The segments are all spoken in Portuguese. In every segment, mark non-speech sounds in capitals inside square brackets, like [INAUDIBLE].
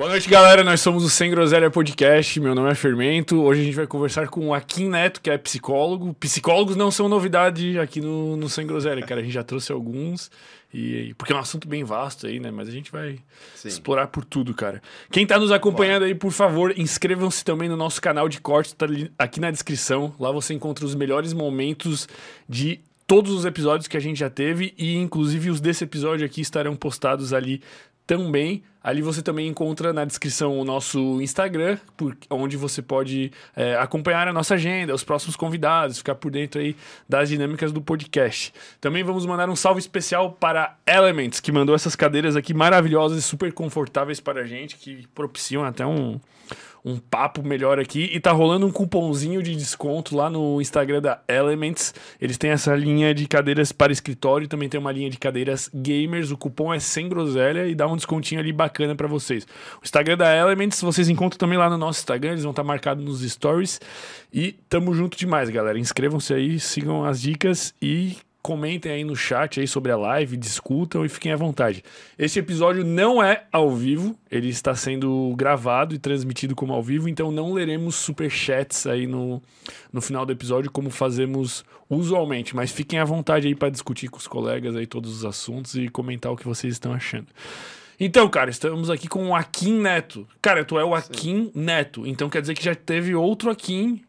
Boa noite, galera. Nós somos o Sem Groselha Podcast. Meu nome é Fermento. Hoje a gente vai conversar com o Akin Neto, que é psicólogo. Psicólogos não são novidade aqui no, no Sem Groselha, cara. A gente já trouxe alguns. E, porque é um assunto bem vasto aí, né? Mas a gente vai Sim. explorar por tudo, cara. Quem tá nos acompanhando aí, por favor, inscrevam-se também no nosso canal de cortes, tá aqui na descrição. Lá você encontra os melhores momentos de todos os episódios que a gente já teve e inclusive os desse episódio aqui estarão postados ali também. Ali você também encontra na descrição o nosso Instagram, por, onde você pode é, acompanhar a nossa agenda, os próximos convidados, ficar por dentro aí das dinâmicas do podcast. Também vamos mandar um salve especial para Elements, que mandou essas cadeiras aqui maravilhosas e super confortáveis para a gente, que propiciam até um, um papo melhor aqui. E tá rolando um cupomzinho de desconto lá no Instagram da Elements. Eles têm essa linha de cadeiras para escritório, e também tem uma linha de cadeiras gamers. O cupom é sem groselha e dá um descontinho ali bacana bacana para vocês. O Instagram da Elements, vocês encontram também lá no nosso Instagram, eles vão estar tá marcados nos stories. E tamo junto demais, galera. Inscrevam-se aí, sigam as dicas e comentem aí no chat aí sobre a live, discutam e fiquem à vontade. Este episódio não é ao vivo, ele está sendo gravado e transmitido como ao vivo, então não leremos super chats aí no, no final do episódio como fazemos usualmente, mas fiquem à vontade aí para discutir com os colegas aí todos os assuntos e comentar o que vocês estão achando. Então, cara, estamos aqui com o Akin Neto. Cara, tu é o Akin Sim. Neto, então quer dizer que já teve outro Akin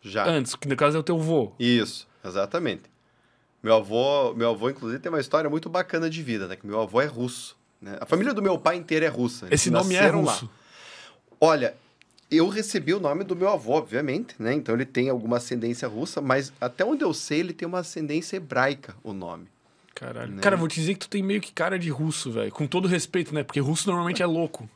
já. antes, que no caso é o teu avô. Isso, exatamente. Meu avô, meu avô inclusive tem uma história muito bacana de vida, né? Que meu avô é russo, né? A família do meu pai inteiro é russa. Esse nome é russo. Lá. Olha, eu recebi o nome do meu avô, obviamente, né? Então ele tem alguma ascendência russa, mas até onde eu sei, ele tem uma ascendência hebraica, o nome. Caralho. Né? Cara, vou te dizer que tu tem meio que cara de russo, velho. Com todo respeito, né? Porque russo normalmente é louco.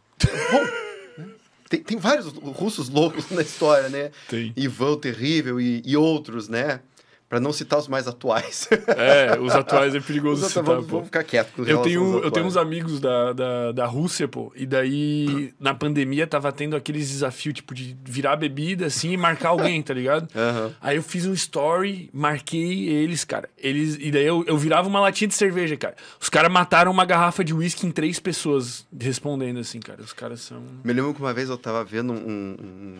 Bom, [LAUGHS] né? tem, tem vários russos loucos na história, né? Tem. Ivan Terrível e, e outros, né? para não citar os mais atuais. [LAUGHS] É, os atuais é perigoso atu... citar, vamos, vamos, ficar quieto. Eu tenho, eu tenho uns amigos da, da, da Rússia, pô, e daí uhum. [CLEARS THROAT] na pandemia tava tendo aqueles desafios, tipo, de virar bebida, assim, e marcar alguém, tá ligado? Uhum. [LAUGHS] Aí eu fiz um story, marquei eles, cara. Eles, e daí eu, eu virava uma latinha de cerveja, cara. Os caras mataram uma garrafa de uísque em três pessoas respondendo, assim, cara. Os caras são... Me lembro que uma vez eu tava vendo um... um, um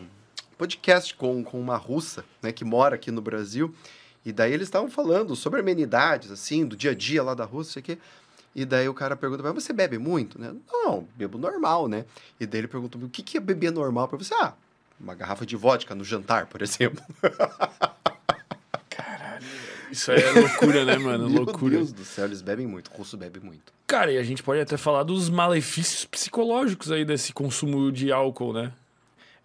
podcast com, com uma russa, né, que mora aqui no Brasil, e daí eles estavam falando sobre amenidades, assim, do dia a dia lá da Rússia, aqui. E daí o cara pergunta para você bebe muito, né? Não, bebo normal, né? E daí ele pergunta o que que é beber normal para você? Ah, uma garrafa de vodka no jantar, por exemplo. [LAUGHS] Caralho. Isso aí é loucura, né, mano? [LAUGHS] Meu loucura. Meu Deus do céu, eles bebem muito, o russo bebe muito. Cara, e a gente pode até falar dos malefícios psicológicos aí desse consumo de álcool, né?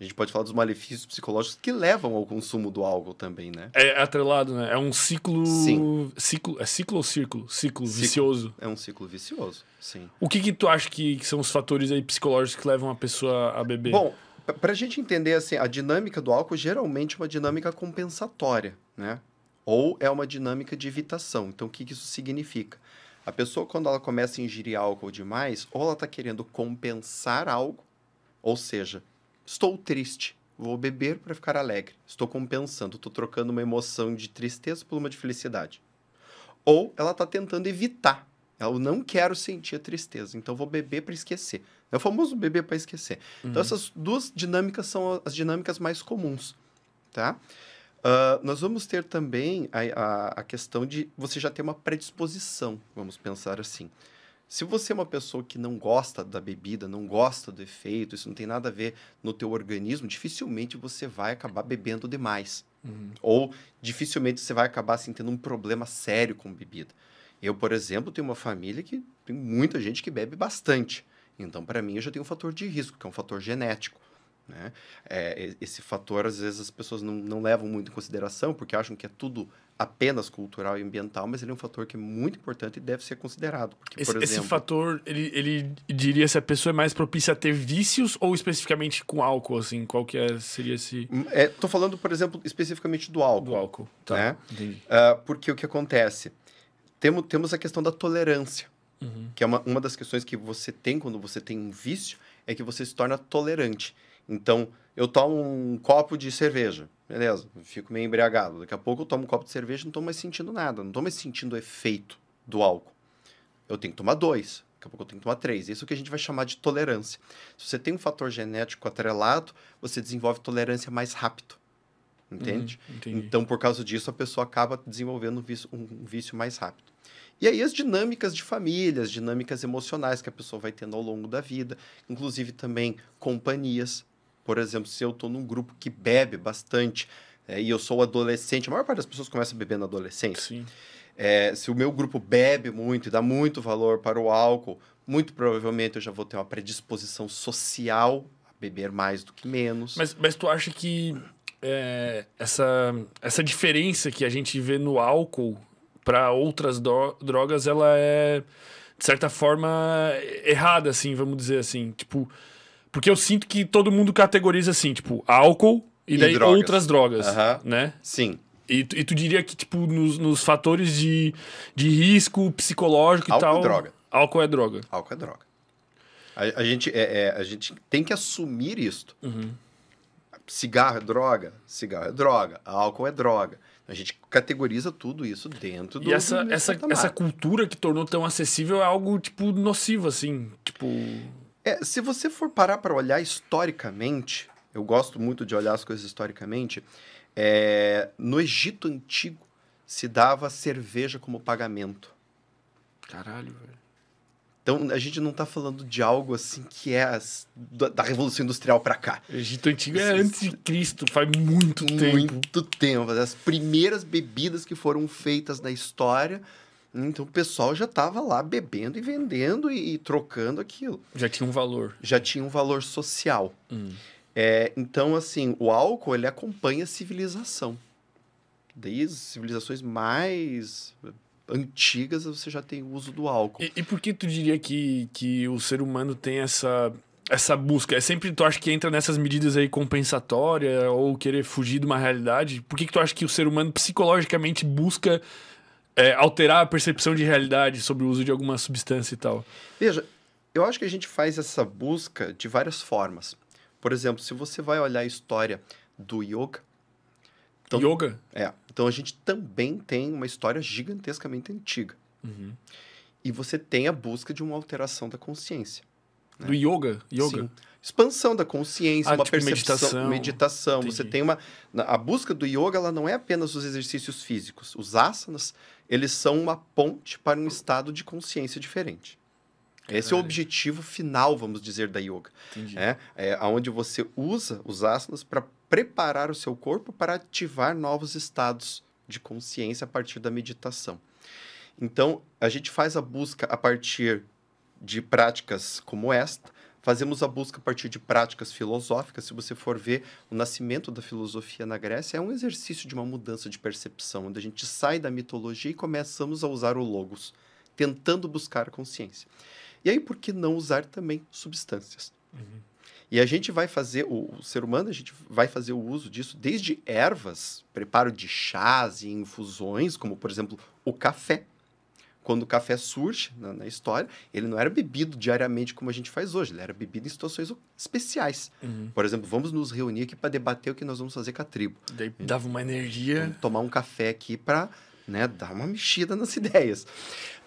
a gente pode falar dos malefícios psicológicos que levam ao consumo do álcool também, né? É atrelado, né? É um ciclo. Sim. Ciclo, é ciclo ou círculo? Ciclo, ciclo. vicioso. É um ciclo vicioso, sim. O que, que tu acha que, que, são os fatores aí psicológicos que levam a pessoa a beber? Bom, para a gente entender assim, a dinâmica do álcool geralmente é uma dinâmica compensatória, né? Ou é uma dinâmica de evitação. Então, o que, que isso significa? A pessoa, quando ela começa a ingerir álcool demais, ou ela está querendo compensar algo, ou seja, Estou triste. Vou beber para ficar alegre. Estou compensando. Estou trocando uma emoção de tristeza por uma de felicidade. Ou ela está tentando evitar. Eu não quero sentir a tristeza, então vou beber para esquecer. É o famoso beber para esquecer. Então, uhum. Então, essas duas dinâmicas são as dinâmicas mais comuns, tá? Uh, nós vamos ter também a, a, a questão de você já ter uma predisposição, vamos pensar assim. Se você é uma pessoa que não gosta da bebida, não gosta do efeito, isso não tem nada a ver no teu organismo, dificilmente você vai acabar bebendo demais. Uhum. Ou dificilmente você vai acabar assim, tendo um problema sério com bebida. Eu, por exemplo, tenho uma família que tem muita gente que bebe bastante. Então, para mim, eu já tenho um fator de risco, que é um fator genético. Né? É, esse fator, às vezes, as pessoas não, não levam muito em consideração, porque acham que é tudo apenas cultural e ambiental, mas ele é um fator que é muito importante e deve ser considerado. Porque, esse, exemplo, esse, fator, ele, ele diria se a pessoa é mais propícia a ter vícios ou especificamente com álcool, assim, qual que é, seria esse... Estou hum, é, falando, por exemplo, especificamente do álcool. Do álcool, tá. Né? Uh, porque o que acontece? Temo, temos a questão da tolerância, uhum. que é uma, uma das questões que você tem quando você tem um vício, é que você se torna tolerante. Então, eu tomo um copo de cerveja. Beleza, fico meio embriagado. Daqui a pouco eu tomo um copo de cerveja e não tô mais sentindo nada. Não tô mais sentindo o efeito do álcool. Eu tenho que tomar dois. Daqui a pouco eu tenho que tomar três. Isso é o que a gente vai chamar de tolerância. Se você tem um fator genético atrelado, você desenvolve tolerância mais rápido. Entende? Uhum, então, por causa disso, a pessoa acaba desenvolvendo um vício, um vício mais rápido. E aí as dinâmicas de família, as dinâmicas emocionais que a pessoa vai tendo ao longo da vida, inclusive também companhias, por exemplo, se eu estou num grupo que bebe bastante é, e eu sou adolescente, a maior parte das pessoas começa a beber na adolescência. É, se o meu grupo bebe muito e dá muito valor para o álcool, muito provavelmente eu já vou ter uma predisposição social a beber mais do que menos. Mas, mas tu acha que é, essa, essa diferença que a gente vê no álcool para outras drogas, ela é, de certa forma, errada, assim, vamos dizer assim. Tipo, porque eu sinto que todo mundo categoriza assim, tipo, álcool e, e daí drogas. outras drogas, uhum. né? Sim. E tu, e tu, diria que, tipo, nos, nos fatores de, de risco psicológico álcool e tal... Álcool é droga. Álcool é droga. Álcool é droga. A, a gente, é, é, a gente tem que assumir isto. Uhum. Cigarro é droga? Cigarro é droga. Álcool é droga. A gente categoriza tudo isso dentro do. E essa, do essa, essa cultura que tornou tão acessível é algo, tipo, nocivo, assim. Tipo. É, se você for parar para olhar historicamente, eu gosto muito de olhar as coisas historicamente, é, no Egito Antigo se dava cerveja como pagamento. Caralho, velho. Então a gente não está falando de algo assim que é as, da, Revolução Industrial para cá. Egito Antigo é antes de Cristo, faz muito tempo. Muito tempo. As primeiras bebidas que foram feitas na história então o pessoal já estava lá bebendo e vendendo e, e, trocando aquilo. Já tinha um valor. Já tinha um valor social. Hum. É, então, assim, o álcool ele acompanha a civilização. Desde civilizações mais antigas você já tem o uso do álcool. E, e por que tu diria que, que o ser humano tem essa essa busca? É sempre tu acha que entra nessas medidas aí compensatória ou querer fugir de uma realidade? Por que, que tu acha que o ser humano psicologicamente busca é, alterar a percepção de realidade sobre o uso de alguma substância e tal. Veja, eu acho que a gente faz essa busca de várias formas. Por exemplo, se você vai olhar a história do yoga. Então, yoga? É. Então a gente também tem uma história gigantescamente antiga. Uhum. E você tem a busca de uma alteração da consciência. Né? Do yoga? Yoga? Sim expansão da consciência, ah, uma tipo percepção, meditação, meditação. Você tem uma a busca do yoga, ela não é apenas os exercícios físicos. Os asanas, eles são uma ponte para um estado de consciência diferente. Caralho. Esse é o objetivo final, vamos dizer, da yoga. Entendi. É, é onde você usa os asanas para preparar o seu corpo para ativar novos estados de consciência a partir da meditação. Então, a gente faz a busca a partir de práticas como esta, Fazemos a busca a partir de práticas filosóficas. Se você for ver o nascimento da filosofia na Grécia, é um exercício de uma mudança de percepção, onde a gente sai da mitologia e começamos a usar o logos, tentando buscar a consciência. E aí, por que não usar também substâncias? Uhum. E a gente vai fazer, o, o, ser humano, a gente vai fazer o uso disso desde ervas, preparo de chás e infusões, como por exemplo o café, quando o café surge na, na, história, ele não era bebido diariamente como a gente faz hoje, ele era bebido em situações especiais. Uhum. Por exemplo, vamos nos reunir aqui para debater o que nós vamos fazer com a tribo. Daí dava uma energia. tomar um café aqui para né, dar uma mexida nas [LAUGHS] ideias.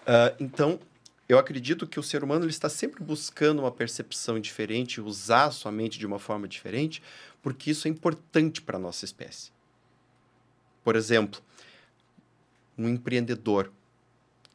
Uh, então, eu acredito que o ser humano ele está sempre buscando uma percepção diferente, usar a sua mente de uma forma diferente, porque isso é importante para a nossa espécie. Por exemplo, um empreendedor,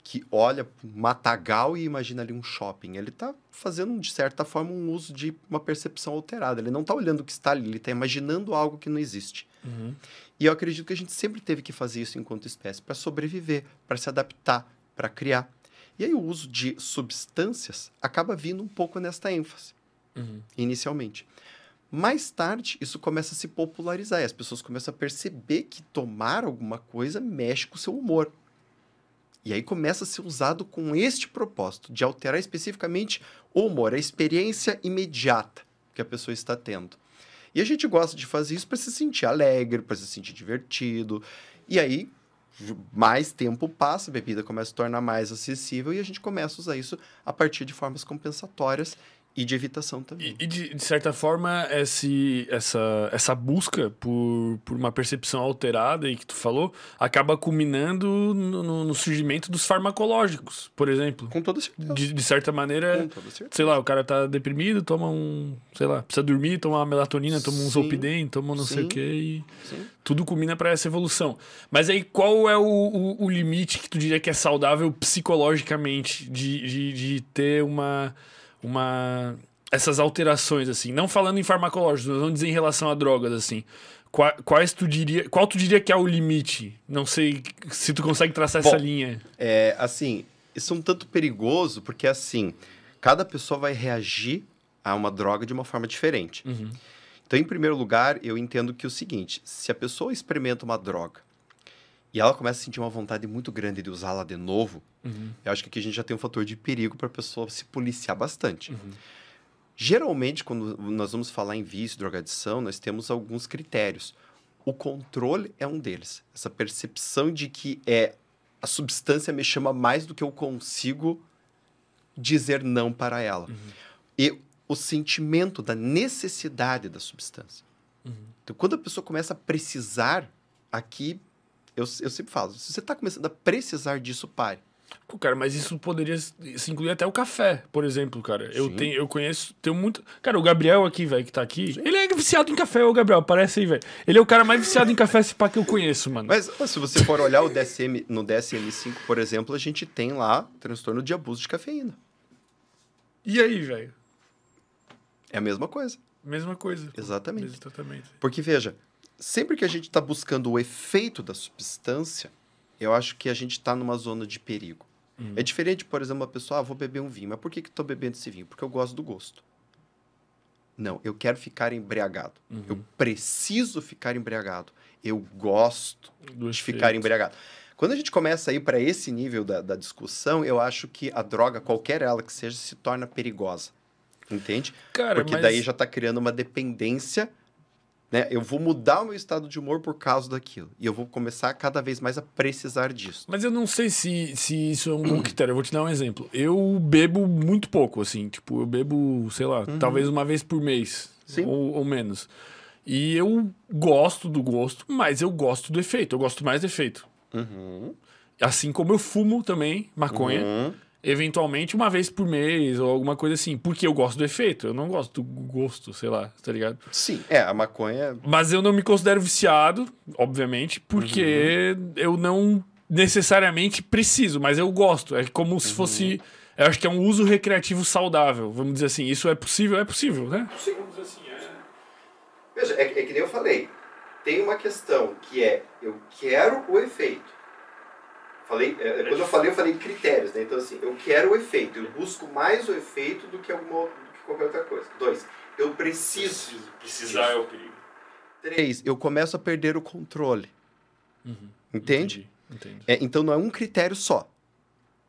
que olha matagal e imagina ali um shopping. Ele está fazendo, de certa forma, um uso de uma percepção alterada. Ele não está olhando o que está ali, ele está imaginando algo que não existe. Uhum. E eu acredito que a gente sempre teve que fazer isso enquanto espécie para sobreviver, para se adaptar, para criar. E aí o uso de substâncias acaba vindo um pouco nesta ênfase, uhum. inicialmente. Mais tarde, isso começa a se popularizar e as pessoas começam a perceber que tomar alguma coisa mexe com o seu humor e aí começa a ser usado com este propósito, de alterar especificamente o humor, a experiência imediata que a pessoa está tendo. E a gente gosta de fazer isso para se sentir alegre, para se sentir divertido. E aí, mais tempo passa, a bebida começa a se tornar mais acessível e a gente começa a usar isso a partir de formas compensatórias e de evitação também. E, e de, de, certa forma, esse, essa, essa busca por, por uma percepção alterada e que tu falou, acaba culminando no, no, no, surgimento dos farmacológicos, por exemplo. Com toda certeza. De, de certa maneira, sei lá, o cara tá deprimido, toma um, sei lá, precisa dormir, toma uma melatonina, toma Sim. um zolpidem, toma não Sim. sei o quê e tudo culmina para essa evolução. Mas aí qual é o, o, o, limite que tu diria que é saudável psicologicamente de, de, de ter uma uma essas alterações assim, não falando em farmacológicos, mas vamos dizer em relação a drogas assim. quais tu diria, qual tu diria que é o limite? Não sei se tu consegue traçar Bom, essa linha. É, assim, isso é um tanto perigoso porque assim, cada pessoa vai reagir a uma droga de uma forma diferente. Uhum. Então, em primeiro lugar, eu entendo que é o seguinte, se a pessoa experimenta uma droga e ela começa a sentir uma vontade muito grande de usá-la de novo. Uhum. Eu acho que aqui a gente já tem um fator de perigo para a pessoa se policiar bastante. Uhum. Geralmente, quando nós vamos falar em vício, drogadição, nós temos alguns critérios. O controle é um deles. Essa percepção de que é a substância me chama mais do que eu consigo dizer não para ela. Uhum. E o sentimento da necessidade da substância. Uhum. Então, quando a pessoa começa a precisar, aqui eu, eu sempre falo, se você está começando a precisar disso, pare. Cara, mas isso poderia se incluir até o café, por exemplo, cara. Sim. Eu tenho, eu conheço, tenho muito. Cara, o Gabriel aqui, velho, que tá aqui, Sim. ele é viciado em café, o Gabriel, parece aí, velho. Ele é o cara mais viciado em café se pá que eu conheço, mano. Mas se você for olhar o DSM, no DSM-5, por exemplo, a gente tem lá transtorno de abuso de cafeína. E aí, velho? É a mesma coisa. Mesma coisa. Exatamente. Mesmo tratamento. Porque veja, sempre que a gente está buscando o efeito da substância, eu acho que a gente está numa zona de perigo. Uhum. É diferente, por exemplo, uma pessoa, ah, vou beber um vinho, mas por que estou bebendo esse vinho? Porque eu gosto do gosto. Não, eu quero ficar embriagado. Uhum. Eu preciso ficar embriagado. Eu gosto do de ficar embriagado. Quando a gente começa a ir para esse nível da, da discussão, eu acho que a droga, qualquer ela que seja, se torna perigosa. Entende? Cara, Porque mas... daí já está criando uma dependência né? Eu vou mudar o meu estado de humor por causa daquilo. E eu vou começar cada vez mais a precisar disso. Mas eu não sei se, se isso é um bom critério. Eu vou te dar um exemplo. Eu bebo muito pouco, assim. Tipo, eu bebo, sei lá, uhum. talvez uma vez por mês. Ou, ou, menos. E eu gosto do gosto, mas eu gosto do efeito. Eu gosto mais do efeito. Uhum. Assim como eu fumo também maconha. Uhum eventualmente uma vez por mês ou alguma coisa assim, porque eu gosto do efeito, eu não gosto do gosto, sei lá, tá ligado? Sim, é, a maconha. É- mas eu não me considero viciado, obviamente, porque uhum. eu não necessariamente preciso, mas eu gosto. É como se uhum. fosse. Eu acho que é um uso recreativo saudável, vamos dizer assim. Isso é possível? É possível, né? Sim, vamos dizer assim. É. Veja, é, é que nem eu falei. Tem uma questão que é eu quero o efeito Falei, é, quando eu falei, eu falei de critérios, né? Então, assim, eu quero o efeito, eu busco mais o efeito do que, alguma, do que qualquer outra coisa. Dois, eu preciso. preciso precisar disso. é o perigo. Três, eu começo a perder o controle. Uhum. Entende? Entendi, É, então, não é um critério só.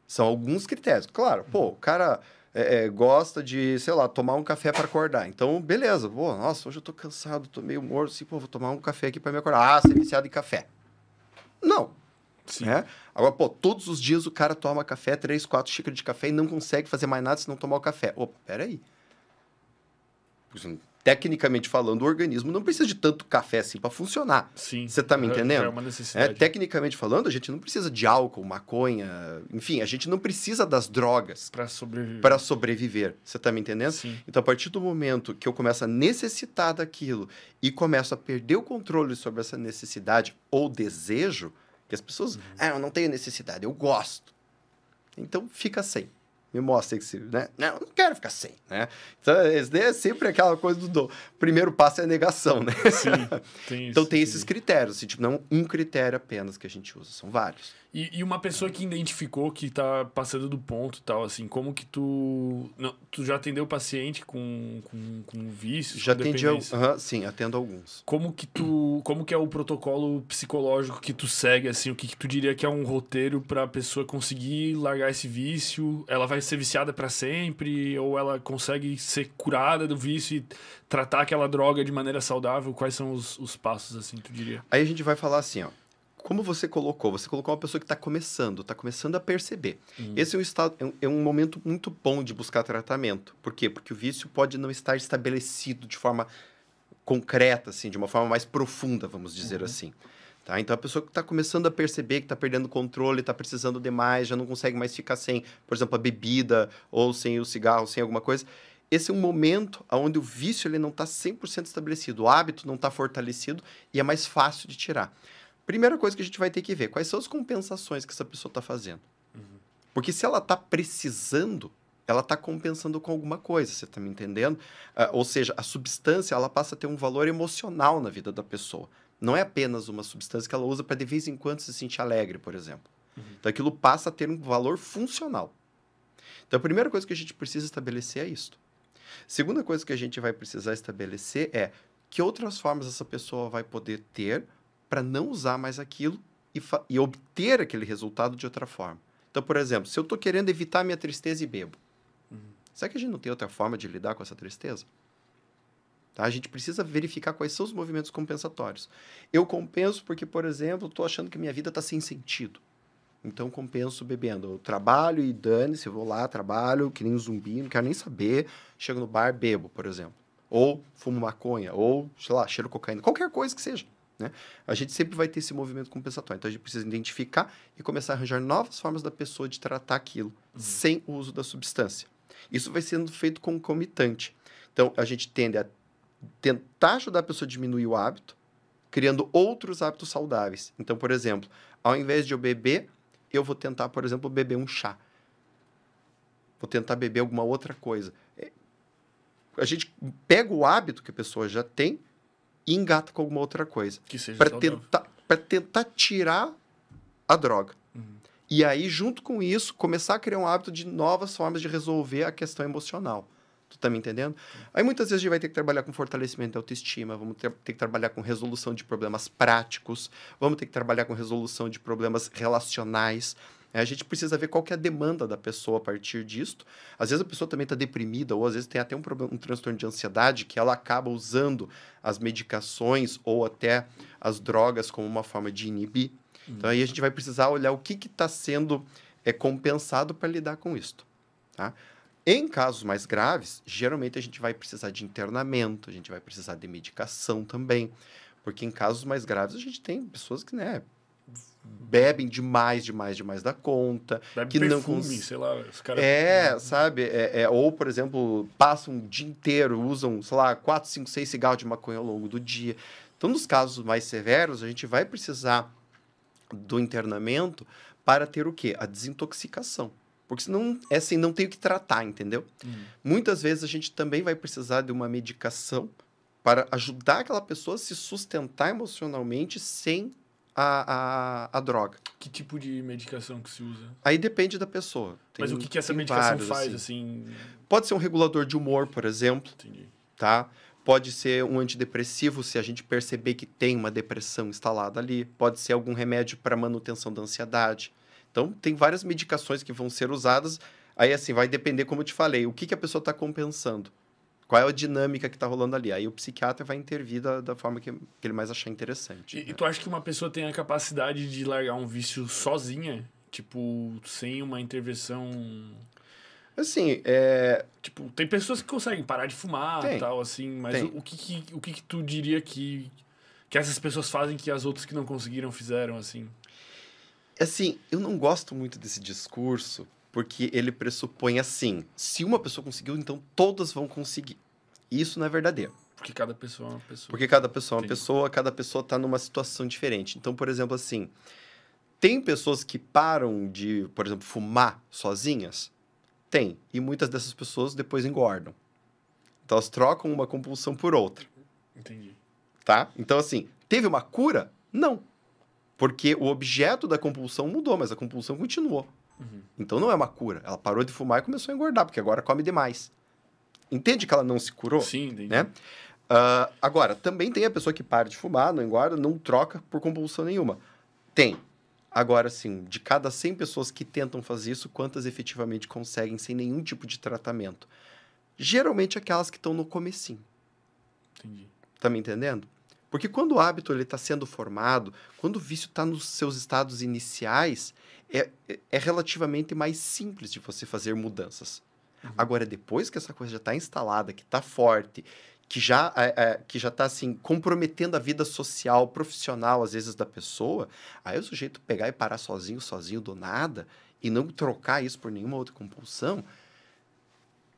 São alguns critérios. Claro, uhum. pô, o cara. É, é, gosta de, sei lá, tomar um café para acordar. Então, beleza, pô, nossa, hoje eu tô cansado, tô meio morto, assim, pô, vou tomar um café aqui para me acordar. Ah, você é viciado em café. Não. Sim. Né? Agora, pô, todos os dias o cara toma café, três, quatro xícaras de café e não consegue fazer mais nada se não tomar o café. Opa, peraí. tecnicamente falando, o organismo não precisa de tanto café assim para funcionar. Sim. Você tá me é, é entendendo? É uma necessidade. É, tecnicamente falando, a gente não precisa de álcool, maconha, enfim, a gente não precisa das drogas para sobreviver. Para sobreviver. Você tá me entendendo? Sim. Então, a partir do momento que eu começo a necessitar daquilo e começo a perder o controle sobre essa necessidade ou desejo, porque as pessoas, uhum. ah, eu não tenho necessidade, eu gosto. Então fica sem. Me mostra que se, né? Não, eu não quero ficar sem, né? Então, é, é sempre aquela coisa do, do primeiro passo é a negação, né? Sim, tem [LAUGHS] isso, então tem sim. esses critérios, assim, tipo, não um critério apenas que a gente usa, são vários. E, e, uma pessoa que identificou que tá passando do ponto e tal, assim, como que tu. Não, tu já atendeu paciente com, com, com vício? Já com atendi alguns. Uhum, sim, atendo alguns. Como que tu. Como que é o protocolo psicológico que tu segue, assim? O que, que tu diria que é um roteiro pra pessoa conseguir largar esse vício? Ela vai ser viciada para sempre? Ou ela consegue ser curada do vício e tratar aquela droga de maneira saudável? Quais são os, os passos, assim, tu diria? Aí a gente vai falar assim, ó como você colocou, você colocou uma pessoa que está começando, está começando a perceber. Uhum. Esse é um, estado, é um, é, um, momento muito bom de buscar tratamento. Por quê? Porque o vício pode não estar estabelecido de forma concreta, assim, de uma forma mais profunda, vamos dizer uhum. assim. Tá? Então, a pessoa que está começando a perceber que está perdendo controle, está precisando demais, já não consegue mais ficar sem, por exemplo, a bebida, ou sem o cigarro, sem alguma coisa, esse é um momento onde o vício ele não está 100% estabelecido, o hábito não está fortalecido e é mais fácil de tirar. Primeira coisa que a gente vai ter que ver, quais são as compensações que essa pessoa está fazendo. Uhum. Porque se ela está precisando, ela está compensando com alguma coisa, você está me entendendo? Uh, ou seja, a substância ela passa a ter um valor emocional na vida da pessoa. Não é apenas uma substância que ela usa para de vez em quando se sentir alegre, por exemplo. Uhum. Então aquilo passa a ter um valor funcional. Então a primeira coisa que a gente precisa estabelecer é isto. Segunda coisa que a gente vai precisar estabelecer é que outras formas essa pessoa vai poder ter para não usar mais aquilo e, e obter aquele resultado de outra forma. Então, por exemplo, se eu estou querendo evitar minha tristeza e bebo, uhum. será que a gente não tem outra forma de lidar com essa tristeza? Tá? A gente precisa verificar quais são os movimentos compensatórios. Eu compenso porque, por exemplo, estou achando que minha vida está sem sentido. Então compenso bebendo. Eu trabalho e dane-se, eu vou lá, trabalho, que nem um zumbi, não quero nem saber. Chego no bar, bebo, por exemplo. Ou fumo maconha, ou, sei lá, cheiro cocaína, qualquer coisa que seja. Né? A gente sempre vai ter esse movimento compensatório. Então a gente precisa identificar e começar a arranjar novas formas da pessoa de tratar aquilo uhum. sem o uso da substância. Isso vai sendo feito concomitante. Então a gente tende a tentar ajudar a pessoa a diminuir o hábito, criando outros hábitos saudáveis. Então, por exemplo, ao invés de eu beber, eu vou tentar, por exemplo, beber um chá. Vou tentar beber alguma outra coisa. É, a gente pega o hábito que a pessoa já tem e engata com alguma outra coisa. Que seja para tentar para tentar tirar a droga. Uhum. E aí, junto com isso, começar a criar um hábito de novas formas de resolver a questão emocional. Tu tá me entendendo? Uhum. Aí muitas vezes a gente vai ter que trabalhar com fortalecimento da autoestima, vamos ter, ter que trabalhar com resolução de problemas práticos, vamos ter que trabalhar com resolução de problemas relacionais é, a gente precisa ver qual que é a demanda da pessoa a partir disto. Às vezes a pessoa também está deprimida, ou às vezes tem até um, problema, um transtorno de ansiedade que ela acaba usando as medicações ou até as drogas como uma forma de inibir. Uhum. Então aí a gente vai precisar olhar o que está sendo é, compensado para lidar com isto. Tá? Em casos mais graves, geralmente a gente vai precisar de internamento, a gente vai precisar de medicação também. Porque em casos mais graves a gente tem pessoas que, né, bebem demais, demais, demais da conta. Bebe que perfume, não cons... sei lá. Os É, sabe? É, é, ou, por exemplo, passam o dia inteiro, usam, sei lá, 4, 5, 6 cigarros de maconha ao longo do dia. Então, nos casos mais severos, a gente vai precisar do internamento para ter o quê? A desintoxicação. Porque senão, é assim, não tem o que tratar, entendeu? Hum. Muitas vezes a gente também vai precisar de uma medicação para ajudar aquela pessoa a se sustentar emocionalmente sem a, a, a droga. Que tipo de medicação que se usa? Aí depende da pessoa. Tem, Mas o que, que essa medicação vários, faz, assim... assim... Pode ser um regulador de humor, por exemplo. Entendi. Tá? Pode ser um antidepressivo, se a gente perceber que tem uma depressão instalada ali. Pode ser algum remédio para manutenção da ansiedade. Então, tem várias medicações que vão ser usadas. Aí, assim, vai depender, como eu te falei, o que, que a pessoa está compensando qual é a dinâmica que está rolando ali. Aí o psiquiatra vai intervir da, da forma que, que ele mais achar interessante. E, né? e, tu acha que uma pessoa tem a capacidade de largar um vício sozinha? Tipo, sem uma intervenção. Assim, é. Tipo, tem pessoas que conseguem parar de fumar tem. e tal, assim, mas o, o, que, que, o que, que tu diria que, que essas pessoas fazem que as outras que não conseguiram fizeram, assim? Assim, eu não gosto muito desse discurso, porque ele pressupõe assim: se uma pessoa conseguiu, então todas vão conseguir. Isso não é verdadeiro. Porque cada pessoa é uma pessoa. Porque cada pessoa é uma Sim. pessoa, cada pessoa está numa situação diferente. Então, por exemplo, assim, tem pessoas que param de, por exemplo, fumar sozinhas? Tem. E muitas dessas pessoas depois engordam. Então, elas trocam uma compulsão por outra. Entendi. Tá? Então, assim, teve uma cura? Não. Porque o objeto da compulsão mudou, mas a compulsão continuou. Uhum. Então, não é uma cura. Ela parou de fumar e começou a engordar, porque agora come demais entende que ela não se curou. Sim, entendi. Né? Uh, agora, também tem a pessoa que para de fumar, não engorda, não troca por compulsão nenhuma. Tem. Agora, sim, de cada 100 pessoas que tentam fazer isso, quantas efetivamente conseguem sem nenhum tipo de tratamento? Geralmente aquelas que estão no comecinho. Entendi. Tá me entendendo? Porque quando o hábito está sendo formado, quando o vício está nos seus estados iniciais, é, é, é relativamente mais simples de você fazer mudanças. Uhum. Agora, depois que essa coisa já está instalada, que está forte, que já é, é, que já está assim comprometendo a vida social, profissional às vezes da pessoa, aí o sujeito pegar e parar sozinho, sozinho do nada e não trocar isso por nenhuma outra compulsão,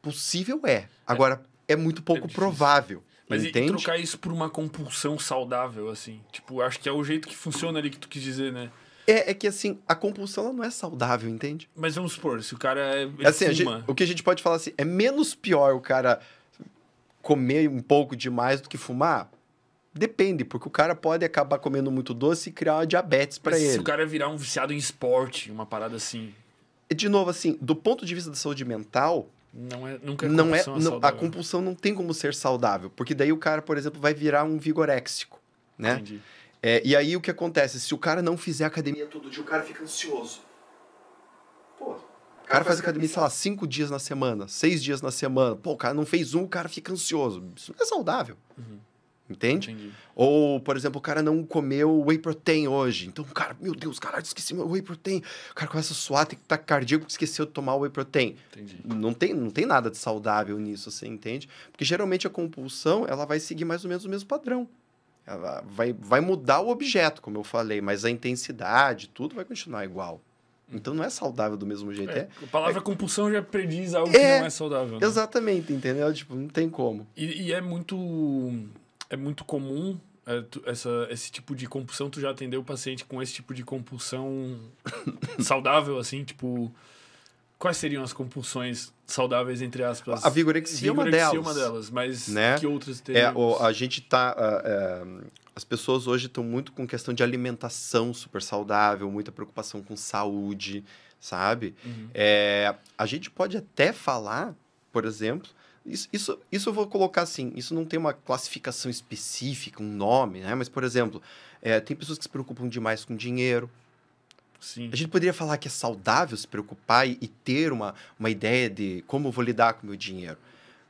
possível é. é. Agora é, é muito pouco provável. Mas entende? e trocar isso por uma compulsão saudável assim, tipo, acho que é o jeito que funciona ali que tu quis dizer, né? É, é que assim, a compulsão ela não é saudável, entende? Mas vamos supor, se o cara é. Assim, gente, o que a gente pode falar assim, é menos pior o cara comer um pouco demais do que fumar? Depende, porque o cara pode acabar comendo muito doce e criar uma diabetes para ele. Se o cara virar um viciado em esporte, uma parada assim. De novo, assim, do ponto de vista da saúde mental. Não é, nunca é não é, é não, A compulsão não tem como ser saudável, porque daí o cara, por exemplo, vai virar um vigoréxico, né? Entendi. É, e aí o que acontece? Se o cara não fizer academia todo dia, o cara fica ansioso. Pô. O cara faz academia, sei lá, cinco dias na semana, seis dias na semana. Pô, o cara não fez um, o cara fica ansioso. Isso não é saudável. Uhum. Entende? Entendi. Ou, por exemplo, o cara não comeu whey protein hoje. Então, cara, meu Deus, caralho, esqueci meu whey protein. O cara começa a suar, tem que estar cardíaco cardíaco, esqueceu de tomar whey protein. Entendi. Não tem, não tem nada de saudável nisso, você assim, entende? Porque geralmente a compulsão, ela vai seguir mais ou menos o mesmo padrão. Vai, vai mudar o objeto, como eu falei, mas a intensidade, tudo vai continuar igual. Então não é saudável do mesmo jeito. É, é, a palavra é, compulsão já prediz algo é, que não é saudável. Né? Exatamente, entendeu? Tipo, não tem como. E, e é muito é muito comum é, tu, essa, esse tipo de compulsão. Tu já atendeu o paciente com esse tipo de compulsão [COUGHS] saudável, assim, tipo quais seriam as compulsões saudáveis, entre aspas? A vigorexia, é uma é delas. É uma delas, mas né? que outras teríamos? É, a gente tá... Uh, uh, as pessoas hoje estão muito com questão de alimentação super saudável, muita preocupação com saúde, sabe? Uhum. É, a gente pode até falar, por exemplo... Isso, isso, isso eu vou colocar assim, isso não tem uma classificação específica, um nome, né? Mas, por exemplo, é, tem pessoas que se preocupam demais com dinheiro, Sim. A gente poderia falar que é saudável se preocupar e, e ter uma, uma ideia de como vou lidar com o meu dinheiro.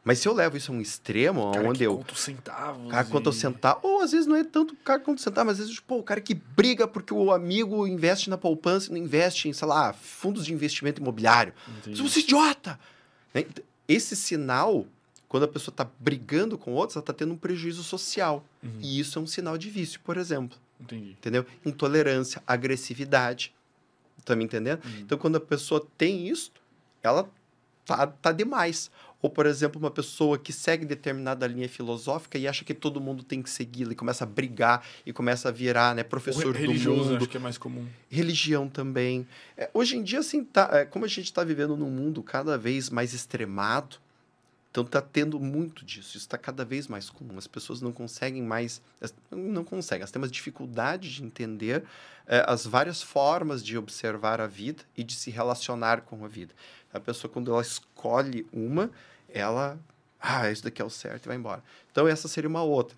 Mas se eu levo isso a um extremo, cara onde que eu. Conta centavos. Cara, e... centavo. Ou às vezes não é tanto cara conta centavo, mas às vezes, tipo, pô, o cara que briga porque o amigo investe na poupança e não investe em, sei lá, fundos de investimento imobiliário. Entendi. Você é idiota! Né? Esse sinal, quando a pessoa está brigando com outros, ela está tendo um prejuízo social. Uhum. E isso é um sinal de vício, por exemplo. Entendi. Entendeu? Intolerância, agressividade. Tá me entendendo? Uhum. Então, quando a pessoa tem isso, ela tá, tá demais. Ou, por exemplo, uma pessoa que segue determinada linha filosófica e acha que todo mundo tem que segui-la e começa a brigar e começa a virar né, professor re do mundo. acho que é mais comum. Religião também. É, hoje em dia, assim, tá, é, como a gente está vivendo num mundo cada vez mais extremado, então está tendo muito disso. Isso está cada vez mais comum. As pessoas não conseguem mais, não conseguem. Elas têm mais dificuldade de entender eh, as várias formas de observar a vida e de se relacionar com a vida. A pessoa quando ela escolhe uma, ela, ah, isso daqui é o certo e vai embora. Então essa seria uma outra,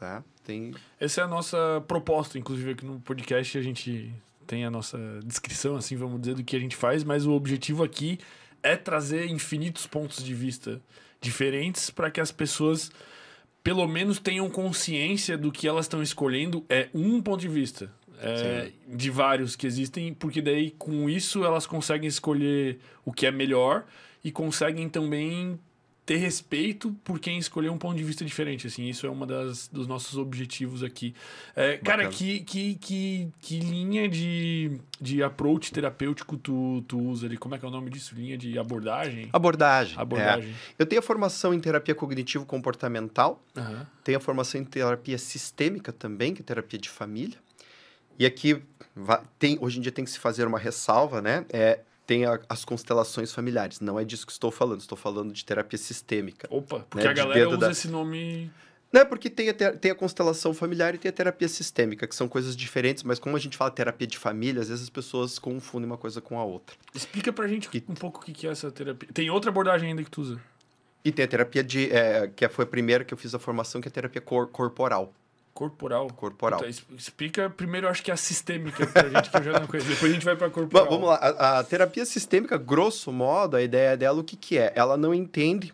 tá? Tem. Essa é a nossa proposta, inclusive aqui no podcast a gente tem a nossa descrição, assim, vamos dizer, do que a gente faz, mas o objetivo aqui é trazer infinitos pontos de vista diferentes para que as pessoas pelo menos tenham consciência do que elas estão escolhendo é um ponto de vista é, de vários que existem, porque daí com isso elas conseguem escolher o que é melhor e conseguem também ter respeito por quem escolheu um ponto de vista diferente, assim, isso é uma das dos nossos objetivos aqui. É, cara, que, que, que, que linha de, de approach terapêutico tu, tu usa ali? Como é que é o nome disso? Linha de abordagem? Abordagem. É. Abordagem. É. Eu tenho a formação em terapia cognitivo-comportamental, uhum. tenho a formação em terapia sistêmica também, que é terapia de família. E aqui tem, hoje em dia tem que se fazer uma ressalva, né? É, tem a, as constelações familiares. Não é disso que estou falando, estou falando de terapia sistêmica. Opa, né, porque né? a galera usa da... esse nome. não é Porque tem a, tem a constelação familiar e tem a terapia sistêmica, que são coisas diferentes, mas como a gente fala terapia de família, às vezes as pessoas confundem uma coisa com a outra. Explica pra gente e... um pouco o que é essa terapia. Tem outra abordagem ainda que tu usa? E tem a terapia de. É, que foi a primeira que eu fiz a formação, que é a terapia cor corporal. Corporal. Corporal. Então, explica primeiro, acho que a sistêmica pra gente, que eu já não conheço. Depois a gente vai pra corporal. Bom, vamos lá. A, a, terapia sistêmica, grosso modo, a ideia dela, o que, que é? Ela não entende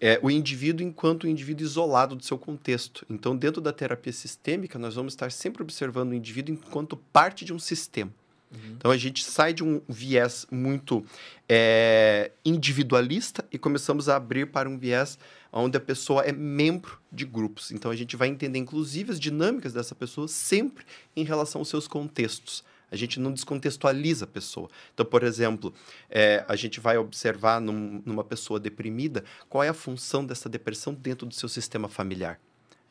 é, o indivíduo enquanto um indivíduo isolado do seu contexto. Então, dentro da terapia sistêmica, nós vamos estar sempre observando o indivíduo enquanto parte de um sistema. Uhum. Então a gente sai de um viés muito é, individualista e começamos a abrir para um viés onde a pessoa é membro de grupos. Então a gente vai entender inclusive as dinâmicas dessa pessoa sempre em relação aos seus contextos. A gente não descontextualiza a pessoa. Então, por exemplo, é, a gente vai observar num, numa pessoa deprimida qual é a função dessa depressão dentro do seu sistema familiar.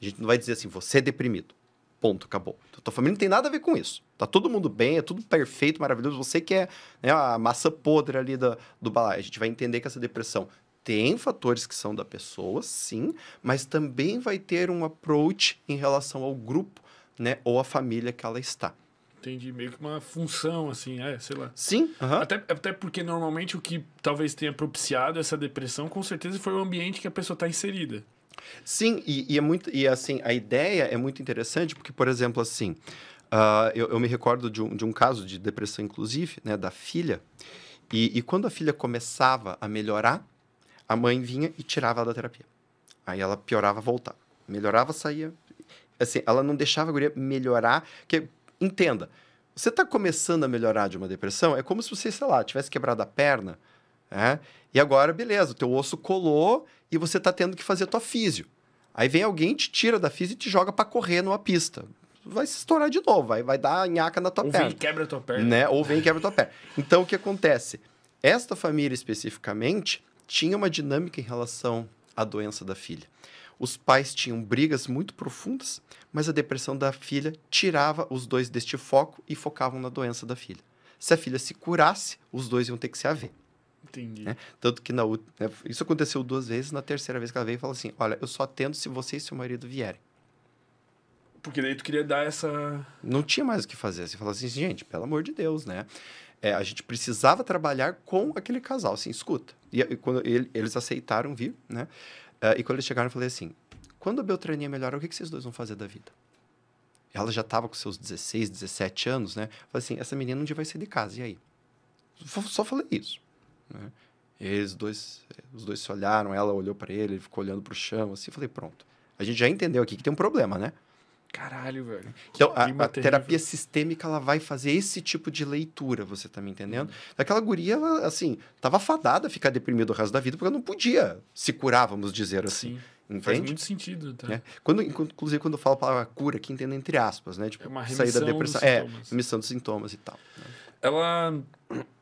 A gente não vai dizer assim, você é deprimido. Ponto, acabou. Então, tua família não tem nada a ver com isso. Tá todo mundo bem, é tudo perfeito, maravilhoso. Você que é né, a massa podre ali do balai. A gente vai entender que essa depressão tem fatores que são da pessoa, sim, mas também vai ter um approach em relação ao grupo, né, ou à família que ela está. Entendi, meio que uma função, assim, é, sei lá. Sim. Uhum. Até, até porque normalmente o que talvez tenha propiciado essa depressão, com certeza, foi o ambiente que a pessoa está inserida. Sim, e, e, é muito. E assim, a ideia é muito interessante, porque, por exemplo, assim, uh, eu, eu, me recordo de um, de um caso de depressão, inclusive, né, da filha. E, e quando a filha começava a melhorar, a mãe vinha e tirava ela da terapia. Aí ela piorava, voltava. Melhorava, saía. Assim, ela não deixava a guria melhorar. Porque, entenda, você está começando a melhorar de uma depressão, é como se você, sei lá, tivesse quebrado a perna, né? E agora, beleza, o teu osso colou e você está tendo que fazer a tua físio. Aí vem alguém, te tira da física e te joga para correr numa pista. Vai se estourar de novo, vai, vai dar nhaca na tua Ou perna. Ou vem e quebra a tua perna. Né? Ou vem e quebra a tua perna. Então, o que acontece? Esta família, especificamente, tinha uma dinâmica em relação à doença da filha. Os pais tinham brigas muito profundas, mas a depressão da filha tirava os dois deste foco e focavam na doença da filha. Se a filha se curasse, os dois iam ter que se haver. Entendi. Né? Tanto que na, né, isso aconteceu duas vezes, na terceira vez que ela veio falou assim: Olha, eu só atendo se você e seu marido vierem. Porque daí tu queria dar essa. Não tinha mais o que fazer. Você falou assim, gente, pelo amor de Deus, né? é, a gente precisava trabalhar com aquele casal, assim, escuta. E, e quando ele, eles aceitaram vir, né? Uh, e quando eles chegaram, eu falei assim: quando a Beltraninha melhorar, o que, que vocês dois vão fazer da vida? Ela já estava com seus 16, 17 anos, né? Eu falei assim: essa menina um dia vai sair de casa, e aí? Só falei isso. Né? Eles dois, os dois se olharam, ela olhou para ele, ele ficou olhando para o chão, assim, falei: pronto. A gente já entendeu aqui que tem um problema, né? Caralho, velho. Então, a, a, terapia sistêmica, ela vai fazer esse tipo de leitura, você tá me entendendo? Uhum. Aquela guria, ela, assim, tava fadada a ficar deprimida o resto da vida, porque ela não podia se curar, vamos dizer assim. Sim. Entende? Faz muito sentido, tá? É. Quando, inclusive, quando eu falo a palavra cura, aqui entendo entre aspas, né? Tipo, é uma sair da depressão. É, remissão dos sintomas e tal. Né? ela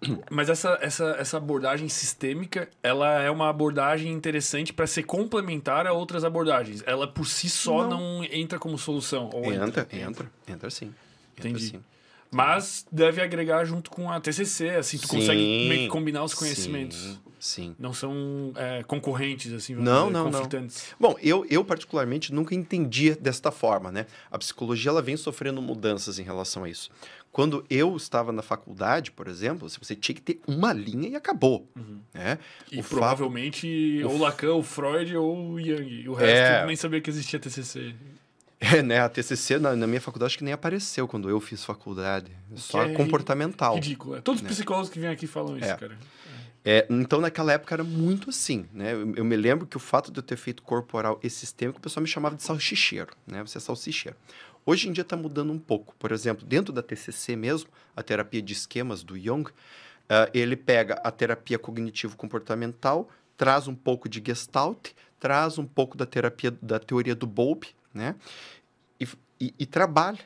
[CLEARS THROAT] mas essa, essa, essa abordagem sistêmica, ela é uma abordagem interessante para ser complementar a outras abordagens. Ela por si só não, não entra como solução. Entra entra, entra, entra, entra, sim. Entendi. sim. Mas deve agregar junto com a TCC, assim, tu sim, consegue combinar os conhecimentos. Sim. sim. Não são é, concorrentes, assim, não, dizer, não, conflitantes. Não. Bom, eu, eu particularmente nunca entendia desta forma, né? A psicologia, ela vem sofrendo mudanças em relação a isso. Quando eu estava na faculdade, por exemplo, você tinha que ter uma linha e acabou. Uhum. Né? E o provavelmente ou Lacan, ou Freud, ou Jung. O resto é... nem sabia que existia TCC. É, né? A TCC na, na, minha faculdade acho que nem apareceu quando eu fiz faculdade. É só é comportamental. Ridículo. É. Todos os né? psicólogos que vêm aqui falam isso, é. cara. É, então, naquela época era muito assim, né? Eu, eu, me lembro que o fato de eu ter feito corporal e sistêmico, o pessoal me chamava de salsicheiro, né? Você é salsicheiro. Hoje em dia está mudando um pouco. Por exemplo, dentro da TCC mesmo, a terapia de esquemas do Jung, uh, ele pega a terapia cognitivo-comportamental, traz um pouco de Gestalt, traz um pouco da terapia da teoria do Bowlby, né? E, e, e trabalha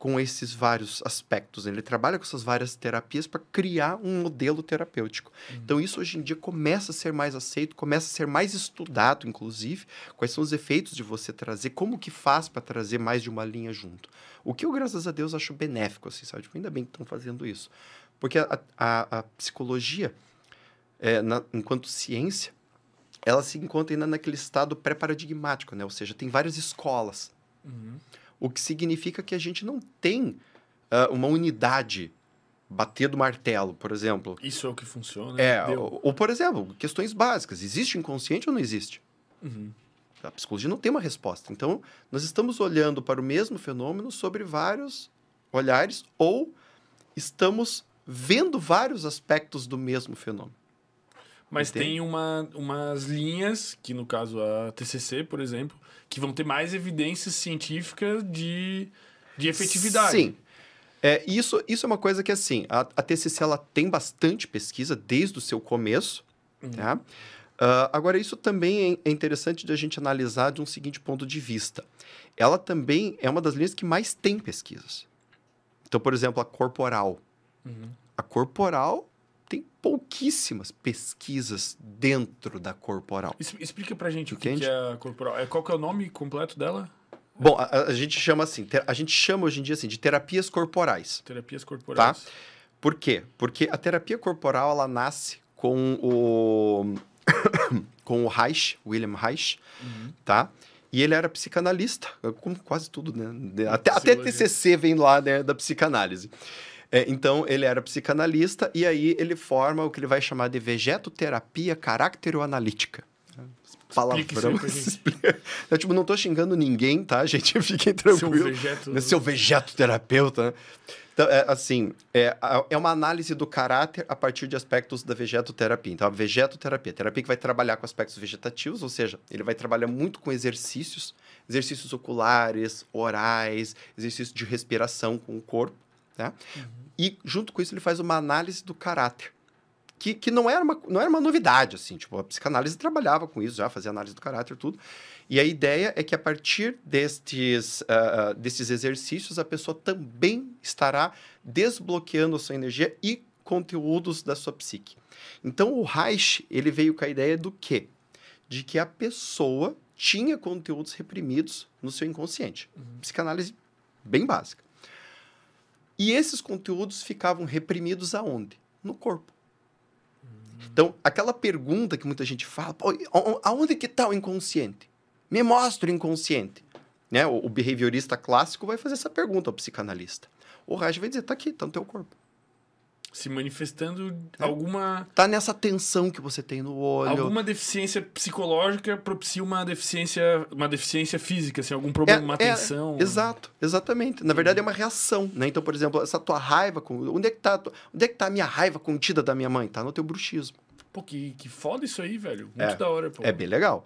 com esses vários aspectos. Ele trabalha com essas várias terapias para criar um modelo terapêutico. Uhum. Então, isso hoje em dia começa a ser mais aceito, começa a ser mais estudado, inclusive, quais são os efeitos de você trazer, como que faz para trazer mais de uma linha junto. O que eu, graças a Deus, acho benéfico, assim, sabe? Tipo, ainda bem que estão fazendo isso. Porque a, a, a psicologia, é, na, enquanto ciência, ela se encontra ainda naquele estado pré-paradigmático, né? Ou seja, tem várias escolas. Uhum o que significa que a gente não tem uh, uma unidade bater do martelo, por exemplo. Isso é o que funciona. É, ou, ou, por exemplo, questões básicas. Existe inconsciente ou não existe? Uhum. A psicologia não tem uma resposta. Então, nós estamos olhando para o mesmo fenômeno sobre vários olhares ou estamos vendo vários aspectos do mesmo fenômeno. Mas Entende? tem uma, umas linhas, que no caso a TCC, por exemplo, que vão ter mais evidências científicas de, de efetividade. Sim. É, isso, isso é uma coisa que, assim, a, a TCC ela tem bastante pesquisa desde o seu começo, tá? Uh, agora, isso também é, é interessante de a gente analisar de um seguinte ponto de vista. Ela também é uma das linhas que mais tem pesquisas. Então, por exemplo, a corporal. Uhum. A corporal pouquíssimas pesquisas dentro da corporal. Explica pra gente Entende? o que, é a corporal. É, qual que é o nome completo dela? Bom, a, a, gente chama assim, a gente chama hoje em dia assim de terapias corporais. Terapias corporais. Tá? Por quê? Porque a terapia corporal ela nasce com o [COUGHS] com o Reich, William Reich, uhum. tá? E ele era psicanalista, como quase tudo, né? Até, até TCC vem lá né, da psicanálise. É, então, ele era psicanalista e aí ele forma o que ele vai chamar de vegetoterapia caracteroanalítica palavrão. Eu, tipo, não tô xingando ninguém, tá, gente? [LAUGHS] Fiquem tranquilos. Seu vegeto... Seu vegetoterapeuta, né? Então, é, assim, é, é uma análise do caráter a partir de aspectos da vegetoterapia. Então, a vegetoterapia, a terapia que vai trabalhar com aspectos vegetativos, ou seja, ele vai trabalhar muito com exercícios, exercícios oculares, orais, exercícios de respiração com o corpo. Né? Uhum. E junto com isso ele faz uma análise do caráter. Que, que não, era uma, não era uma novidade, assim, tipo, a psicanálise trabalhava com isso já, fazia análise do caráter tudo. E a ideia é que a partir destes, uh, desses exercícios, a pessoa também estará desbloqueando a sua energia e conteúdos da sua psique. Então, o Reich, ele veio com a ideia do quê? De que a pessoa tinha conteúdos reprimidos no seu inconsciente. Uhum. Psicanálise bem básica. E esses conteúdos ficavam reprimidos aonde? No corpo. Então, aquela pergunta que muita gente fala, aonde que está o inconsciente? Me mostra o inconsciente. Né? O, o behaviorista clássico vai fazer essa pergunta ao psicanalista. O Raj vai dizer, está aqui, está no teu corpo. Se manifestando é. alguma. Tá nessa tensão que você tem no olho. Alguma deficiência psicológica propicia uma deficiência, uma deficiência física, assim, algum é, problema, é, uma é, tensão. Exato, exatamente. Na verdade, é uma reação, né? Então, por exemplo, essa tua raiva. Com... Onde, é que tá, onde é que tá a minha raiva contida da minha mãe? Tá no teu bruxismo. Pô, que, que foda isso aí, velho. É. Muito é, da hora, pô. É bem legal.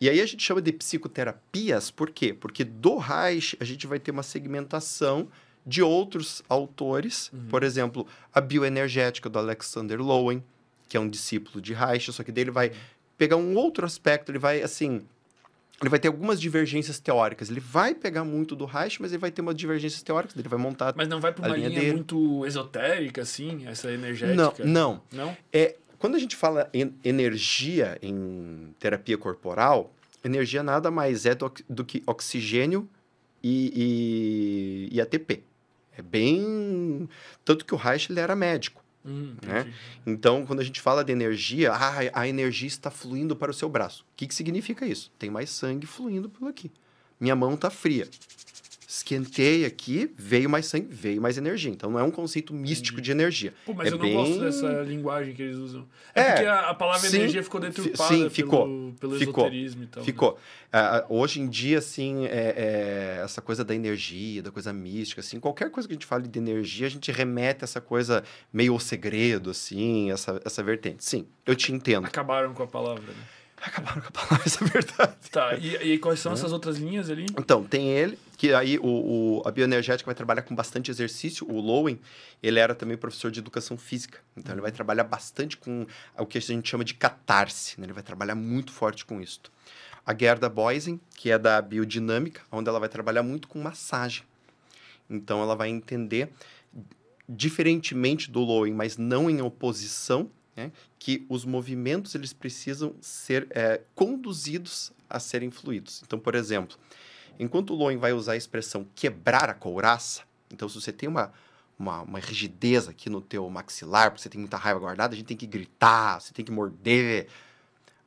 E aí a gente chama de psicoterapias, por quê? Porque do Reich a gente vai ter uma segmentação de outros autores, uhum. por exemplo, a bioenergética do Alexander Lowen, que é um discípulo de Reich, só que dele vai pegar um outro aspecto, ele vai assim, ele vai ter algumas divergências teóricas. Ele vai pegar muito do Reich, mas ele vai ter umas divergências teóricas. Ele vai montar. Mas não vai para uma linha, linha muito esotérica, assim, essa energética? Não. Não? não? É, quando a gente fala em energia em terapia corporal, energia nada mais é do, do que oxigênio e, e, e ATP. É bem. Tanto que o Reich ele era médico. Hum, né? Então, quando a gente fala de energia, ah, a energia está fluindo para o seu braço. O que, que significa isso? Tem mais sangue fluindo por aqui. Minha mão está fria esquentei aqui, veio mais sangue, veio mais energia. Então não é um conceito místico uhum. de energia. Pô, mas é eu bem... não gosto dessa linguagem que eles usam. É, é porque a, a palavra sim, energia ficou deturpada sim, ficou, pelo, pelo ficou, esoterismo e tal. Né? Ficou. Né? Uh, hoje em dia, assim, é, é, essa coisa da energia, da coisa mística, assim, qualquer coisa que a gente fale de energia, a gente remete a essa coisa meio o segredo, assim, essa, essa vertente. Sim, eu te entendo. Acabaram com a palavra, né? Acabaram com a palavra, essa [LAUGHS] é verdade. Tá, e, e quais são é. essas outras linhas ali? Então, tem ele, que aí o, o, a bioenergética vai trabalhar com bastante exercício. O Lowen, ele era também professor de educação física. Então, ele vai trabalhar bastante com o que a gente chama de catarse. Né? Ele vai trabalhar muito forte com isso. A Gerda Boisen, que é da biodinâmica, onde ela vai trabalhar muito com massagem. Então, ela vai entender, diferentemente do Lowen, mas não em oposição, né? que os movimentos eles precisam ser é, conduzidos a serem fluidos. Então, por exemplo, enquanto o Loen vai usar a expressão quebrar a couraça, então se você tem uma, uma, uma, rigidez aqui no teu maxilar, porque você tem muita raiva guardada, a gente tem que gritar, você tem que morder.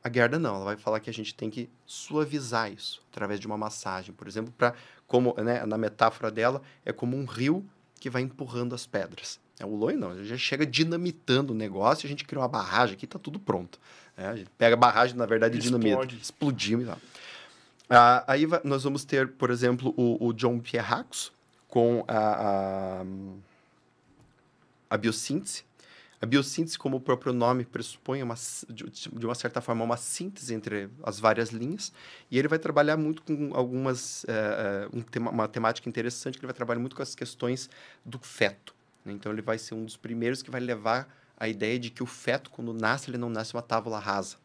A Gerda não, ela vai falar que a gente tem que suavizar isso através de uma massagem, por exemplo, para como né, na metáfora dela é como um rio que vai empurrando as pedras. É, o Loi não, a já chega dinamitando o negócio, a gente cria uma barragem aqui, tá tudo pronto. É, a gente pega a barragem, na verdade, Explode. dinamita. Explodimos e tá. tal. Ah, aí nós vamos ter, por exemplo, o, o John Pierrax com a, a, a biossíntese. A biossíntese, como o próprio nome pressupõe, é uma, de uma certa forma, uma síntese entre as várias linhas. E ele vai trabalhar muito com algumas. Eh, eh, um tema, uma temática interessante, que ele vai trabalhar muito com as questões do feto. Né? Então ele vai ser um dos primeiros que vai levar a ideia de que o feto, quando nasce, ele não nasce uma tábula rasa,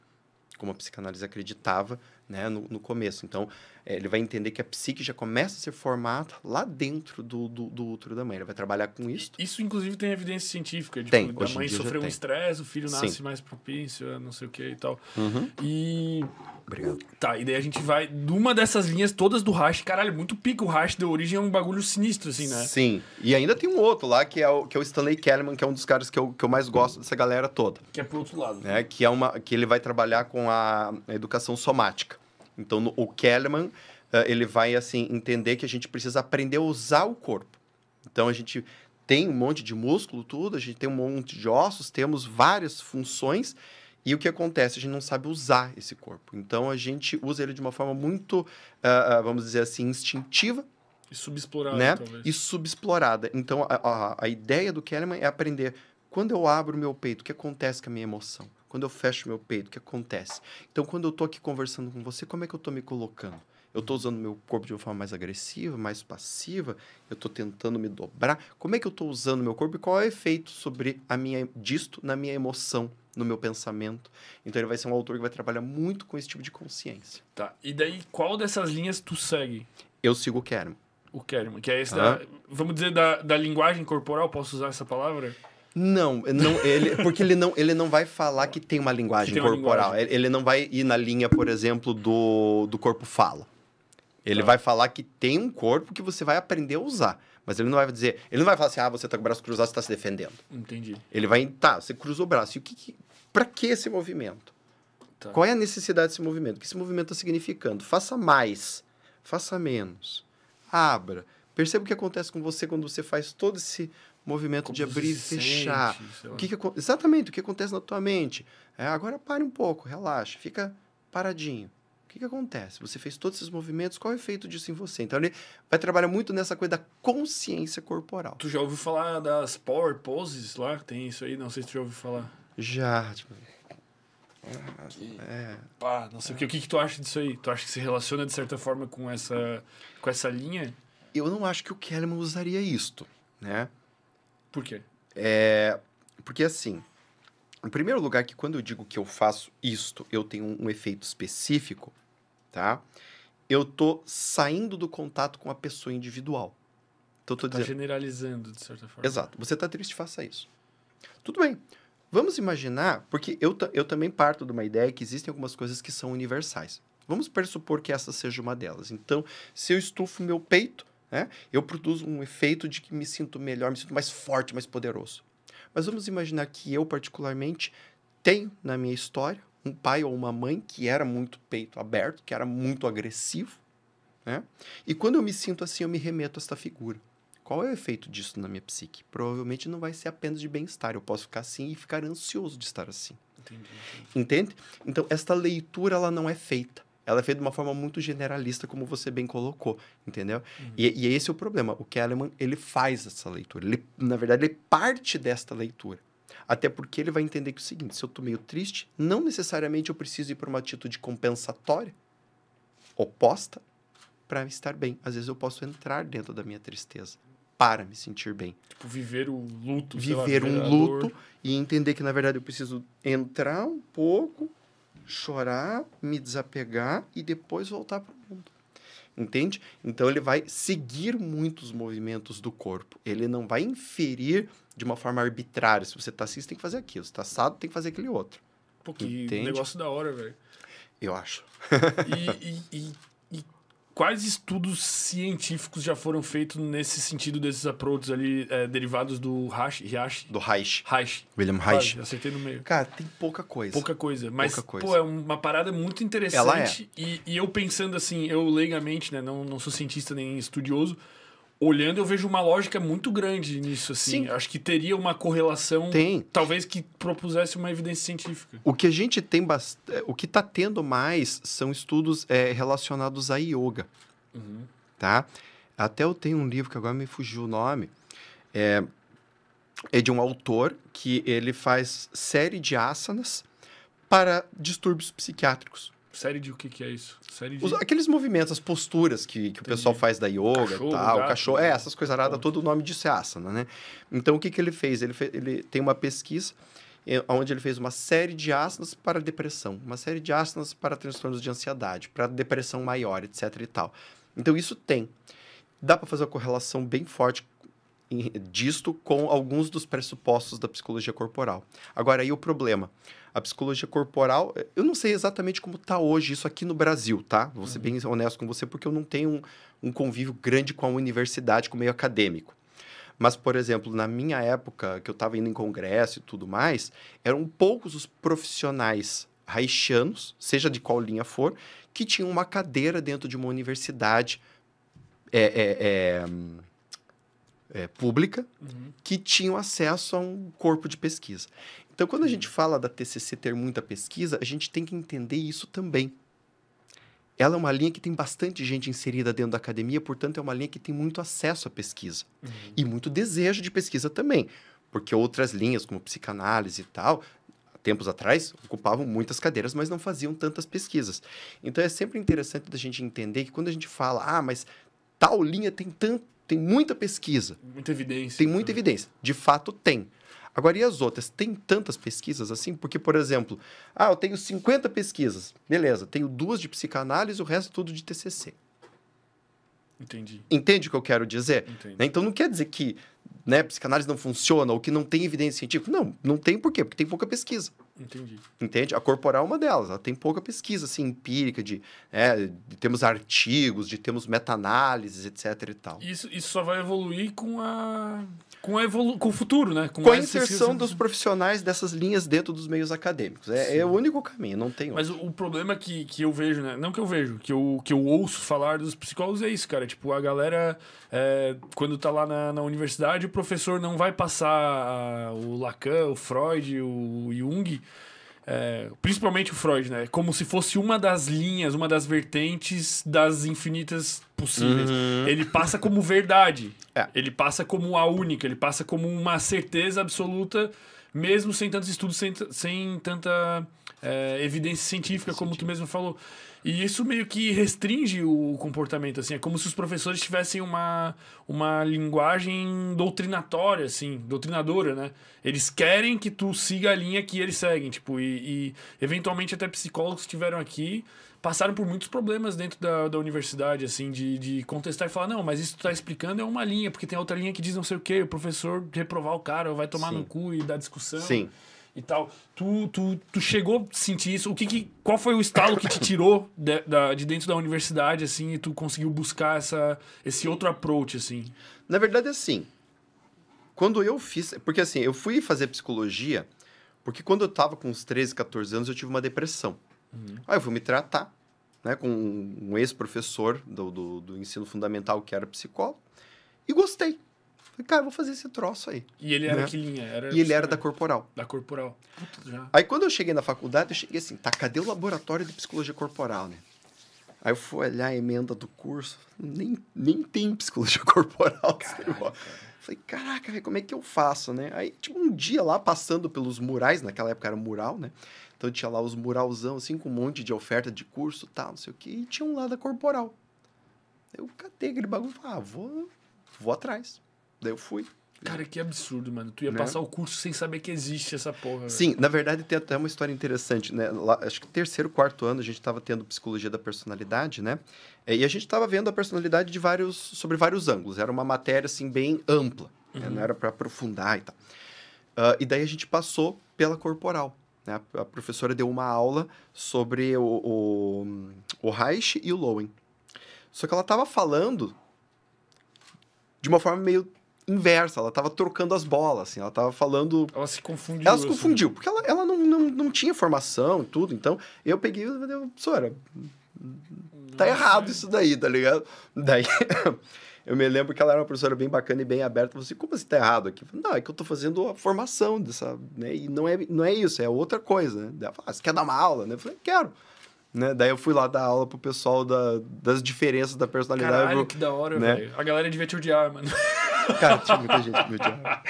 como a psicanálise acreditava, né, no, no começo. Então, é, ele vai entender que a psique já começa a ser formada lá dentro do, do, do útero da mãe. Ele vai trabalhar com isso. Isso, inclusive, tem evidência científica. tem. Tipo, a mãe sofreu um estresse, o filho nasce Sim. mais propício não sei o que e tal. Uhum. E... Obrigado. Tá, e daí a gente vai numa dessas linhas todas do Rash. Caralho, muito pica. O Rash deu origem a um bagulho sinistro, assim, né? Sim. E ainda tem um outro lá, que é o, que é o Stanley Kellerman, que é um dos caras que eu, que eu mais gosto dessa galera toda. Que é pro outro lado. Né? Que, é uma, que ele vai trabalhar com a educação somática. Então, no, o Kellerman, uh, ele vai, assim, entender que a gente precisa aprender a usar o corpo. Então, a gente tem um monte de músculo, tudo, a gente tem um monte de ossos, temos várias funções, e o que acontece? A gente não sabe usar esse corpo. Então, a gente usa ele de uma forma muito, uh, vamos dizer assim, instintiva, e subexplorada, né? Talvez. E subexplorada. Então, a, a, a, ideia do Kellerman é aprender quando eu abro meu peito, o que acontece com a minha emoção? Quando eu fecho meu peito, o que acontece? Então, quando eu estou aqui conversando com você, como é que eu estou me colocando? Eu estou usando meu corpo de uma forma mais agressiva, mais passiva? Eu estou tentando me dobrar? Como é que eu estou usando meu corpo e qual é o efeito sobre a minha disto na minha emoção, no meu pensamento? Então, ele vai ser um autor que vai trabalhar muito com esse tipo de consciência. Tá. E daí, qual dessas linhas tu segue? Eu sigo o Kerman. O Kerman, que é esse da, vamos dizer, da, da linguagem corporal, posso usar essa palavra? Não, não ele, porque ele não, ele não vai falar que tem uma linguagem tem uma corporal. Linguagem. Ele não vai ir na linha, por exemplo, do, do corpo fala. Ele tá. vai falar que tem um corpo que você vai aprender a usar. Mas ele não vai dizer, ele não vai falar assim, ah, você tá com o braço cruzado, você está se defendendo. Entendi. Ele vai, tá, você cruzou o braço. E o que, que pra que esse movimento? Tá. Qual é a necessidade desse movimento? O que esse movimento está significando? Faça mais, faça menos, abra. Perceba o que acontece com você quando você faz todo esse movimento Como de abrir e fechar. o que que, exatamente, o que acontece na tua mente. É, agora pare um pouco, relaxa, fica paradinho. O que, que acontece? Você fez todos esses movimentos, qual é o efeito disso em você? Então ele vai trabalhar muito nessa coisa da consciência corporal. Tu já ouviu falar das power poses lá? Tem isso aí, não sei se tu já ouviu falar. Já, tipo... É. Pá, não sei é. o que. O que, que tu acha disso aí? Tu acha que se relaciona de certa forma com essa, com essa linha? Eu não acho que o Kellerman usaria isto, né? Por quê? É, porque assim, em primeiro lugar, que quando eu digo que eu faço isto, eu tenho um, um efeito específico, tá? Eu tô saindo do contato com a pessoa individual. Então, eu tô tá dizendo... generalizando, de certa forma. Exato. Você tá triste, faça isso. Tudo bem. Vamos imaginar, porque eu, eu também parto de uma ideia que existem algumas coisas que são universais. Vamos pressupor que essa seja uma delas. Então, se eu estufo meu peito, né? Eu produzo um efeito de que me sinto melhor, me sinto mais forte, mais poderoso. Mas vamos imaginar que eu, particularmente, tenho na minha história um pai ou uma mãe que era muito peito aberto, que era muito agressivo. Né? E quando eu me sinto assim, eu me remeto a esta figura. Qual é o efeito disso na minha psique? Provavelmente não vai ser apenas de bem-estar. Eu posso ficar assim e ficar ansioso de estar assim. Entendi, entendi. Entende? Então, esta leitura ela não é feita ela é feita de uma forma muito generalista, como você bem colocou, entendeu? Uhum. E, e esse é o problema. O Kellerman, ele faz essa leitura. Ele, na verdade, ele parte desta leitura. Até porque ele vai entender que é o seguinte, se eu estou meio triste, não necessariamente eu preciso ir para uma atitude compensatória, oposta, para estar bem. Às vezes eu posso entrar dentro da minha tristeza para me sentir bem. Tipo, viver o luto. Viver lá, um luto e entender que, na verdade, eu preciso entrar um pouco, chorar, me desapegar e depois voltar para o mundo. Entende? Então ele vai seguir muitos movimentos do corpo. Ele não vai inferir de uma forma arbitrária. Se você tá assim, você tem que fazer aquilo. Se tá assado, tem que fazer aquele outro. Pô, que Entende? negócio da hora, velho. Eu acho. e, e, e quais estudos científicos já foram feitos nesse sentido desses approaches ali é, derivados do hash? Do Reich. Reich. William Reich. Quase, acertei no meio. Cara, tem pouca coisa. Pouca coisa. Mas, pouca coisa. pô, é uma parada muito interessante. Ela é. e, e eu pensando assim, eu leigamente, né? Não, não sou cientista nem estudioso, olhando, eu vejo uma lógica muito grande nisso, assim. Sim. Acho que teria uma correlação. Tem. Talvez que propusesse uma evidência científica. O que a gente tem bastante... É, o que está tendo mais são estudos é, relacionados a yoga. Uhum. Tá? Até eu tenho um livro que agora me fugiu o nome. É, é de um autor que ele faz série de asanas para distúrbios psiquiátricos. Série de o que, que é isso? Série de... Os, aqueles movimentos, as posturas que, que o pessoal faz da yoga cachorro, tal, gato, cachorro. É, essas coisas aradas, todo o nome disso é asana, né? Então, o que, que ele fez? Ele, fez, ele tem uma pesquisa é, onde ele fez uma série de asanas para depressão, uma série de asanas para transtornos de ansiedade, para depressão maior, etc e tal. Então, isso tem. Dá para fazer uma correlação bem forte disto com alguns dos pressupostos da psicologia corporal. Agora, aí o problema a psicologia corporal. Eu não sei exatamente como está hoje isso aqui no Brasil, tá? Vou ser uhum. bem honesto com você, porque eu não tenho um, um convívio grande com a universidade, com o meio acadêmico. Mas, por exemplo, na minha época, que eu estava indo em congresso e tudo mais, eram poucos os profissionais haitianos, seja de qual linha for, que tinham uma cadeira dentro de uma universidade é, é, é, é pública uhum. que tinham acesso a um corpo de pesquisa. Então, quando a gente uhum. fala da TCC ter muita pesquisa, a gente tem que entender isso também. Ela é uma linha que tem bastante gente inserida dentro da academia, portanto, é uma linha que tem muito acesso à pesquisa uhum. e muito desejo de pesquisa também, porque outras linhas, como psicanálise e tal, há tempos atrás, ocupavam muitas cadeiras, mas não faziam tantas pesquisas. Então, é sempre interessante da gente entender que quando a gente fala, ah, mas tal linha tem tanto. Tem muita pesquisa. Muita evidência. Tem muita uhum. evidência. De fato, tem. Agora, e as outras? Tem tantas pesquisas assim? Porque, por exemplo, ah, eu tenho 50 pesquisas. Beleza, tenho duas de psicanálise, o resto tudo de TCC. Entendi. Entende o que eu quero dizer? Entendi. Então, não quer dizer que né, psicanálise não funciona ou que não tem evidência científica. Não, não tem por quê? Porque tem pouca pesquisa. Entendi. Entende? A corporal é uma delas. Ela tem pouca pesquisa assim, empírica de, é, de temos artigos, de temos meta-análises, etc. e tal. Isso, isso só vai evoluir com a. Com, a evolu com o futuro, né? Com, com a inserção dos profissionais dessas linhas dentro dos meios acadêmicos. É, é o único caminho, não tem outro. Mas o, o, problema que, que eu vejo, né? Não que eu vejo, que eu, que eu ouço falar dos psicólogos é isso, cara. Tipo, a galera, é, quando tá lá na, na universidade, o professor não vai passar a, o Lacan, o Freud, o Jung é, principalmente o Freud, né? Como se fosse uma das linhas, uma das vertentes das infinitas possíveis. Uhum. Ele passa como verdade. É. Ele passa como a única, ele passa como uma certeza absoluta, mesmo sem tantos estudos, sem, sem tanta é, evidência científica, como tu mesmo falou. E isso meio que restringe o comportamento, assim. É como se os professores tivessem uma, uma linguagem doutrinatória, assim, doutrinadora, né? Eles querem que tu siga a linha que eles seguem, tipo, e, e eventualmente até psicólogos estiveram aqui passaram por muitos problemas dentro da, da universidade, assim, de, de contestar e falar, não, mas isso tu tá explicando é uma linha, porque tem outra linha que diz não sei o quê, o professor reprovar o cara, vai tomar Sim. no cu e dar discussão. Sim e tal. Tu, tu, tu chegou a sentir isso? O que, que qual foi o estalo que te tirou de, da, de dentro da universidade, assim, e tu conseguiu buscar essa, esse outro approach, assim? Na verdade, assim, quando eu fiz... Porque, assim, eu fui fazer psicologia porque quando eu tava com uns 13, 14 anos, eu tive uma depressão. Uhum. Aí eu fui me tratar, né, com um ex-professor do, do, do ensino fundamental que era psicólogo, e gostei. Falei, cara, vou fazer esse troço aí. E ele era né? que linha? Era e ele era da corporal. Da corporal. Puta, já. Aí quando eu cheguei na faculdade, eu cheguei assim, tá, cadê o laboratório de psicologia corporal, né? Aí eu fui olhar a emenda do curso, nem, nem tem psicologia [LAUGHS] corporal. Falei, caraca, como é que eu faço, né? Aí, tipo, um dia lá, passando pelos murais, naquela época era mural, né? Então tinha lá os muralzão, assim, com um monte de oferta de curso, tal, não sei o quê, e tinha um lá da corporal. Eu catei aquele bagulho e falei, ah, vou, vou atrás. Daí eu fui. Cara, que absurdo, mano. Tu ia né? passar o curso sem saber que existe essa porra. Sim, na verdade tem até uma história interessante, né? Lá, acho que terceiro, quarto ano a gente estava tendo psicologia da personalidade, né? É, e a gente estava vendo a personalidade de vários, sobre vários ângulos. Era uma matéria assim bem ampla, né? uhum. né? não era para aprofundar e tal. Uh, e daí a gente passou pela corporal. Né? A professora deu uma aula sobre o, o, o Reich e o Lowen. Só que ela estava falando de uma forma meio inversa, ela tava trocando as bolas, assim, ela tava falando. Ela se confundiu. Ela se assim. confundiu, assim. porque ela, ela não, não, não tinha formação e tudo, então eu peguei e falei, professora, tá errado isso daí, tá ligado? Daí. [LAUGHS] eu me lembro que ela era uma professora bem bacana e bem aberta. Eu falei assim, como assim tá errado aqui? Falei, não, é que eu tô fazendo a formação dessa, né? E não é, não é isso, é outra coisa, né? ela falou, ah, você quer dar uma aula? Eu falei, quero. Né? Daí eu fui lá dar aula pro pessoal da, das diferenças da personalidade. Caralho, eu, que da hora, né? velho. A galera devia te odiar, mano. [LAUGHS] Cara, tinha muita gente que me odiava.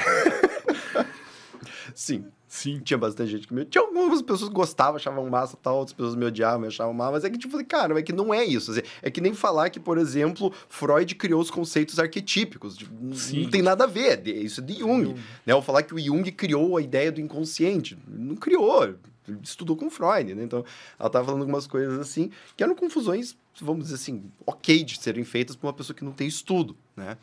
Sim. Sim. Tinha bastante gente que me Tinha algumas pessoas que gostavam, achavam massa tal, outras pessoas me odiavam, me achavam má. mas é que, tipo, cara, é que não é isso. Assim, é que nem falar que, por exemplo, Freud criou os conceitos arquetípicos. Tipo, sim. Não tem nada a ver, isso é de Jung. Jung. Né? Ou falar que o Jung criou a ideia do inconsciente. Não criou, estudou com Freud, né? Então, ela tava falando algumas coisas assim, que eram confusões, vamos dizer assim, ok de serem feitas por uma pessoa que não tem estudo, né?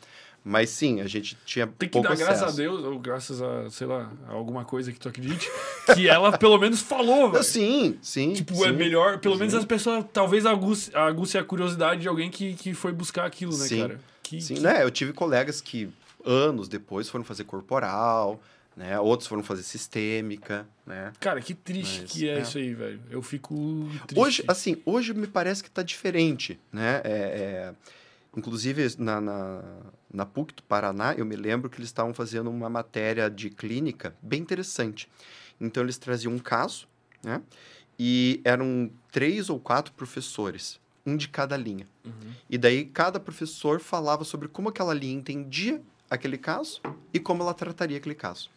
Mas sim, a gente tinha Tem que dar acesso. graças a Deus, ou graças a, sei lá, a alguma coisa que tu acredite, que ela pelo menos falou, velho. Sim, sim. Tipo, é sim, é melhor, pelo sim. menos as pessoas, talvez aguce, aguce a curiosidade de alguém que, que foi buscar aquilo, né, sim. cara? Que, sim, que... né? Eu tive colegas que anos depois foram fazer corporal, né? Outros foram fazer sistêmica, né? Cara, que triste Mas, que é, é, isso aí, velho. Eu fico triste. Hoje, assim, hoje me parece que tá diferente, né? é... é Inclusive, na, na, na, PUC do Paraná, eu me lembro que eles estavam fazendo uma matéria de clínica bem interessante. Então, eles traziam um caso, né? E eram três ou quatro professores, um de cada linha. Uhum. E daí, cada professor falava sobre como aquela linha entendia aquele caso e como ela trataria aquele caso.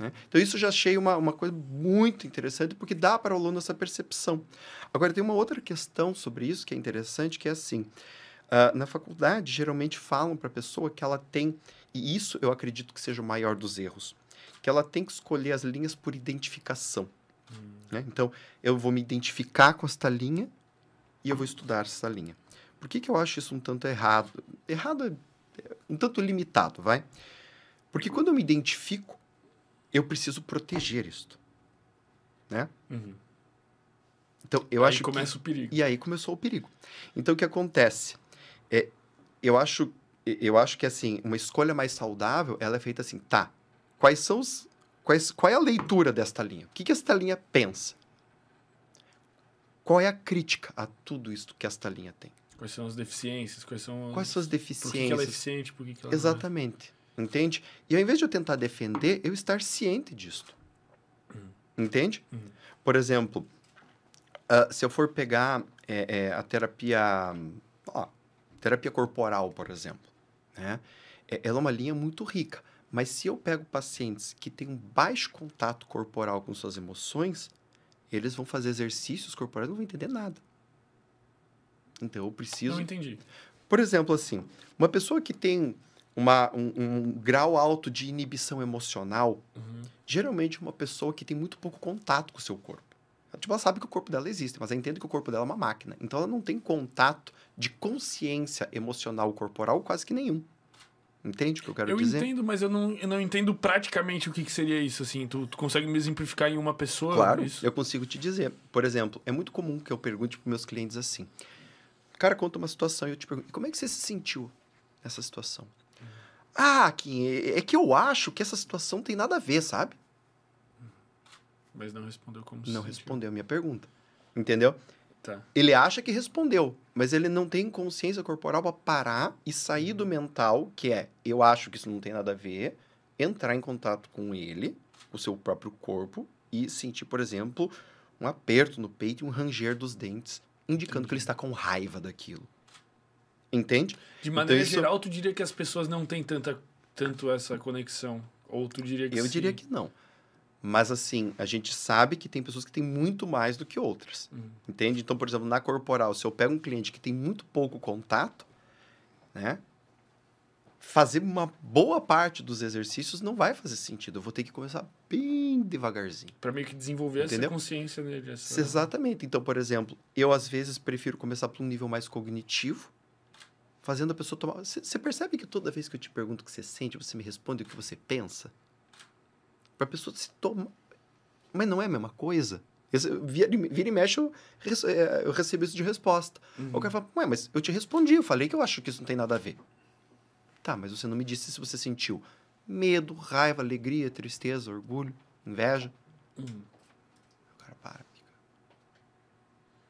Né? Então, isso já achei uma, uma coisa muito interessante, porque dá para o aluno essa percepção. Agora, tem uma outra questão sobre isso que é interessante, que é assim... Uh, na faculdade, geralmente falam para a pessoa que ela tem, e isso eu acredito que seja o maior dos erros, que ela tem que escolher as linhas por identificação. Hum. Né? Então, eu vou me identificar com esta linha e eu vou estudar essa linha. Por que, que eu acho isso um tanto errado? Errado é, é um tanto limitado, vai? Porque quando eu me identifico, eu preciso proteger isto. Né? Uhum. Então, eu aí acho começa que... o perigo. E aí começou o perigo. Então, o que acontece? É, eu acho eu acho que assim uma escolha mais saudável ela é feita assim tá quais são os quais qual é a leitura desta linha o que que esta linha pensa qual é a crítica a tudo isso que esta linha tem quais são as deficiências quais são quais são as deficiências por que, que ela é eficiente por que, que ela é? exatamente é? entende e ao invés de eu tentar defender eu estar ciente disso uhum. entende uhum. por exemplo uh, se eu for pegar é, é, a terapia ó, Terapia corporal, por exemplo, né? É, ela é uma linha muito rica, mas se eu pego pacientes que têm um baixo contato corporal com suas emoções, eles vão fazer exercícios corporais, não vão entender nada. Então eu preciso. Não entendi. Por exemplo, assim, uma pessoa que tem uma, um, um grau alto de inibição emocional, uhum. geralmente é uma pessoa que tem muito pouco contato com o seu corpo. Tipo, ela sabe que o corpo dela existe, mas ela entende que o corpo dela é uma máquina. Então ela não tem contato de consciência emocional corporal quase que nenhum. Entende o que eu quero eu dizer? Eu entendo, mas eu não, eu não entendo praticamente o que, que seria isso, assim. Tu, tu, consegue me exemplificar em uma pessoa? Claro, isso? eu consigo te dizer. Por exemplo, é muito comum que eu pergunte para meus clientes assim. O cara conta uma situação e eu te pergunto, como é que você se sentiu nessa situação? Ah, Kim, é, é que eu acho que essa situação tem nada a ver, sabe? Mas não respondeu como Não se respondeu a minha pergunta. Entendeu? Tá. Ele acha que respondeu, mas ele não tem consciência corporal para parar e sair do uhum. mental, que é eu acho que isso não tem nada a ver, entrar em contato com ele, o seu próprio corpo, e sentir, por exemplo, um aperto no peito e um ranger dos dentes, indicando Entendi. que ele está com raiva daquilo. Entende? De então maneira então, geral, isso... tu diria que as pessoas não têm tanta, tanto essa conexão? Ou tu diria que Eu sim? diria que não. Mas, assim, a gente sabe que tem pessoas que têm muito mais do que outras. Uhum. Entende? Então, por exemplo, na corporal, se eu pego um cliente que tem muito pouco contato, né? Fazer uma boa parte dos exercícios não vai fazer sentido. Eu vou ter que começar bem devagarzinho. Para meio que desenvolver Entendeu? essa consciência nele. Essa... Exatamente. Então, por exemplo, eu às vezes prefiro começar por um nível mais cognitivo, fazendo a pessoa tomar. Você percebe que toda vez que eu te pergunto o que você sente, você me responde o que você pensa? Pra pessoa se tomar. Mas não é a mesma coisa. Vira, vira e mexe, eu, é, eu recebo isso de resposta. Uhum. O cara fala, ué, mas eu te respondi, eu falei que eu acho que isso não tem nada a ver. Tá, mas você não me disse se você sentiu medo, raiva, alegria, tristeza, orgulho, inveja. Uhum. O cara para, fica.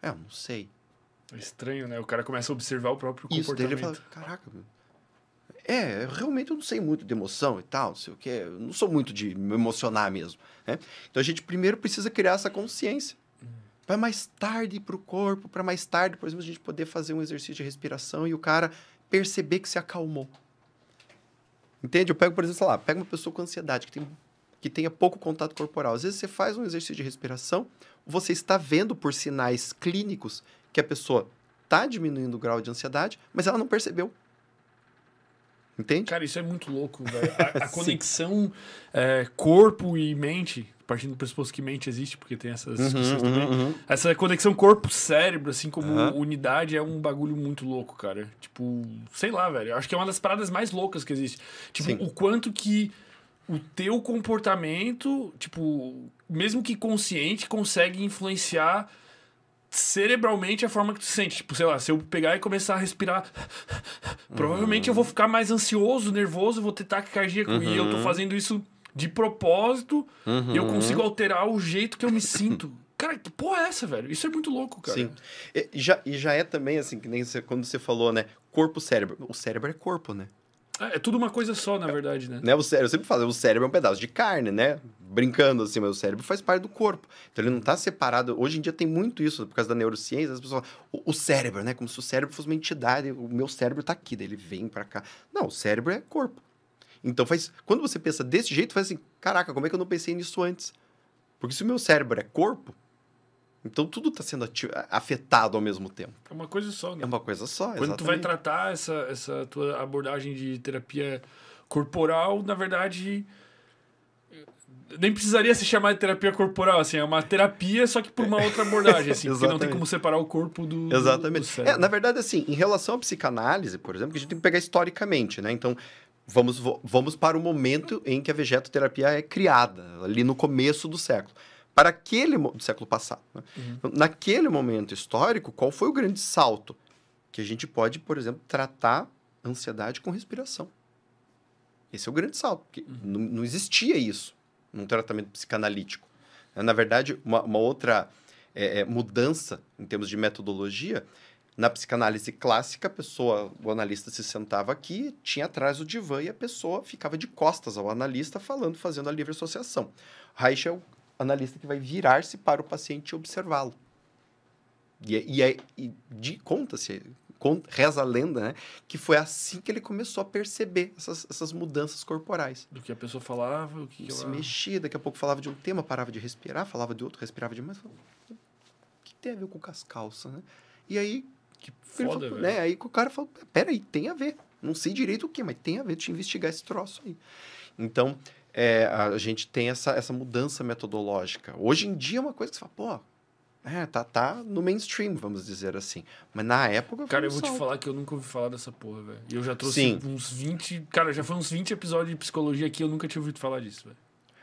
É, eu não sei. É estranho, né? O cara começa a observar o próprio comportamento. Isso, daí ele fala, caraca, meu, é, realmente eu não sei muito de emoção e tal, não sei o quê. Eu não sou muito de me emocionar mesmo. Né? Então a gente primeiro precisa criar essa consciência. Uhum. Para mais tarde para o corpo, para mais tarde, por exemplo, a gente poder fazer um exercício de respiração e o cara perceber que se acalmou. Entende? Eu pego, por exemplo, sei lá, pego uma pessoa com ansiedade, que, tem, que tenha pouco contato corporal. Às vezes você faz um exercício de respiração, você está vendo por sinais clínicos que a pessoa está diminuindo o grau de ansiedade, mas ela não percebeu. Entende? Cara, isso é muito louco, velho. [LAUGHS] A, a conexão é, corpo e mente, partindo do pressuposto que mente existe, porque tem essas uhum, discussões uhum, também. Uhum. Essa conexão corpo-cérebro, assim, como unidade, é um bagulho muito louco, cara. Tipo, sei lá, velho. Acho que é uma das paradas mais loucas que existe. Tipo, Sim. o quanto que o teu comportamento, tipo, mesmo que consciente, consegue influenciar cerebralmente a forma que tu sente. Tipo, sei lá, se eu pegar e começar a respirar, uhum. provavelmente eu vou ficar mais ansioso, nervoso, vou ter ataque cardíaco. Uhum. E eu tô uhum. fazendo isso de propósito uhum. e eu uhum. consigo alterar o jeito que eu me sinto. [LAUGHS] Cara, que porra é essa, velho? Isso é muito louco, cara. Sim. E já, e já é também assim, que nem você, quando você falou, né? Corpo-cérebro. O cérebro é corpo, né? É, é tudo uma coisa só, na verdade, né? né? O cérebro, eu sempre falo, o cérebro é um pedaço de carne, né? Brincando assim, mas o cérebro faz parte do corpo. Então ele não está separado. Hoje em dia tem muito isso, por causa da neurociência, as pessoas falam, o, o cérebro, né? Como se o cérebro fosse uma entidade, o meu cérebro está aqui, daí ele vem para cá. Não, o cérebro é corpo. Então faz. Quando você pensa desse jeito, faz assim, caraca, como é que eu não pensei nisso antes? Porque se o meu cérebro é corpo, então tudo está sendo afetado ao mesmo tempo. É uma coisa só, né? É uma coisa só, Quando exatamente. tu vai tratar essa, essa tua abordagem de terapia corporal, na verdade, nem precisaria se chamar de terapia corporal, assim, é uma terapia, só que por uma outra abordagem, assim, [LAUGHS] porque não tem como separar o corpo do. Exatamente. Do é, na verdade, assim, em relação à psicanálise, por exemplo, que a gente tem que pegar historicamente, né? Então, vamos, vamos para o momento em que a vegetoterapia é criada, ali no começo do século para aquele do século passado. Né? Uhum. Então, naquele momento histórico, qual foi o grande salto? Que a gente pode, por exemplo, tratar ansiedade com respiração. Esse é o grande salto, porque uhum. não, existia isso num tratamento psicanalítico. É, na verdade, uma, uma outra é, é, mudança em termos de metodologia na psicanálise clássica, a pessoa, o analista se sentava aqui, tinha atrás o divã e a pessoa ficava de costas ao analista falando, fazendo a livre associação. Reich é o analista que vai virar-se para o paciente e observá-lo. E, é, e, é, e, de conta-se, conta, reza a lenda, né? Que foi assim que ele começou a perceber essas, essas mudanças corporais. Do que a pessoa falava, o que ela... Se mexia, daqui a pouco falava de um tema, parava de respirar, falava de outro, respirava demais. o que tem a ver com as calças, né? E aí... Que foda, falou, né? Aí o cara falou, peraí, tem a ver. Não sei direito o que, mas tem a ver, de investigar esse troço aí. Então, é, a gente tem essa, essa mudança metodológica. Hoje em dia é uma coisa que você fala, pô, é, tá, tá no mainstream, vamos dizer assim. Mas na época. Cara, eu vou salto. te falar que eu nunca ouvi falar dessa porra, velho. E eu já trouxe Sim. uns 20. Cara, já foi uns 20 episódios de psicologia aqui, eu nunca tinha ouvido falar disso, velho.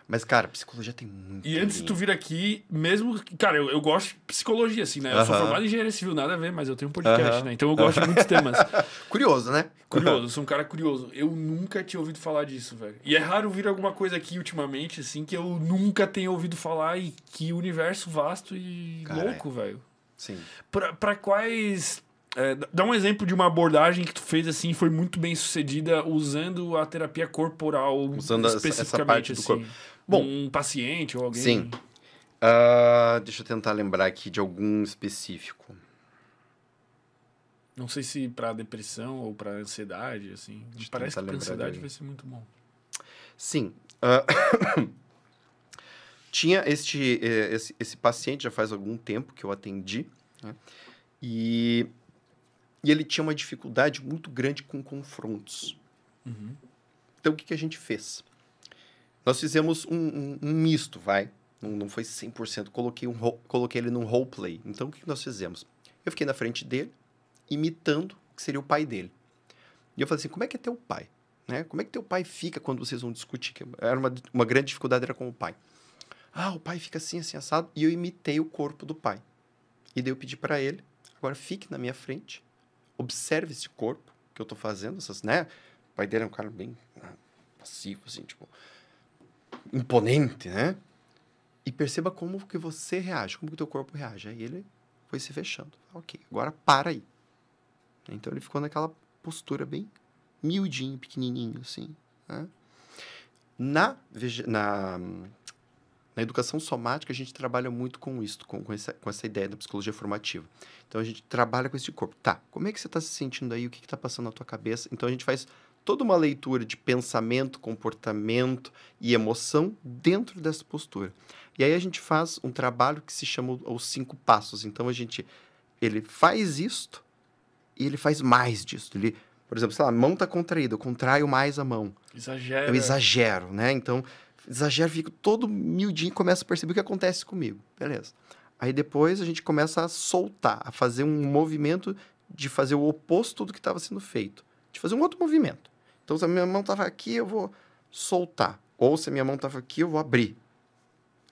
Mas, cara, psicologia tem muito. E antes de tu vir aqui, mesmo. Cara, eu, eu gosto de psicologia, assim, né? Eu uh -huh. sou formado em engenharia civil, nada a ver, mas eu tenho um podcast, uh -huh. né? Então eu gosto de muitos temas. [LAUGHS] curioso, né? Curioso, sou um cara curioso. Eu nunca tinha ouvido falar disso, velho. E é raro vir alguma coisa aqui ultimamente, assim, que eu nunca tenha ouvido falar e que universo vasto e louco, velho. Sim. Pra, pra quais. É, dá um exemplo de uma abordagem que tu fez assim foi muito bem sucedida usando a terapia corporal usando especificamente essa parte do corpo. Assim. Bom, um paciente ou alguém? Sim. Uh, deixa eu tentar lembrar aqui de algum específico. Não sei se para depressão ou para ansiedade, assim. Deixa Parece que ansiedade vai ser muito bom. Sim. Uh... [COUGHS] Tinha este eh, esse, esse paciente já faz algum tempo que eu atendi, né? e, e ele tinha uma dificuldade muito grande com confrontos. Uhum. Então, o que, que a gente fez? Nós fizemos um, um, um misto, vai. Não, não foi 100%. Coloquei, um, coloquei ele num roleplay. Então, o que nós fizemos? Eu fiquei na frente dele, imitando que seria o pai dele. E eu falei assim, como é que é teu pai? Né? Como é que teu pai fica quando vocês vão discutir? Que era uma, uma grande dificuldade era com o pai. Ah, o pai fica assim, assim, assado. E eu imitei o corpo do pai. E daí eu pedi para ele, agora fique na minha frente, observe esse corpo que eu tô fazendo, essas, né? O pai dele é um cara bem passivo, ah, assim, tipo imponente, né? E perceba como que você reage, como que o teu corpo reage. Aí ele foi se fechando. Ok, agora para aí. Então ele ficou naquela postura bem miudinho, pequenininho, assim. Né? Na, na, na educação somática, a gente trabalha muito com isso, com, com, essa, com essa ideia da psicologia formativa. Então a gente trabalha com esse corpo. Tá, como é que você está se sentindo aí? O que está passando na tua cabeça? Então a gente faz toda uma leitura de pensamento, comportamento e emoção dentro dessa postura. E aí a gente faz um trabalho que se chama os cinco passos. Então a gente ele faz isto e ele faz mais disso. Ele, por exemplo, sei lá, a mão está contraída, eu contraio mais a mão. Exagero. Eu exagero, né? Então, exagero, fico todo miudinho e começo a perceber o que acontece comigo. Beleza. Aí depois a gente começa a soltar, a fazer um movimento de fazer o oposto do que estava sendo feito, de fazer um outro movimento. Então, se a minha mão estava aqui, eu vou soltar. Ou se a minha mão estava aqui, eu vou abrir.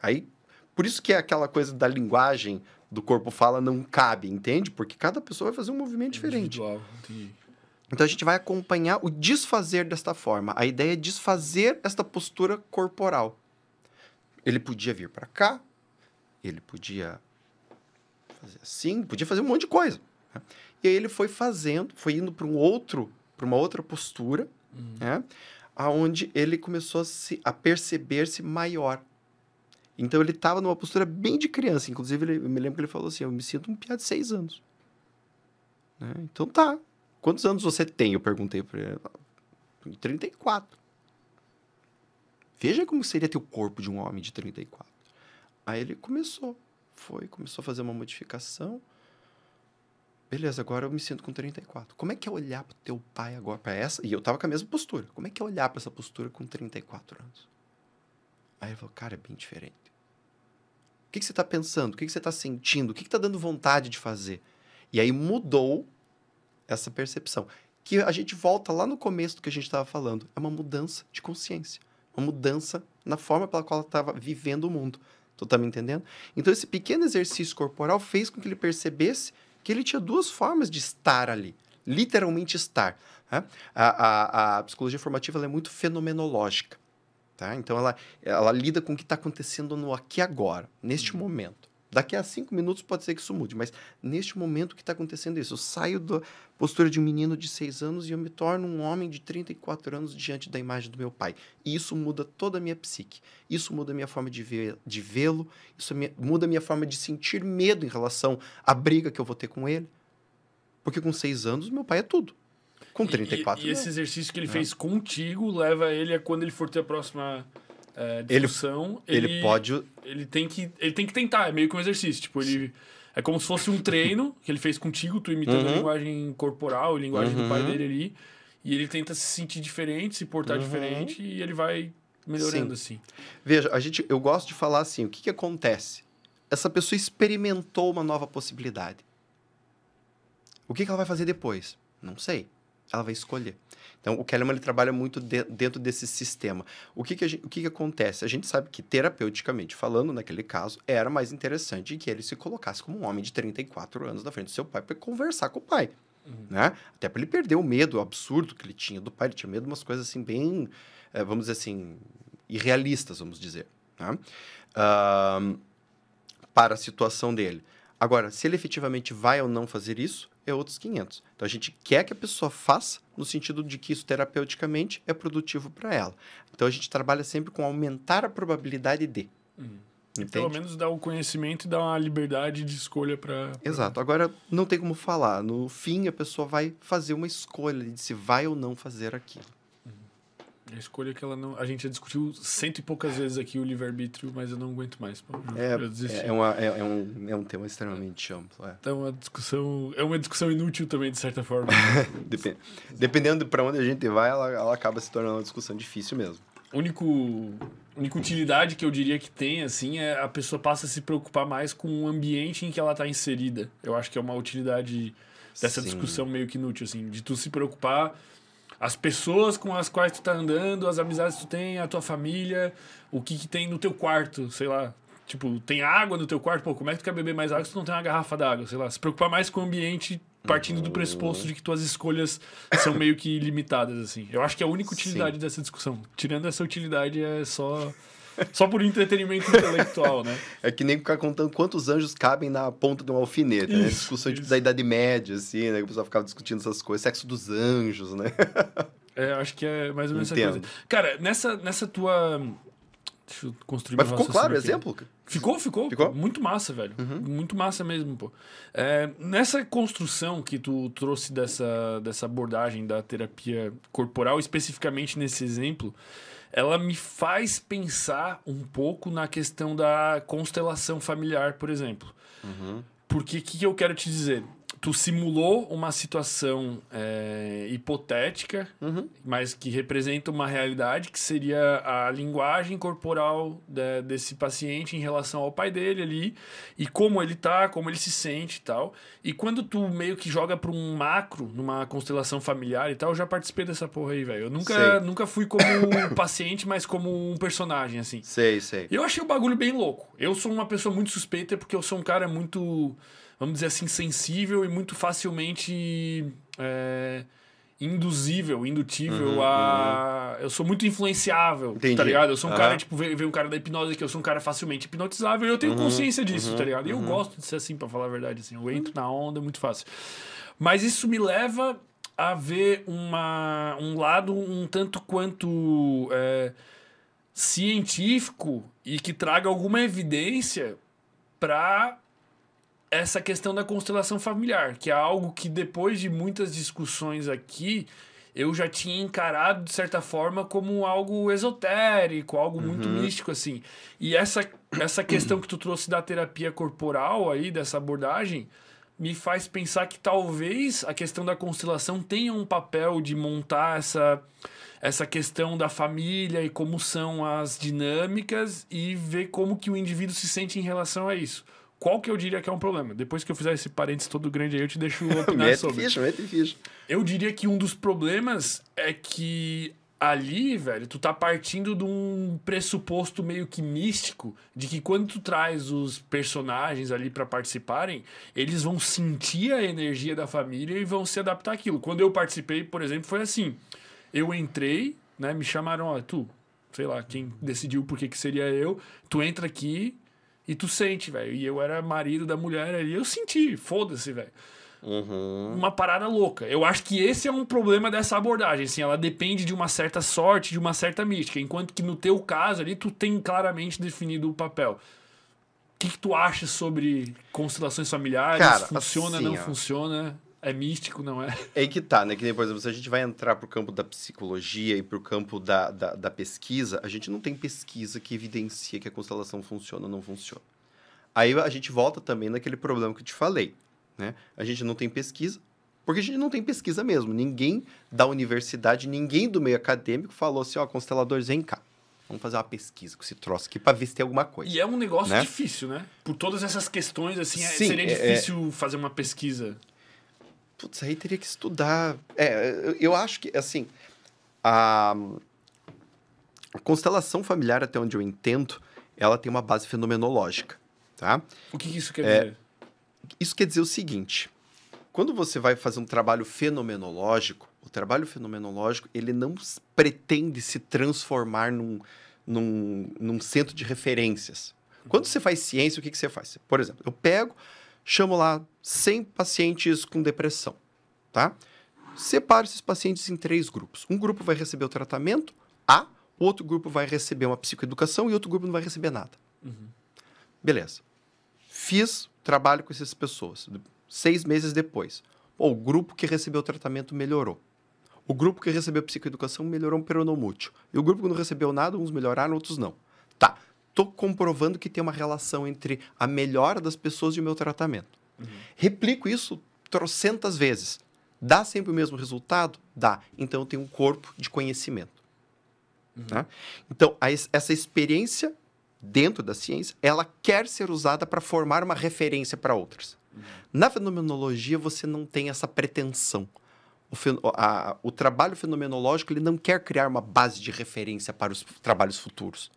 Aí, por isso que é aquela coisa da linguagem do corpo fala não cabe, entende? Porque cada pessoa vai fazer um movimento diferente. Então a gente vai acompanhar o desfazer desta forma. A ideia é desfazer esta postura corporal. Ele podia vir para cá, ele podia fazer assim, podia fazer um monte de coisa. Né? E aí ele foi fazendo, foi indo para um outro, para uma outra postura, uhum. né? aonde ele começou a, se, a perceber-se maior. Então ele estava numa postura bem de criança. Inclusive, ele, eu me lembro que ele falou assim: Eu me sinto um piá de seis anos. Né? Então tá. Quantos anos você tem? Eu perguntei para ele. 34. Veja como seria ter o corpo de um homem de 34. Aí ele começou. Foi, começou a fazer uma modificação beleza, agora eu me sinto com 34. Como é que é olhar o teu pai agora, para essa? E eu tava com a mesma postura. Como é que é olhar para essa postura com 34 anos? Aí ele falou, cara, é bem diferente. O que, que você está pensando? O que, que você está sentindo? O que, que tá dando vontade de fazer? E aí mudou essa percepção. Que a gente volta lá no começo do que a gente estava falando. É uma mudança de consciência. Uma mudança na forma pela qual ela estava vivendo o mundo. Tu tá me entendendo? Então, esse pequeno exercício corporal fez com que ele percebesse que ele tinha duas formas de estar ali, literalmente estar. Né? A, a, a, psicologia formativa é muito fenomenológica. Tá? Então, ela, ela lida com o que está acontecendo no aqui agora, neste uhum. momento. Daqui a cinco minutos pode ser que isso mude, mas neste momento que está acontecendo isso, eu saio da postura de um menino de seis anos e eu me torno um homem de 34 anos diante da imagem do meu pai. E isso muda toda a minha psique, isso muda a minha forma de, ver, de vê-lo, isso muda a minha forma de sentir medo em relação à briga que eu vou ter com ele. Porque com seis anos, meu pai é tudo. Com 34 E, e, e esse exercício que ele é. fez contigo leva ele a quando ele for ter a próxima é, discussão, ele, ele, ele, pode. Ele tem, que, ele tem que tentar, é meio que um exercício. Tipo, ele. É como se fosse um treino que ele fez contigo, tu imitando uhum. a linguagem corporal, a linguagem uhum. do pai uhum. dele ali. E ele tenta se sentir diferente, se portar uhum. diferente, e ele vai melhorando Sim. assim. Veja, a gente, eu gosto de falar assim: o que, que acontece? Essa pessoa experimentou uma nova possibilidade. O que, que ela vai fazer depois? Não sei. Ela vai escolher. Então, o Kellerman ele trabalha muito de, dentro desse sistema. O, que, que, gente, o que, que acontece? A gente sabe que, terapeuticamente falando, naquele caso, era mais interessante que ele se colocasse como um homem de 34 anos na frente do seu pai para conversar com o pai. Uhum. Né? Até para ele perder o medo absurdo que ele tinha do pai. Ele tinha medo de umas coisas assim, bem, eh, vamos dizer assim, irrealistas, vamos dizer. Né? Uh, para a situação dele. Agora, se ele efetivamente vai ou não fazer isso, é outros 500. Então a gente quer que a pessoa faça no sentido de que isso terapeuticamente é produtivo para ela. Então a gente trabalha sempre com aumentar a probabilidade de. Uhum. Pelo menos dar o conhecimento e dar uma liberdade de escolha para. Exato. Agora, não tem como falar. No fim, a pessoa vai fazer uma escolha de se vai ou não fazer aquilo. A escolha é que ela não. A gente já discutiu cento e poucas vezes aqui o livre-arbítrio, mas eu não aguento mais. Pô. É, é, é, uma, é, é, um, é um tema extremamente amplo. É. Então, a discussão. É uma discussão inútil também, de certa forma. [LAUGHS] dependendo para onde a gente vai, ela, ela acaba se tornando uma discussão difícil mesmo. Único, única utilidade que eu diria que tem, assim, é a pessoa passa a se preocupar mais com o ambiente em que ela está inserida. Eu acho que é uma utilidade dessa Sim. discussão meio que inútil, assim, de tu se preocupar as pessoas com as quais tu tá andando, as amizades que tu tem, a tua família, o que, que tem no teu quarto, sei lá. Tipo, tem água no teu quarto? Pô, como é que tu quer beber mais água se tu não tem uma garrafa d'água? Sei lá, se preocupar mais com o ambiente partindo do uhum. pressuposto de que tuas escolhas são meio que limitadas, assim. Eu acho que é a única utilidade Sim. dessa discussão, tirando essa utilidade, é só só por entretenimento intelectual, né? É que nem ficar contando quantos anjos cabem na ponta de um alfinete, né? isso, né? Discussão tipo, da Idade Média, assim, né? Que o pessoal ficava discutindo essas coisas. Sexo dos anjos, né? [LAUGHS] É, acho que é mais ou menos Entendo. essa coisa. Cara, nessa, nessa tua... Deixa eu construir Mas ficou claro o exemplo? Ficou, ficou, ficou. Muito massa, velho. Uhum. Muito massa mesmo, pô. É, nessa construção que tu trouxe dessa, dessa abordagem da terapia corporal, especificamente nesse exemplo, ela me faz pensar um pouco na questão da constelação familiar, por exemplo. Uhum. Porque o que eu quero te dizer? tu simulou uma situação é, hipotética, uhum. mas que representa uma realidade, que seria a linguagem corporal de, desse paciente em relação ao pai dele ali, e como ele tá, como ele se sente e tal. E quando tu meio que joga para um macro, numa constelação familiar e tal, eu já participei dessa porra aí, velho. Eu nunca, nunca fui como um [COUGHS] paciente, mas como um personagem, assim. Sei, sei. Eu achei o bagulho bem louco. Eu sou uma pessoa muito suspeita porque eu sou um cara muito vamos dizer assim, sensível e muito facilmente é, induzível, indutível uhum, a. Uhum. Eu sou muito influenciável, tá Entendi. tá ligado? Eu sou um uhum. cara, tipo, veio, um cara da hipnose aqui, eu sou um cara facilmente hipnotizável e eu tenho uhum, consciência disso, uhum, tá ligado? E eu uhum. gosto de ser assim, para falar a verdade, assim. Eu entro na onda, é muito fácil. Mas isso me leva a ver uma, um lado um tanto quanto é, científico e que traga alguma evidência para essa questão da constelação familiar, que é algo que depois de muitas discussões aqui, eu já tinha encarado de certa forma como algo esotérico, algo uhum. muito místico assim. E essa essa questão que tu trouxe da terapia corporal aí dessa abordagem me faz pensar que talvez a questão da constelação tenha um papel de montar essa essa questão da família e como são as dinâmicas e ver como que o indivíduo se sente em relação a isso qual que eu diria que é um problema? Depois que eu fizer esse parênteses todo grande aí, eu te deixo [LAUGHS] opinar mete sobre. Ficha, mete ficha. Eu diria que um dos problemas é que ali, velho, tu tá partindo de um pressuposto meio que místico de que quando tu traz os personagens ali para participarem, eles vão sentir a energia da família e vão se adaptar àquilo. Quando eu participei, por exemplo, foi assim. Eu entrei, né, me chamaram, ó, tu, sei lá, quem decidiu por que que seria eu, tu entra aqui, e tu sente, velho. E eu era marido da mulher ali, eu senti, foda-se, velho. Uhum. Uma parada louca. Eu acho que esse é um problema dessa abordagem. Assim, ela depende de uma certa sorte, de uma certa mística. Enquanto que no teu caso ali, tu tem claramente definido o papel. O que, que tu acha sobre constelações familiares? Cara, funciona, assim, não ó. funciona? é místico, não é? É que tá, né? Que nem, por exemplo, se a gente vai entrar pro campo da psicologia e pro campo da, da, da pesquisa, a gente não tem pesquisa que evidencia que a constelação funciona ou não funciona. Aí a gente volta também naquele problema que eu te falei, né? A gente não tem pesquisa, porque a gente não tem pesquisa mesmo. Ninguém da universidade, ninguém do meio acadêmico falou assim, ó, oh, consteladores, vem cá. Vamos fazer uma pesquisa com esse troço aqui para ver se tem alguma coisa. E é um negócio né? difícil, né? Por todas essas questões, assim, é- Sim, seria é, é. difícil é... fazer uma pesquisa. Putz, aí teria que estudar. É, eu acho que, assim, a, constelação familiar, até onde eu entendo, ela tem uma base fenomenológica, tá? O que, isso quer é, dizer? isso quer dizer o seguinte, quando você vai fazer um trabalho fenomenológico, o trabalho fenomenológico, ele não pretende se transformar num, num, num centro de referências. Quando você faz ciência, o que, que você faz? Por exemplo, eu pego chamo lá 100 pacientes com depressão, tá? Separo esses pacientes em três grupos. Um grupo vai receber o tratamento A, outro grupo vai receber uma psicoeducação e outro grupo não vai receber nada. Uhum. Beleza. Fiz trabalho com essas pessoas. Seis meses depois, o grupo que recebeu o tratamento melhorou. O grupo que recebeu psicoeducação melhorou um peronomútil. E o grupo que não recebeu nada, uns melhoraram, outros não. Tá tô comprovando que tem uma relação entre a melhora das pessoas e o meu tratamento. Uhum. Replico isso trocentas vezes. Dá sempre o mesmo resultado? Dá. Então eu tenho um corpo de conhecimento. Uhum. Tá? Então, a, essa experiência dentro da ciência, ela quer ser usada para formar uma referência para outras. Uhum. Na fenomenologia, você não tem essa pretensão. O, fen a, o trabalho fenomenológico ele não quer criar uma base de referência para os trabalhos futuros.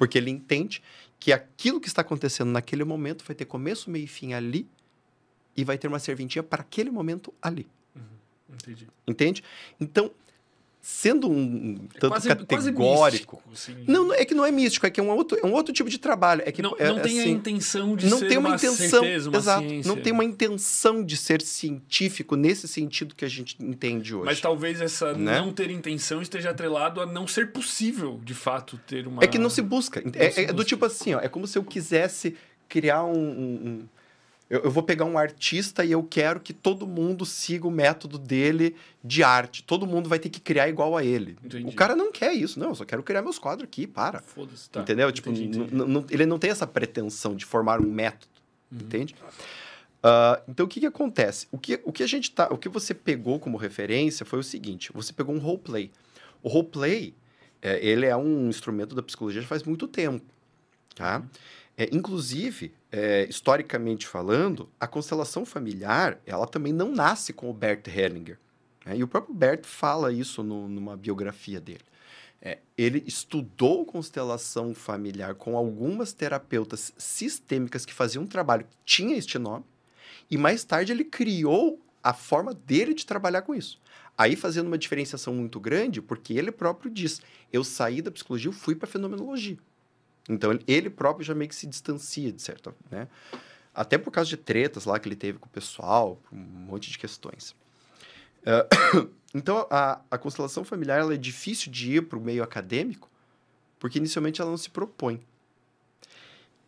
Porque ele entende que aquilo que está acontecendo naquele momento vai ter começo, meio e fim ali e vai ter uma serventia para aquele momento ali. Uhum. Entendi. Entende? Então, sendo um, tanto quase, categórico. Quase místico, assim. Não, é que não é místico, é que é um outro, é um outro tipo de trabalho. É que não, é, não tem assim, a intenção de não ser tem uma, uma intenção, certeza, uma exato, ciência. Não tem uma né? intenção de ser científico nesse sentido que a gente entende hoje. Mas talvez essa né? não ter intenção esteja atrelado a não ser possível, de fato, ter uma. É que não se busca. Não é, se busca. é, do tipo assim, ó, é como se eu quisesse criar um, um, um eu, eu, vou pegar um artista e eu quero que todo mundo siga o método dele de arte. Todo mundo vai ter que criar igual a ele. Entendi. O cara não quer isso, não. Eu só quero criar meus quadros aqui, para. Foda-se, tá. Entendeu? Entendi, tipo, entendi. ele não tem essa pretensão de formar um método, uhum. entende? Uh, então o que, que acontece? O que, o que a gente tá, o que você pegou como referência foi o seguinte: você pegou um roleplay. O roleplay, é, ele é um instrumento da psicologia já faz muito tempo, tá? Uhum. É, inclusive, é, historicamente falando, a constelação familiar ela também não nasce com o Bert Hellinger. Né? E o próprio Bert fala isso no, numa biografia dele. É, ele estudou constelação familiar com algumas terapeutas sistêmicas que faziam um trabalho que tinha este nome, e mais tarde ele criou a forma dele de trabalhar com isso. Aí fazendo uma diferenciação muito grande, porque ele próprio diz: eu saí da psicologia, eu fui para a fenomenologia. Então ele próprio já meio que se distancia de certa, né? Até por causa de tretas lá que ele teve com o pessoal, um monte de questões. Uh, [COUGHS] então a, a, constelação familiar ela é difícil de ir para o meio acadêmico, porque inicialmente ela não se propõe.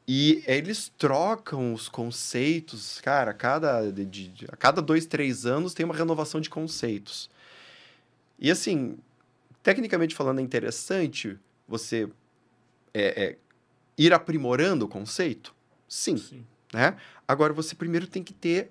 E eles trocam os conceitos, cara, a cada, de, de, a cada dois, três anos tem uma renovação de conceitos. E assim, tecnicamente falando, é interessante você é, é, ir aprimorando o conceito? Sim. Sim. Né? Agora, você primeiro tem que ter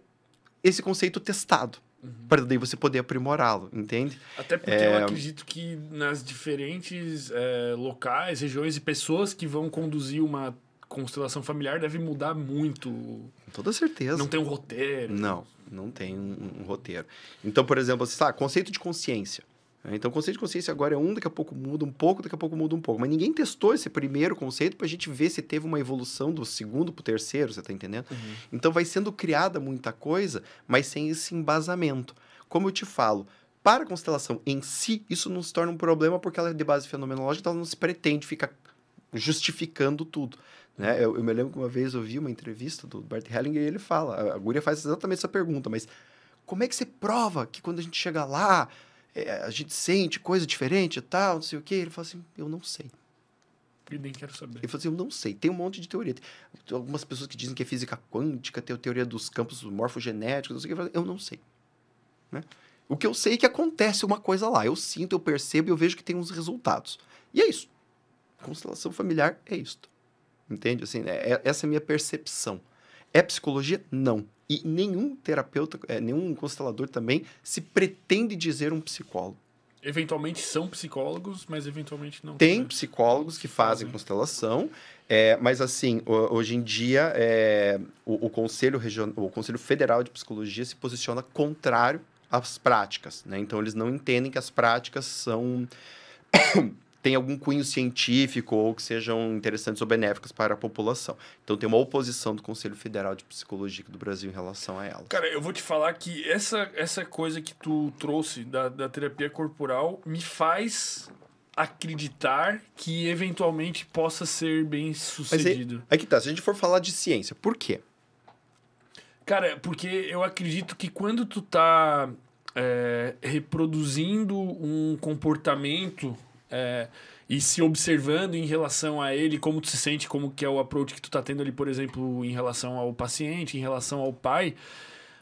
esse conceito testado. Uhum. Para daí você poder aprimorá-lo, entende? Até porque é... eu acredito que nas diferentes é, locais, regiões e pessoas que vão conduzir uma constelação familiar deve mudar muito. Com toda certeza. Não tem um roteiro. Não, não tem um, um roteiro. Então, por exemplo, você assim, está conceito de consciência. É, então, o conceito de consciência agora é um, daqui a pouco muda um pouco, daqui a pouco muda um pouco. Mas ninguém testou esse primeiro conceito para a gente ver se teve uma evolução do segundo para o terceiro, você está entendendo? Uhum. Então, vai sendo criada muita coisa, mas sem esse embasamento. Como eu te falo, para a constelação em si, isso não se torna um problema porque ela é de base fenomenológica, então ela não se pretende ficar justificando tudo. Né? Uhum. Eu, eu, me lembro que uma vez eu vi uma entrevista do Bert Hellinger e ele fala, a Guria faz exatamente essa pergunta, mas como é que você prova que quando a gente chega lá é, a gente sente coisa diferente e tal, não sei o quê. Ele fala assim, eu não sei. E nem quero saber. Ele fala assim, eu não sei. Tem um monte de teoria. Tem algumas pessoas que dizem que é física quântica, tem a teoria dos campos morfogenéticos, não sei o quê. Eu não sei. Né? O que eu sei é que acontece uma coisa lá. Eu sinto, eu percebo e eu vejo que tem uns resultados. E é isso. Constelação familiar é isto. Entende? Assim, é, é essa é a minha percepção. É psicologia? Não. E nenhum terapeuta, é, nenhum constelador também se pretende dizer um psicólogo. Eventualmente são psicólogos, mas eventualmente não. Tem né? psicólogos que fazem Sim. constelação, é, mas assim, hoje em dia é, o, o, Conselho o Conselho Federal de Psicologia se posiciona contrário às práticas. Né? Então eles não entendem que as práticas são tem algum cunho científico ou que sejam interessantes ou benéficas para a população. Então tem uma oposição do Conselho Federal de Psicologia do Brasil em relação a ela. Cara, eu vou te falar que essa, essa coisa que tu trouxe da, da terapia corporal me faz acreditar que eventualmente possa ser bem sucedido. Mas aí, aí é que tá, se a gente for falar de ciência, por quê? Cara, porque eu acredito que quando tu tá é, reproduzindo um comportamento é, e se observando em relação a ele, como tu se sente, como que é o approach que tu tá tendo ali, por exemplo, em relação ao paciente, em relação ao pai,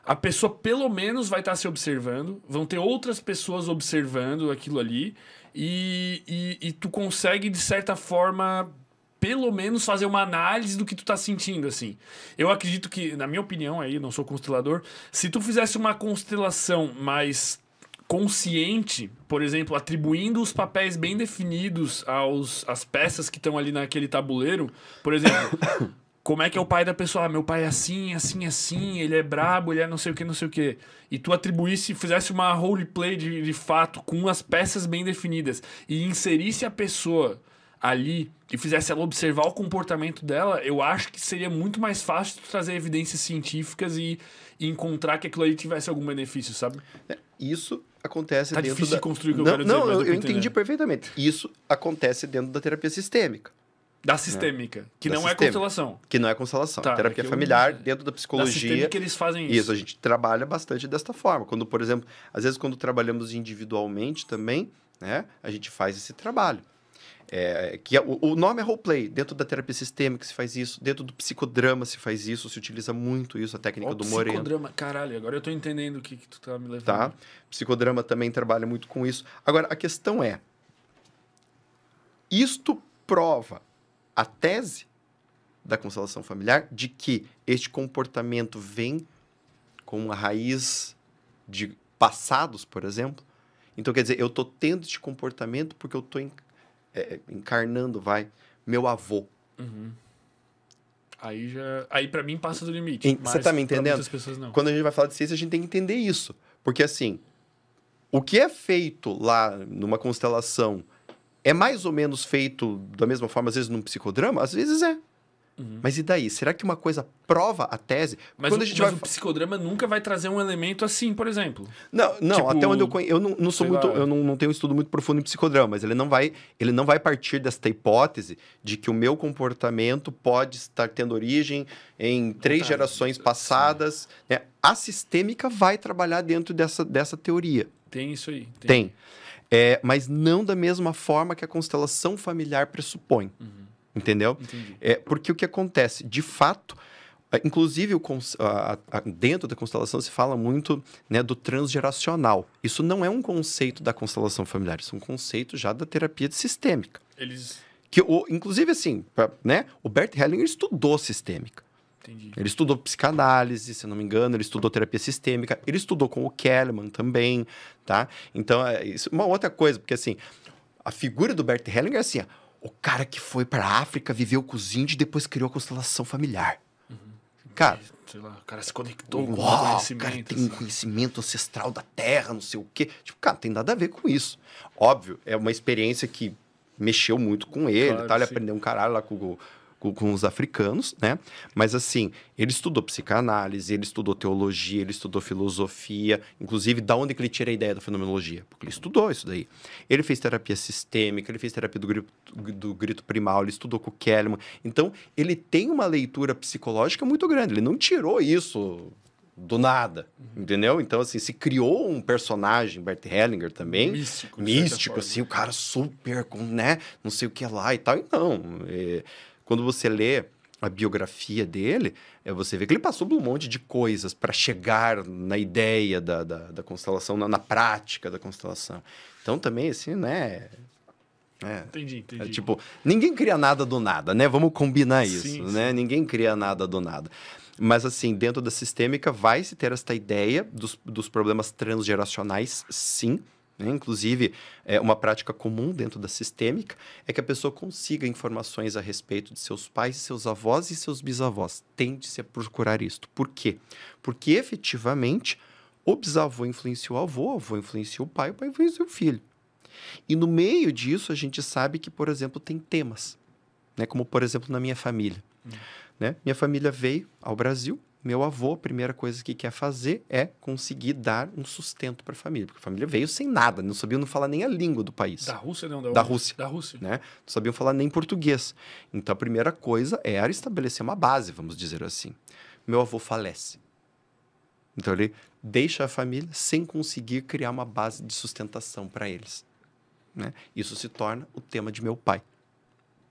a pessoa pelo menos vai estar tá se observando, vão ter outras pessoas observando aquilo ali, e, e, e, tu consegue, de certa forma, pelo menos fazer uma análise do que tu tá sentindo, assim. Eu acredito que, na minha opinião aí, não sou constelador, se tu fizesse uma constelação mais consciente, por exemplo, atribuindo os papéis bem definidos aos às peças que estão ali naquele tabuleiro, por exemplo, [COUGHS] como é que é o pai da pessoa? Ah, meu pai é assim, assim, assim, ele é brabo, ele é não sei o que, não sei o que. E tu atribuísse, fizesse uma roleplay de, de fato com as peças bem definidas e inserisse a pessoa ali e fizesse ela observar o comportamento dela, eu acho que seria muito mais fácil trazer evidências científicas e, e encontrar que aquilo ali tivesse algum benefício, sabe? É, isso acontece tá dentro da... de construir o que não, eu quero não, dizer. Não, é eu, eu entendi perfeitamente. Isso acontece dentro da terapia sistêmica. Da né? sistêmica, né? que da não é sistêmica, é constelação. Que não é constelação. Tá, terapia é familiar, eu... dentro da psicologia. Da que eles fazem isso. Isso, a gente trabalha bastante desta forma. Quando, por exemplo, às vezes quando trabalhamos individualmente também, né? A gente faz esse trabalho. É, que é o, o, nome é roleplay. Dentro da terapia sistêmica se faz isso, dentro do psicodrama se faz isso, se utiliza muito isso, a técnica do Moreno. Psicodrama, caralho, agora eu tô entendendo o que, que tu tá me levando. Tá. Psicodrama também trabalha muito com isso. Agora, a questão é: isto prova a tese da constelação familiar de que este comportamento vem com a raiz de passados, por exemplo. Então, quer dizer, eu estou tendo este comportamento porque eu estou é, é, encarnando, vai, meu avô. Uhum. Aí já. Aí para mim passa do limite. Você tá me entendendo? Quando a gente vai falar de ciência, a gente tem que entender isso. Porque assim, o que é feito lá numa constelação é mais ou menos feito da mesma forma, às vezes num psicodrama, às vezes é. Uhum. Mas e daí? Será que uma coisa prova a tese? Mas, Quando o, a gente vai... o psicodrama nunca vai trazer um elemento assim, por exemplo. Não, não tipo, até onde eu conheço. Eu não, não sou muito. Lá. Eu não, não tenho um estudo muito profundo em psicodrama, mas ele não vai, ele não vai partir desta hipótese de que o meu comportamento pode estar tendo origem em três tá, gerações passadas. Né? A sistêmica vai trabalhar dentro dessa, dessa teoria. Tem isso aí. Tem. tem. É, mas não da mesma forma que a constelação familiar pressupõe. Uhum. Entendeu? Entendi. É, porque o que acontece? De fato, é, Inclusive, dentro da constelação se fala muito né, do transgeracional. Isso não é um conceito da constelação familiar, isso é um conceito já da terapia sistêmica. Eles... Que, o, inclusive, assim, pra, né, o Bert Hellinger estudou sistêmica. Entendi. Ele estudou psicanálise, se não me engano, ele estudou terapia sistêmica, ele estudou com o Kellerman também, tá? Então, é isso, uma outra coisa, porque assim, a figura do Bert Hellinger é assim, ó, o cara que foi para a África, viveu com os índios e depois criou a constelação familiar. Uhum. Cara, sei lá, o cara se conectou com o conhecimento. O cara tem assim. conhecimento ancestral da terra, não sei o quê. Tipo, cara, não tem nada a ver com isso. Óbvio, é uma experiência que mexeu muito com ele, claro, tá? ele sim. aprendeu um caralho lá com o com, com os africanos, né? Mas assim, ele estudou psicanálise, ele estudou teologia, ele estudou filosofia, inclusive da onde que ele tira a ideia da fenomenologia, porque ele estudou isso daí. Ele fez terapia sistêmica, ele fez terapia do grito, do grito primal, ele estudou com o Kellerman. Então, ele tem uma leitura psicológica muito grande, ele não tirou isso do nada, uhum. entendeu? Então, assim, se criou um personagem, Bert Hellinger também, místico, místico assim, o cara super, com, né, não sei o que lá e tal, e não, é, quando você lê a biografia dele, é você vê que ele passou por um monte de coisas para chegar na ideia da, da, da constelação, na, na, prática da constelação. Então, também, assim, né? É, entendi, entendi. É, tipo, ninguém cria nada do nada, né? Vamos combinar isso, sim, né? Sim. Ninguém cria nada do nada. Mas, assim, dentro da sistêmica, vai se ter esta ideia dos, dos problemas transgeracionais, sim né? Inclusive, é uma prática comum dentro da sistêmica é que a pessoa consiga informações a respeito de seus pais, seus avós e seus bisavós. Tende-se a procurar isto. Por quê? Porque efetivamente o bisavô influenciou o avô, o avô influenciou o pai, o pai influenciou o filho. E no meio disso, a gente sabe que, por exemplo, tem temas, né? como por exemplo na minha família. Hum. Né? Minha família veio ao Brasil meu avô, a primeira coisa que quer fazer é conseguir dar um sustento para a família, porque a família veio sem nada, não sabiam não falar nem a língua do país. Da Rússia, não? Da, da Rússia. Da Rússia. Né? Não sabiam falar nem português. Então a primeira coisa era estabelecer uma base, vamos dizer assim. Meu avô falece. Então ele deixa a família sem conseguir criar uma base de sustentação para eles. Né? Isso se torna o tema de meu pai.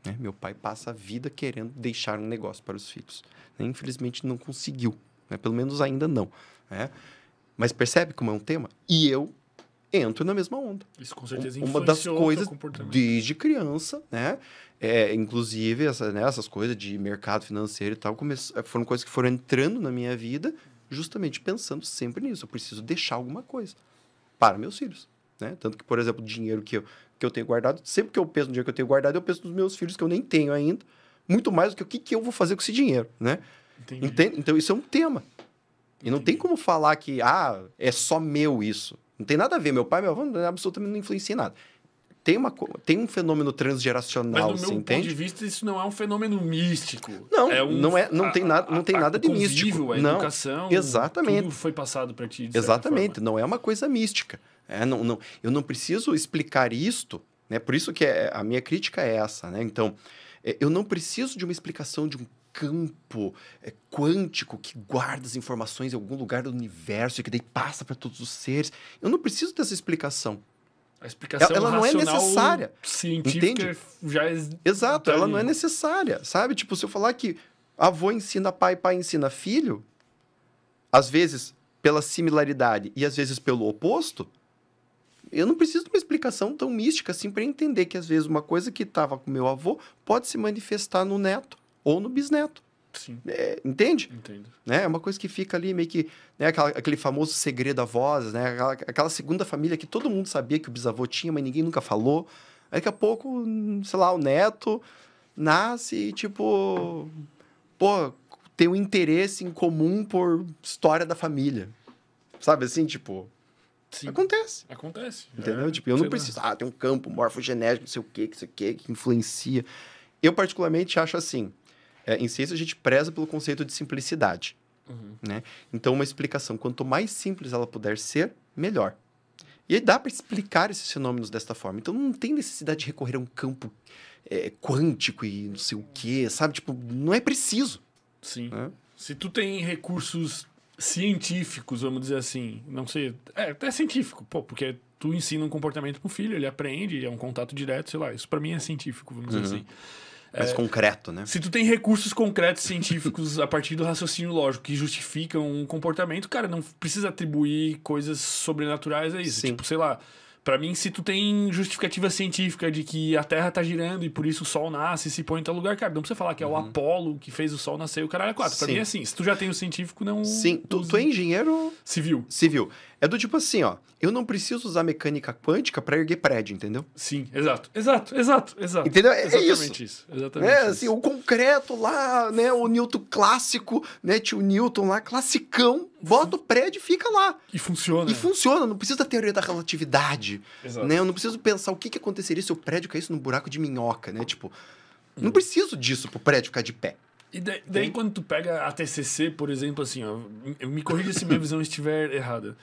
Né? Meu pai passa a vida querendo deixar um negócio para os filhos. Né? Infelizmente não conseguiu, né? pelo menos ainda não. Né? Mas percebe como é um tema? E eu entro na mesma onda. Isso com certeza Uma das coisas desde criança, né? É, inclusive essa, né, essas coisas de mercado financeiro e tal é, foram coisas que foram entrando na minha vida justamente pensando sempre nisso. Eu preciso deixar alguma coisa para meus filhos. Né? Tanto que, por exemplo, o dinheiro que eu, que eu tenho guardado. Sempre que eu penso no dinheiro que eu tenho guardado, eu penso nos meus filhos que eu nem tenho ainda. Muito mais do que o que, que eu vou fazer com esse dinheiro, né? Entende? Então, isso é um tema. E não tem como falar que, ah, é só meu isso. Não tem nada a ver. Meu pai, meu avô, absolutamente não influencia em nada. Tem, uma, tem um fenômeno transgeracional, Mas, do meu ponto entende? de vista, isso não é um fenômeno místico. Não, é um, não, é, não a, tem nada, não tem a, nada de místico. A educação, não. Exatamente. tudo foi passado para ti, Exatamente, forma. não é uma coisa mística. É, não, não, eu não preciso explicar isto, né? Por isso que é, a minha crítica é essa, né? Então, é, eu não preciso de uma explicação de um campo é, quântico que guarda as informações em algum lugar do universo e que daí passa para todos os seres. Eu não preciso dessa explicação. A explicação ela, ela não é necessária. entende? já é Exato, tá ela aí. não é necessária, sabe? Tipo, se eu falar que avô ensina pai, pai ensina filho, às vezes pela similaridade e às vezes pelo oposto, eu não preciso de uma explicação tão mística assim para entender que às vezes uma coisa que estava com meu avô pode se manifestar no neto ou no bisneto. Sim. É, entende? Entendo. Né? É uma coisa que fica ali meio que. Né, aquela, aquele famoso segredo a voz, né? Aquela, aquela, segunda família que todo mundo sabia que o bisavô tinha, mas ninguém nunca falou. Aí, daqui a pouco, hum, sei lá, o neto nasce e, tipo. Pô, tem um interesse em comum por história da família. Sabe assim? Tipo, Sim. Acontece. Acontece. Entendeu? É, tipo, eu não preciso. Ah, tem um campo morfogenético, não sei o que que, sei o quê, que influencia. Eu, particularmente, acho assim. É, em ciência, a gente preza pelo conceito de simplicidade. Uhum. Né? Então, uma explicação, quanto mais simples ela puder ser, melhor. E aí dá para explicar esses fenômenos desta forma. Então, não tem necessidade de recorrer a um campo é, quântico e não sei o quê, sabe? Tipo, não é preciso. Sim. Né? Se tu tem recursos científicos, vamos dizer assim. Não sei. É, até científico, pô, porque tu ensina um comportamento pro filho, ele aprende, é um contato direto, sei lá. Isso para mim é científico, vamos uhum. dizer assim. Mais é, concreto, né? Se tu tem recursos concretos científicos a partir do raciocínio lógico que justificam um comportamento, cara, não precisa atribuir coisas sobrenaturais a isso. Sim. Tipo, sei lá, para mim, se tu tem justificativa científica de que a Terra tá girando e por isso o Sol nasce e se põe em tal lugar, cara, não precisa falar que é uhum. o Apolo que fez o Sol nascer o caralho é quatro. Pra mim é assim, se tu já tem o científico, não... Sim, tu, tu é engenheiro... Civil. Civil. É do tipo assim, ó. Eu não preciso usar mecânica quântica para erguer prédio, entendeu? Sim, exato. Exato, exato, exato. Entendeu? É, exatamente isso. isso. Exatamente é, isso. Assim, o concreto lá, né? O Newton clássico, né? Tio Newton lá, classicão. Bota o prédio e fica lá. E funciona. E funciona. Não precisa da teoria da relatividade. Exato. Né? Eu não preciso pensar o que, que aconteceria se o prédio caísse num buraco de minhoca, né? Tipo, hum. não preciso disso pro prédio ficar de pé. E daí, daí quando tu pega a TCC, por exemplo, assim, ó, me corrija se minha [LAUGHS] visão estiver errada.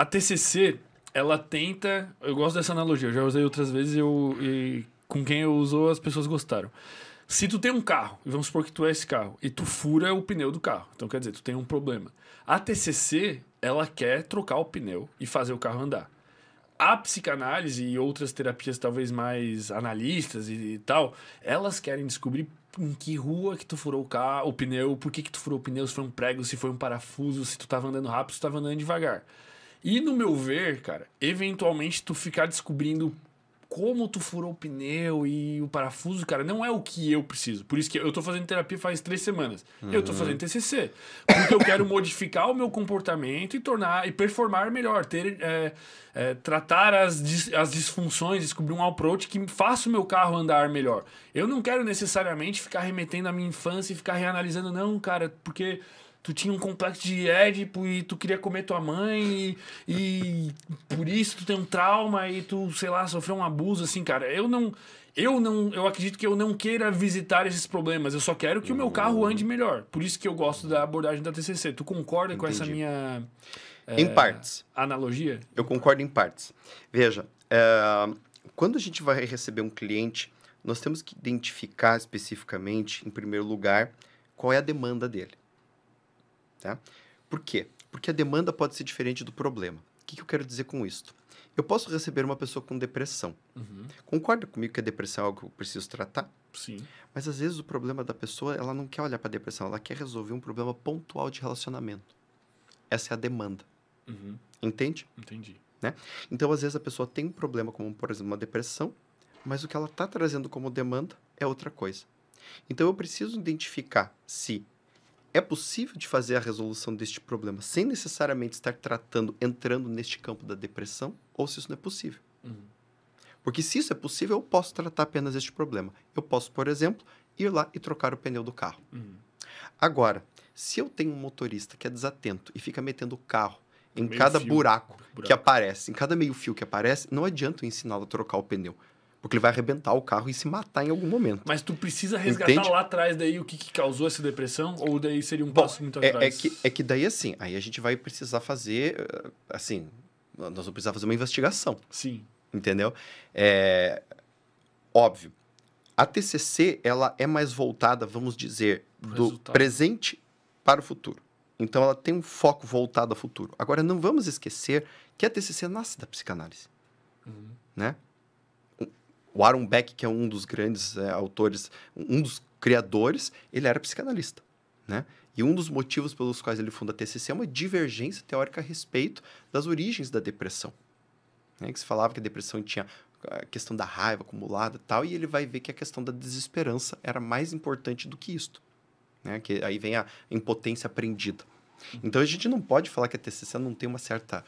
A TCC, ela tenta. Eu gosto dessa analogia, eu já usei outras vezes eu, e com quem eu usou as pessoas gostaram. Se tu tem um carro, e vamos supor que tu é esse carro, e tu fura o pneu do carro, então quer dizer, tu tem um problema. A TCC, ela quer trocar o pneu e fazer o carro andar. A psicanálise e outras terapias talvez mais analistas e, e tal, elas querem descobrir em que rua que tu furou o carro, o pneu, por que que tu furou o pneu, se foi um prego, se foi um parafuso, se tu tava andando rápido, se tu tava andando devagar. E no meu ver, cara, eventualmente tu ficar descobrindo como tu furou o pneu e o parafuso, cara, não é o que eu preciso. Por isso que eu tô fazendo terapia faz três semanas. Uhum. Eu tô uhum. fazendo TCC. Porque eu quero modificar o meu comportamento e tornar e performar melhor. Ter, é, é, tratar as, dis, as disfunções, descobrir um approach que faça o meu carro andar melhor. Eu não quero necessariamente ficar remetendo à minha infância e ficar reanalisando, não, cara, porque tu tinha um complexo de Édipo e tu queria comer tua mãe e, e, por isso tu tem um trauma e tu, sei lá, sofreu um abuso assim, cara. Eu não eu não eu acredito que eu não queira visitar esses problemas. Eu só quero que o meu uhum. carro ande melhor. Por isso que eu gosto da abordagem da TCC. Tu concorda Entendi. com essa minha é, em eh, partes. Analogia? Eu concordo em partes. Veja, é, quando a gente vai receber um cliente, nós temos que identificar especificamente, em primeiro lugar, qual é a demanda dele. Tá? Por quê? Porque a demanda pode ser diferente do problema. O que, que eu quero dizer com isto? Eu posso receber uma pessoa com depressão. Uhum. Concorda comigo que a depressão é algo que eu preciso tratar? Sim. Mas às vezes o problema da pessoa, ela não quer olhar para a depressão, ela quer resolver um problema pontual de relacionamento. Essa é a demanda. Uhum. Entende? Entendi. Né? Então, às vezes, a pessoa tem um problema, como, por exemplo, uma depressão, mas o que ela está trazendo como demanda é outra coisa. Então, eu preciso identificar se é possível de fazer a resolução deste problema sem necessariamente estar tratando, entrando neste campo da depressão, ou se isso não é possível. Uhum. Porque se isso é possível, eu posso tratar apenas este problema. Eu posso, por exemplo, ir lá e trocar o pneu do carro. Uhum. Agora, se eu tenho um motorista que é desatento e fica metendo o carro em meio cada buraco, buraco, que aparece, em cada meio fio que aparece, não adianta eu ensiná-lo a trocar o pneu. Porque ele vai arrebentar o carro e se matar em algum momento. Mas tu precisa resgatar Entende? lá atrás daí o que, que, causou essa depressão? Ou daí seria um Bom, passo muito é, é atrás? É que, é que daí, assim, aí a gente vai precisar fazer, eh, assim, nós vamos precisar fazer uma investigação. Sim. Entendeu? É, óbvio. A TCC, ela é mais voltada, vamos dizer, do Resultado. presente para o futuro. Então, ela tem um foco voltado ao futuro. Agora, não vamos esquecer que a TCC nasce da psicanálise, uhum. né? O Aaron Beck, que é um dos grandes é, autores, um dos criadores, ele era psicanalista, né? E um dos motivos pelos quais ele funda a TCC é uma divergência teórica a respeito das origens da depressão. Né? Que se falava que a depressão tinha a questão da raiva acumulada e tal, e ele vai ver que a questão da desesperança era mais importante do que isto. Né? Que aí vem a impotência aprendida. Então a gente não pode falar que a TCC não tem uma certa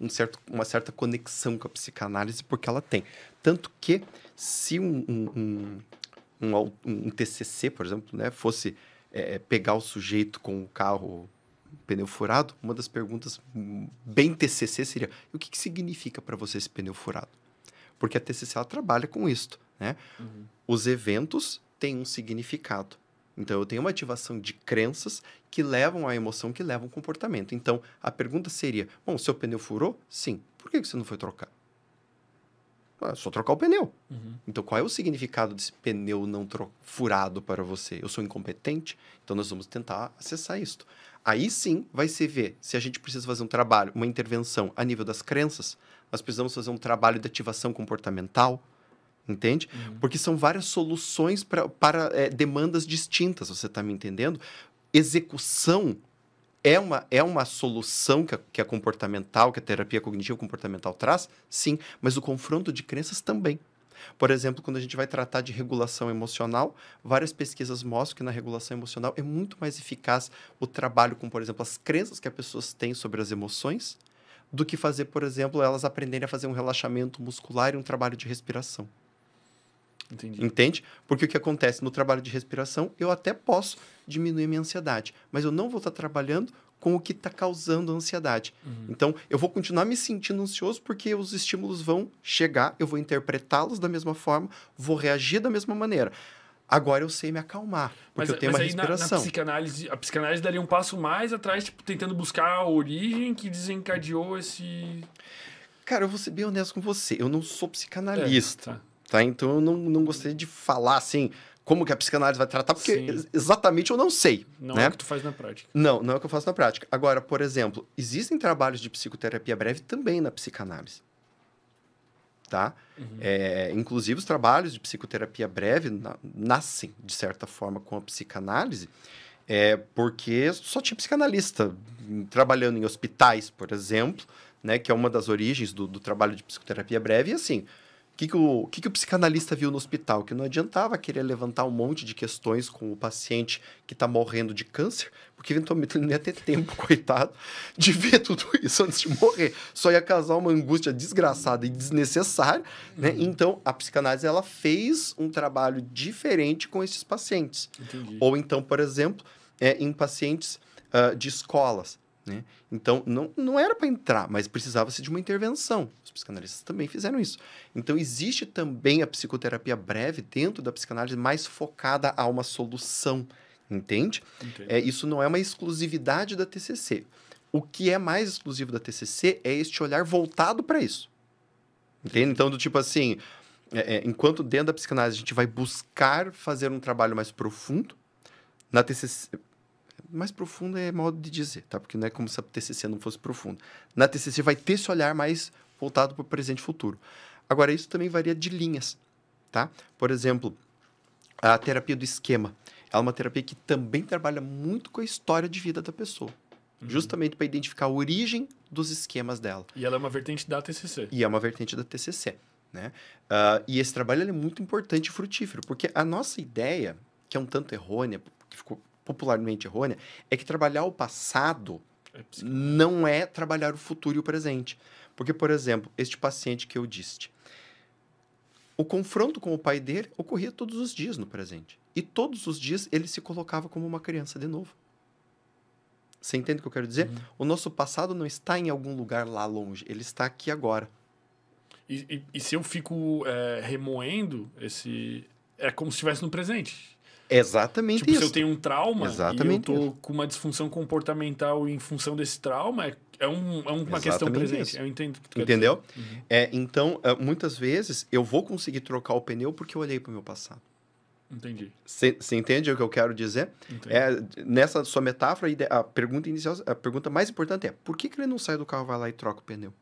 um certo, uma certa conexão com a psicanálise, porque ela tem. Tanto que, se um, um, um, um, um TCC, por exemplo, né, fosse é, é, pegar o sujeito com o carro pneu furado, uma das perguntas bem TCC seria: o que, que significa para você esse pneu furado? Porque a TCC ela trabalha com isto, né? Uhum. Os eventos têm um significado. Então, eu tenho uma ativação de crenças que levam à emoção, que levam ao comportamento. Então, a pergunta seria: bom, seu pneu furou? Sim. Por que você não foi trocar? Ah, só trocar o pneu. Uhum. Então, qual é o significado desse pneu não furado para você? Eu sou incompetente? Então, nós vamos tentar acessar isto. Aí sim vai se ver se a gente precisa fazer um trabalho, uma intervenção a nível das crenças, nós precisamos fazer um trabalho de ativação comportamental, entende? Uhum. Porque são várias soluções pra, para é, demandas distintas, você está me entendendo? Execução é uma, é uma solução que a, que a comportamental, que a terapia cognitivo comportamental traz, sim, mas o confronto de crenças também. Por exemplo, quando a gente vai tratar de regulação emocional, várias pesquisas mostram que na regulação emocional é muito mais eficaz o trabalho com, por exemplo, as crenças que as pessoas têm sobre as emoções, do que fazer, por exemplo, elas aprenderem a fazer um relaxamento muscular e um trabalho de respiração. Entendi. Entende? Porque o que acontece no trabalho de respiração, eu até posso diminuir minha ansiedade, mas eu não vou estar trabalhando com o que está causando a ansiedade. Uhum. Então, eu vou continuar me sentindo ansioso porque os estímulos vão chegar, eu vou interpretá-los da mesma forma, vou reagir da mesma maneira. Agora eu sei me acalmar, porque mas, eu tenho mas uma aí respiração. Na, na psicanálise, a psicanálise daria um passo mais atrás, tipo, tentando buscar a origem que desencadeou esse. Cara, eu vou ser bem honesto com você. Eu não sou psicanalista. É, tá tá? Então eu não, não gostaria de falar assim como que a psicanálise vai tratar, porque Sim. exatamente eu não sei. Não né? é o que tu faz na prática. Não, não é o que eu faço na prática. Agora, por exemplo, existem trabalhos de psicoterapia breve também na psicanálise. Tá? Uhum. É, inclusive, os trabalhos de psicoterapia breve na, nascem, de certa forma, com a psicanálise, é, porque só tinha psicanalista trabalhando em hospitais, por exemplo, né, que é uma das origens do, do trabalho de psicoterapia breve, e assim, que, que, o, que, que o psicanalista viu no hospital? Que não adiantava querer levantar um monte de questões com o paciente que está morrendo de câncer, porque eventualmente ele não ia ter tempo, [LAUGHS] coitado, de ver tudo isso antes de morrer. Só ia causar uma angústia desgraçada e desnecessária, né? Uhum. Então, a psicanálise, ela fez um trabalho diferente com esses pacientes. Entendi. Ou então, por exemplo, é, em pacientes uh, de escolas. Né? Então, não, não era para entrar, mas precisava-se de uma intervenção. Os psicanalistas também fizeram isso. Então, existe também a psicoterapia breve dentro da psicanálise mais focada a uma solução, entende? É, isso não é uma exclusividade da TCC. O que é mais exclusivo da TCC é este olhar voltado para isso. Entende? Então, do tipo assim, é, é, enquanto dentro da psicanálise a gente vai buscar fazer um trabalho mais profundo, na TCC, mais profundo é modo de dizer, tá? Porque não é como se a TCC não fosse profunda. Na TCC vai ter esse olhar mais voltado para o presente e futuro. Agora, isso também varia de linhas, tá? Por exemplo, a terapia do esquema. Ela é uma terapia que também trabalha muito com a história de vida da pessoa. Uhum. Justamente para identificar a origem dos esquemas dela. E ela é uma vertente da TCC. E é uma vertente da TCC, né? Uh, e esse trabalho é muito importante e frutífero, porque a nossa ideia, que é um tanto errônea, que ficou popularmente errônea, é que trabalhar o passado é não é trabalhar o futuro e o presente. Porque, por exemplo, este paciente que eu disse, o confronto com o pai dele ocorria todos os dias no presente. E todos os dias ele se colocava como uma criança de novo. Você entende o que eu quero dizer? Uhum. O nosso passado não está em algum lugar lá longe, ele está aqui agora. E, e, e se eu fico é, remoendo esse. É como se estivesse no presente. Exatamente tipo, isso. se eu tenho um trauma Exatamente e eu tô isso. com uma disfunção comportamental em função desse trauma, é, é um, é uma Exatamente questão presente. Isso. Eu entendo que Entendeu? Uhum. É, então, é, muitas vezes, eu vou conseguir trocar o pneu porque eu olhei para o meu passado. Entendi. Você entende o que eu quero dizer? É, nessa sua metáfora, a pergunta inicial, a pergunta mais importante é: por que, que ele não sai do carro, vai lá e troca o pneu?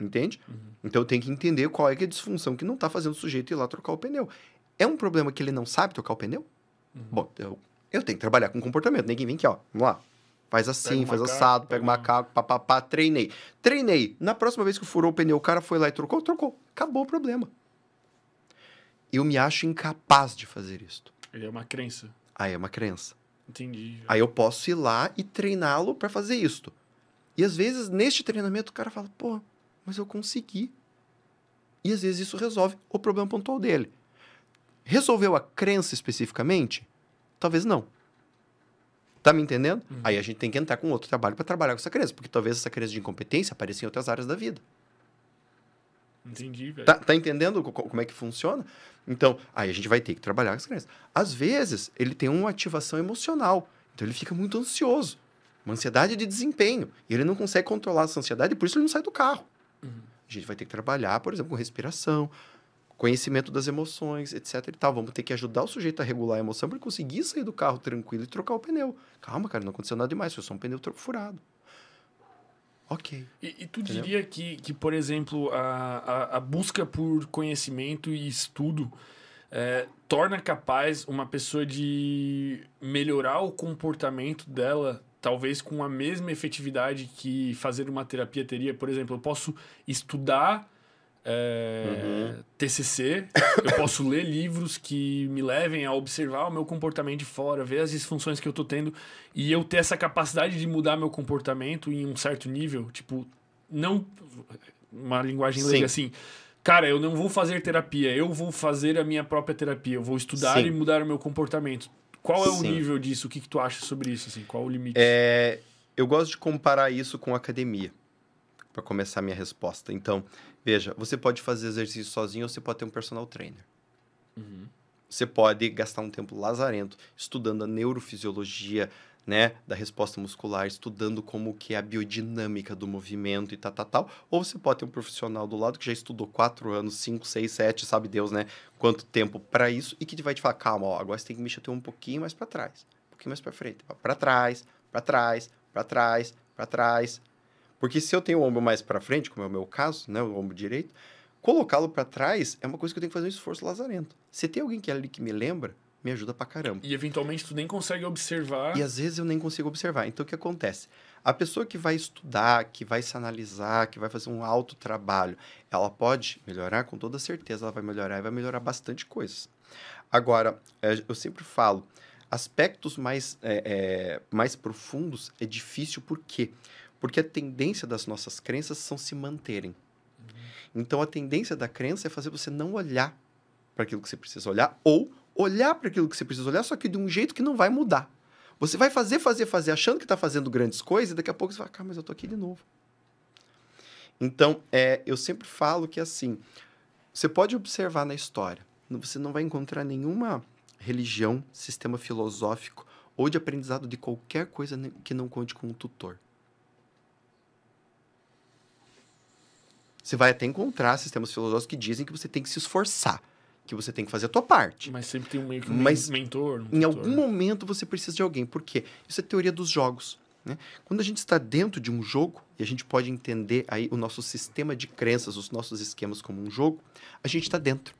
Entende? Uhum. Então tem que entender qual é, que é a disfunção que não está fazendo o sujeito ir lá trocar o pneu. É um problema que ele não sabe trocar o pneu? Uhum. Bom, eu, eu tenho que trabalhar com comportamento. Ninguém vem aqui, ó. Vamos lá. Faz assim, faz macaco, assado, pega o macaco, papapá, treinei. Treinei. Na próxima vez que furou o pneu, o cara foi lá e trocou, trocou. Acabou o problema. Eu me acho incapaz de fazer isto. Ele é uma crença. Aí é uma crença. Entendi. Aí eu posso ir lá e treiná-lo para fazer isto. E às vezes, neste treinamento, o cara fala, pô, mas eu consegui. E às vezes isso resolve o problema pontual dele. Resolveu a crença especificamente? Talvez não. Tá me entendendo? Uhum. Aí a gente tem que entrar com outro trabalho para trabalhar com essa crença, porque talvez essa crença de incompetência apareça em outras áreas da vida. Entendi, velho. Tá, tá, entendendo como é que funciona? Então, aí a gente vai ter que trabalhar com as crenças Às vezes, ele tem uma ativação emocional. Então, ele fica muito ansioso. Uma ansiedade de desempenho. E ele não consegue controlar essa ansiedade, por isso ele não sai do carro. Uhum. A gente vai ter que trabalhar, por exemplo, com respiração, conhecimento das emoções, etc e tal. Vamos ter que ajudar o sujeito a regular a emoção para conseguir sair do carro tranquilo e trocar o pneu. Calma, cara, não aconteceu nada demais, foi só um pneu furado. Ok. E, e tu Entendeu? diria que, que, por exemplo, a, a, a busca por conhecimento e estudo é, torna capaz uma pessoa de melhorar o comportamento dela talvez com a mesma efetividade que fazer uma terapia teria. Por exemplo, eu posso estudar é, uhum. TCC, eu posso ler livros que me levem a observar o meu comportamento de fora, ver as disfunções que eu tô tendo e eu ter essa capacidade de mudar meu comportamento em um certo nível, tipo, não uma linguagem leiga assim, cara, eu não vou fazer terapia, eu vou fazer a minha própria terapia, eu vou estudar Sim. e mudar o meu comportamento. Qual é o nível disso? O que, que tu acha sobre isso? Assim? Qual o limite? É, eu gosto de comparar isso com academia, para começar a minha resposta. Então, veja, você pode fazer exercício sozinho ou você pode ter um personal trainer. Uhum. Você pode gastar um tempo lazarento estudando a neurofisiologia, né, da resposta muscular, estudando como que é a biodinâmica do movimento e tal, tal, tal. Ou você pode ter um profissional do lado que já estudou quatro anos, cinco, seis, sete, sabe Deus, né, quanto tempo para isso e que vai te falar, calma, ó, agora você tem que mexer um pouquinho mais para trás, um pouquinho mais para frente, para trás, para trás, para trás, para trás. Porque se eu tenho o ombro mais para frente, como é o meu caso, né, o ombro direito, colocá-lo para trás é uma coisa que eu tenho que fazer um esforço lazarento. Se tem alguém que é ali que me lembra, me ajuda pra caramba. E eventualmente tu nem consegue observar. E às vezes eu nem consigo observar. Então o que acontece? A pessoa que vai estudar, que vai se analisar, que vai fazer um alto trabalho, ela pode melhorar com toda certeza, ela vai melhorar e vai melhorar bastante coisas. Agora, é, eu sempre falo, aspectos mais, é, é, mais profundos é difícil por quê? Porque a tendência das nossas crenças são se manterem. Uhum. Então a tendência da crença é fazer você não olhar para aquilo que você precisa olhar ou olhar para aquilo que você precisa olhar, só que de um jeito que não vai mudar. Você vai fazer, fazer, fazer, achando que está fazendo grandes coisas, e daqui a pouco você vai cara, mas eu tô aqui de novo. Então, é, eu sempre falo que assim, você pode observar na história, você não vai encontrar nenhuma religião, sistema filosófico ou de aprendizado de qualquer coisa que não conte com um tutor. Você vai até encontrar sistemas filosóficos que dizem que você tem que se esforçar que você tem que fazer a tua parte. Mas sempre tem um meio que um Mas, mentor. Um em algum né? momento você precisa de alguém. Por quê? Isso é teoria dos jogos. Né? Quando a gente está dentro de um jogo e a gente pode entender aí o nosso sistema de crenças, os nossos esquemas como um jogo, a gente está dentro.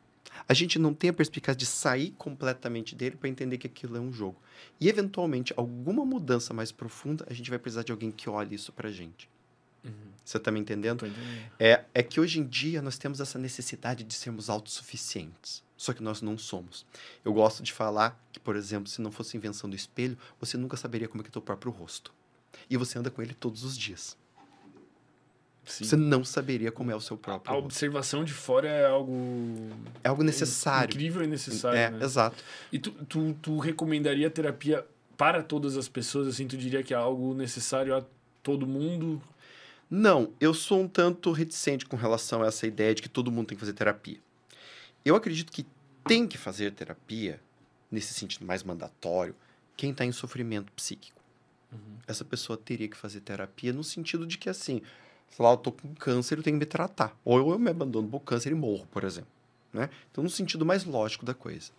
A gente não tem a perspicácia de sair completamente dele para entender que aquilo é um jogo. E, eventualmente, alguma mudança mais profunda, a gente vai precisar de alguém que olhe isso para a gente. Uhum. Você está me entendendo? É, é que hoje em dia nós temos essa necessidade de sermos autossuficientes. Só que nós não somos. Eu gosto de falar que, por exemplo, se não fosse a invenção do espelho, você nunca saberia como é que é o teu próprio rosto. E você anda com ele todos os dias. Sim. Você não saberia como é o seu próprio. A, a observação de fora é algo. É algo necessário. Incrível e necessário. É, né? exato. E tu, tu, tu recomendaria terapia para todas as pessoas? Assim, tu diria que é algo necessário a todo mundo? Não, eu sou um tanto reticente com relação a essa ideia de que todo mundo tem que fazer terapia. Eu acredito que tem que fazer terapia, nesse sentido mais mandatório, quem está em sofrimento psíquico. Uhum. Essa pessoa teria que fazer terapia no sentido de que, assim, sei lá, eu tô com câncer, eu tenho que me tratar. Ou eu me abandono pro câncer e morro, por exemplo. Né? Então, no sentido mais lógico da coisa.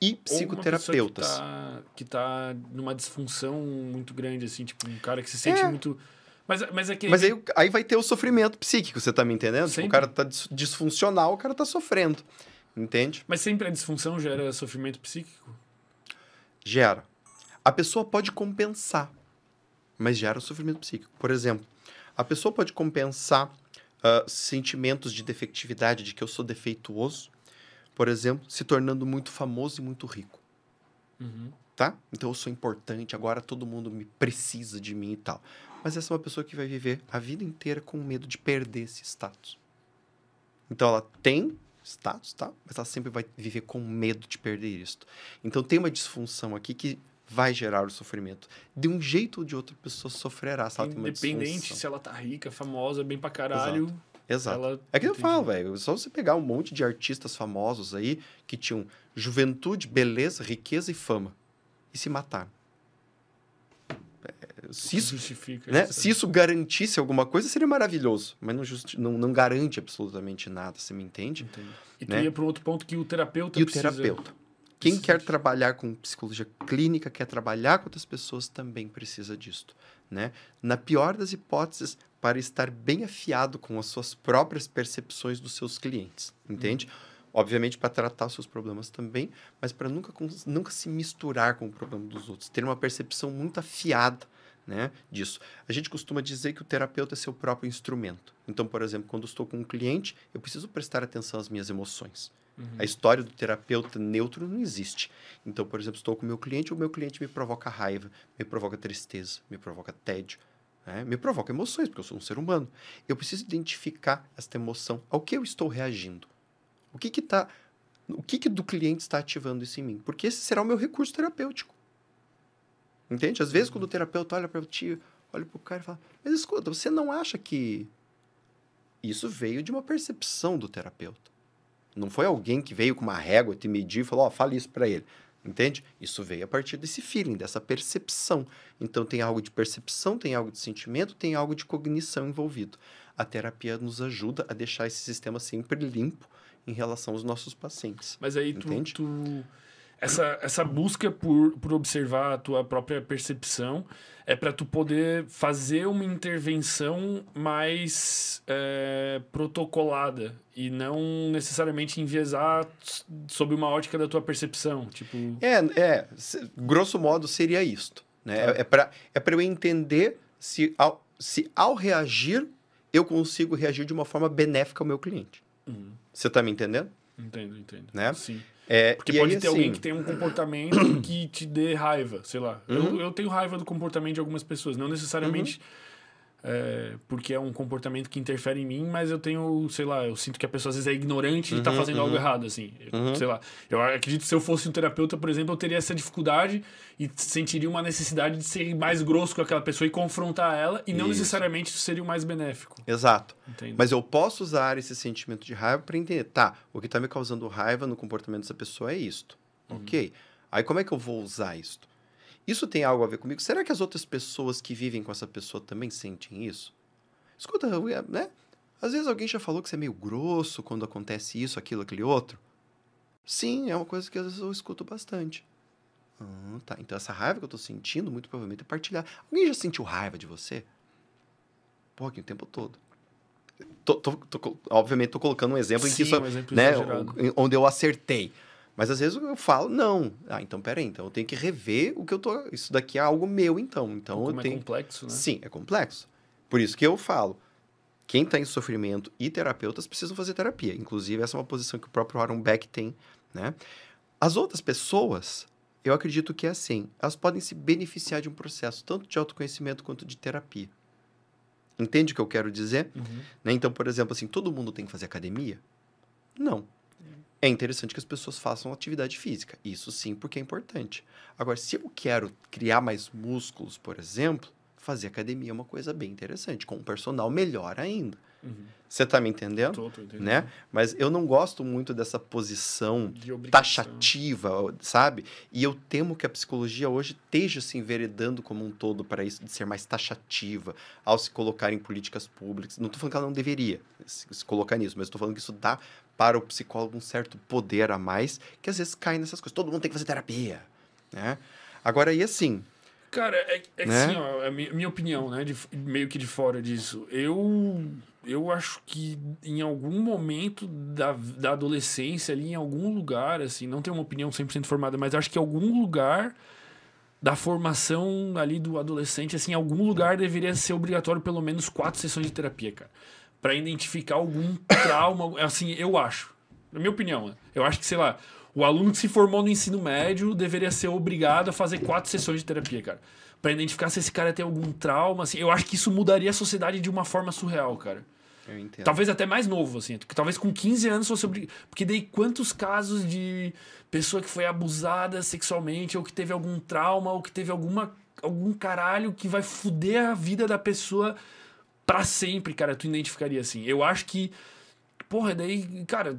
E psicoterapeutas. Tá, que, está tá numa disfunção muito grande, assim, tipo, um cara que se é. sente é. muito mas, mas, é que mas aí, aí vai ter o sofrimento psíquico, você tá me entendendo? Tipo, o cara tá disfuncional, o cara tá sofrendo. Entende? Mas sempre a disfunção gera sofrimento psíquico? Gera. A pessoa pode compensar, mas gera sofrimento psíquico. Por exemplo, a pessoa pode compensar uh, sentimentos de defectividade, de que eu sou defeituoso, por exemplo, se tornando muito famoso e muito rico. Uhum. Tá? Então eu sou importante, agora todo mundo me precisa de mim e tal. Mas essa é uma pessoa que vai viver a vida inteira com medo de perder esse status. Então ela tem status, tá? Mas ela sempre vai viver com medo de perder isso. Então tem uma disfunção aqui que vai gerar o sofrimento. De um jeito ou de outro, a pessoa sofrerá se ela tem uma Independente se ela tá rica, famosa, bem pra caralho. Exato. Exato. Ela... É que eu falo, velho. Só você pegar um monte de artistas famosos aí que tinham juventude, beleza, riqueza e fama e se mataram se isso, justifica né? isso. Se né? isso garantisse alguma coisa, seria maravilhoso. Mas não, justi não, não garante absolutamente nada, você me entende? E né? ia para um outro ponto que o terapeuta e precisa... o terapeuta. Quem precisa. quer trabalhar com psicologia clínica, quer trabalhar com outras pessoas, também precisa disto. Né? Na pior das hipóteses, para estar bem afiado com as suas próprias percepções dos seus clientes, entende? Hum. Obviamente para tratar os seus problemas também, mas para nunca, nunca se misturar com o problema dos outros, ter uma percepção muito afiada né, disso. A gente costuma dizer que o terapeuta é seu próprio instrumento. Então, por exemplo, quando estou com um cliente, eu preciso prestar atenção às minhas emoções. Uhum. A história do terapeuta neutro não existe. Então, por exemplo, estou com o meu cliente, o meu cliente me provoca raiva, me provoca tristeza, me provoca tédio, né? me provoca emoções, porque eu sou um ser humano. Eu preciso identificar esta emoção, ao que eu estou reagindo. O que que tá, o que que do cliente está ativando isso em mim? Porque esse será o meu recurso terapêutico. Entende? Às vezes, quando o terapeuta olha para o tio, olha para o cara e fala: Mas escuta, você não acha que. Isso veio de uma percepção do terapeuta. Não foi alguém que veio com uma régua, te mediu e falou: Ó, oh, fale isso para ele. Entende? Isso veio a partir desse feeling, dessa percepção. Então, tem algo de percepção, tem algo de sentimento, tem algo de cognição envolvido. A terapia nos ajuda a deixar esse sistema sempre limpo em relação aos nossos pacientes. Mas aí, tu, tu essa, essa busca por, por observar a tua própria percepção é para tu poder fazer uma intervenção mais é, protocolada e não necessariamente enviesar sob uma ótica da tua percepção tipo é é grosso modo seria isto né tá. é, é para é para eu entender se ao, se ao reagir eu consigo reagir de uma forma benéfica ao meu cliente uhum. você está me entendendo entendo entendo né sim é, Porque pode aí, ter assim... alguém que tem um comportamento [CLEARS THROAT] que te dê raiva, sei lá. Uhum. Eu, eu tenho raiva do comportamento de algumas pessoas, não necessariamente. Uhum é, porque é um comportamento que interfere em mim, mas eu tenho, sei lá, eu sinto que a pessoa às vezes é ignorante uhum, e tá uhum, fazendo uhum. algo errado, assim. Uhum. Sei lá. Eu acredito que se eu fosse um terapeuta, por exemplo, eu teria essa dificuldade e sentiria uma necessidade de ser mais grosso com aquela pessoa e confrontar ela, e não isso. necessariamente isso seria o mais benéfico. Exato. Entendo. Mas eu posso usar esse sentimento de raiva para entender, tá, o que tá me causando raiva no comportamento dessa pessoa é isto. Uhum. Ok. Aí como é que eu vou usar isto? Isso tem algo a ver comigo? Será que as outras pessoas que vivem com essa pessoa também sentem isso? Escuta, né? Às vezes alguém já falou que você é meio grosso quando acontece isso, aquilo, aquele outro. Sim, é uma coisa que às vezes eu escuto bastante. Ah, tá. Então essa raiva que eu tô sentindo, muito provavelmente é partilhada. Alguém já sentiu raiva de você? Pô, aqui o tempo todo. Tô, tô, tô, obviamente tô colocando um exemplo Sim, em que isso, é, um né, onde eu acertei. Mas às vezes eu falo, não. Ah, então peraí, então eu tenho que rever o que eu tô. Isso daqui é algo meu, então. Então Como eu é tenho. É complexo, né? Sim, é complexo. Por isso que eu falo. Quem está em sofrimento e terapeutas precisam fazer terapia. Inclusive, essa é uma posição que o próprio Aaron Beck tem, né? As outras pessoas, eu acredito que é assim. Elas podem se beneficiar de um processo tanto de autoconhecimento quanto de terapia. Entende o que eu quero dizer? Uhum. Né? Então, por exemplo, assim, todo mundo tem que fazer academia? Não é interessante que as pessoas façam atividade física. Isso sim, porque é importante. Agora, se eu quero criar mais músculos, por exemplo, fazer academia é uma coisa bem interessante. Com um personal, melhor ainda. Uhum. Você uhum. tá me entendendo? Tô, tô entendendo. Né? Mas eu não gosto muito dessa posição de taxativa, sabe? E eu temo que a psicologia hoje esteja se enveredando como um todo para isso, de ser mais taxativa, ao se colocar em políticas públicas. Não estou falando que ela não deveria se colocar nisso, mas estou falando que isso dá para o psicólogo um certo poder a mais, que às vezes cai nessas coisas. Todo mundo tem que fazer terapia, né? Agora, e assim... Cara, é, é né? assim, ó, é minha opinião, né? De, meio que de fora disso. Eu, eu acho que em algum momento da, da adolescência, ali em algum lugar, assim, não tenho uma opinião 100% formada, mas acho que em algum lugar da formação ali do adolescente, assim, em algum lugar deveria ser obrigatório pelo menos quatro sessões de terapia, cara para identificar algum trauma. [COUGHS] Assim, eu acho. Na minha opinião, eu acho que, sei lá, o aluno que se formou no ensino médio deveria ser obrigado a fazer quatro sessões de terapia, cara. Pra identificar se esse cara tem algum trauma, assim. Eu acho que isso mudaria a sociedade de uma forma surreal, cara. Eu entendo. Talvez até mais novo, assim. Talvez com 15 anos fosse obrigado. Porque daí quantos casos de pessoa que foi abusada sexualmente, ou que teve algum trauma, ou que teve alguma, algum caralho que vai fuder a vida da pessoa para sempre, cara, tu identificaria assim. Eu acho que porra, daí, cara,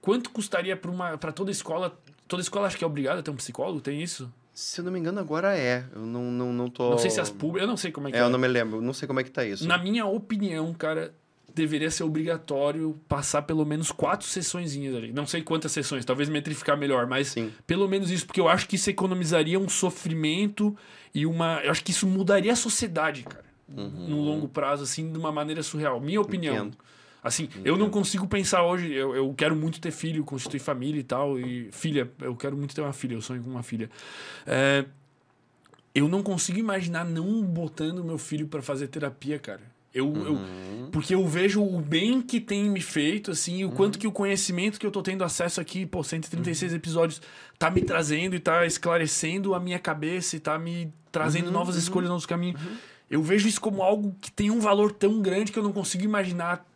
quanto custaria para uma para toda escola? Toda escola acho que é obrigada a ter um psicólogo, tem isso? Se eu não me engano, agora é. Eu não, não, não tô. Não sei se as públicas. Eu não sei como é que é. Eu é. não me lembro. Eu não sei como é que tá isso. Na minha opinião, cara, deveria ser obrigatório passar pelo menos quatro sessõezinhas ali. Não sei quantas sessões, talvez metrificar melhor, mas Sim. pelo menos isso, porque eu acho que isso economizaria um sofrimento e uma. Eu acho que isso mudaria a sociedade, cara uhum. no longo prazo, assim, de uma maneira surreal. Minha opinião. Assim, Entendo. Assim, Entendo. eu não consigo pensar hoje. Eu, eu quero muito ter filho, constituir família e tal. E filha, eu quero muito ter uma filha, eu sonho com uma filha. É, eu não consigo imaginar não botando meu filho para fazer terapia, cara. Eu, uhum. eu, porque eu vejo o bem que tem me feito, assim, e o uhum. quanto que o conhecimento que eu tô tendo acesso aqui, pô, 136 uhum. episódios, tá me trazendo e tá esclarecendo a minha cabeça e tá me trazendo uhum, novas uhum. escolhas, novos caminhos. Uhum eu vejo isso como algo que tem um valor tão grande que eu não consigo imaginar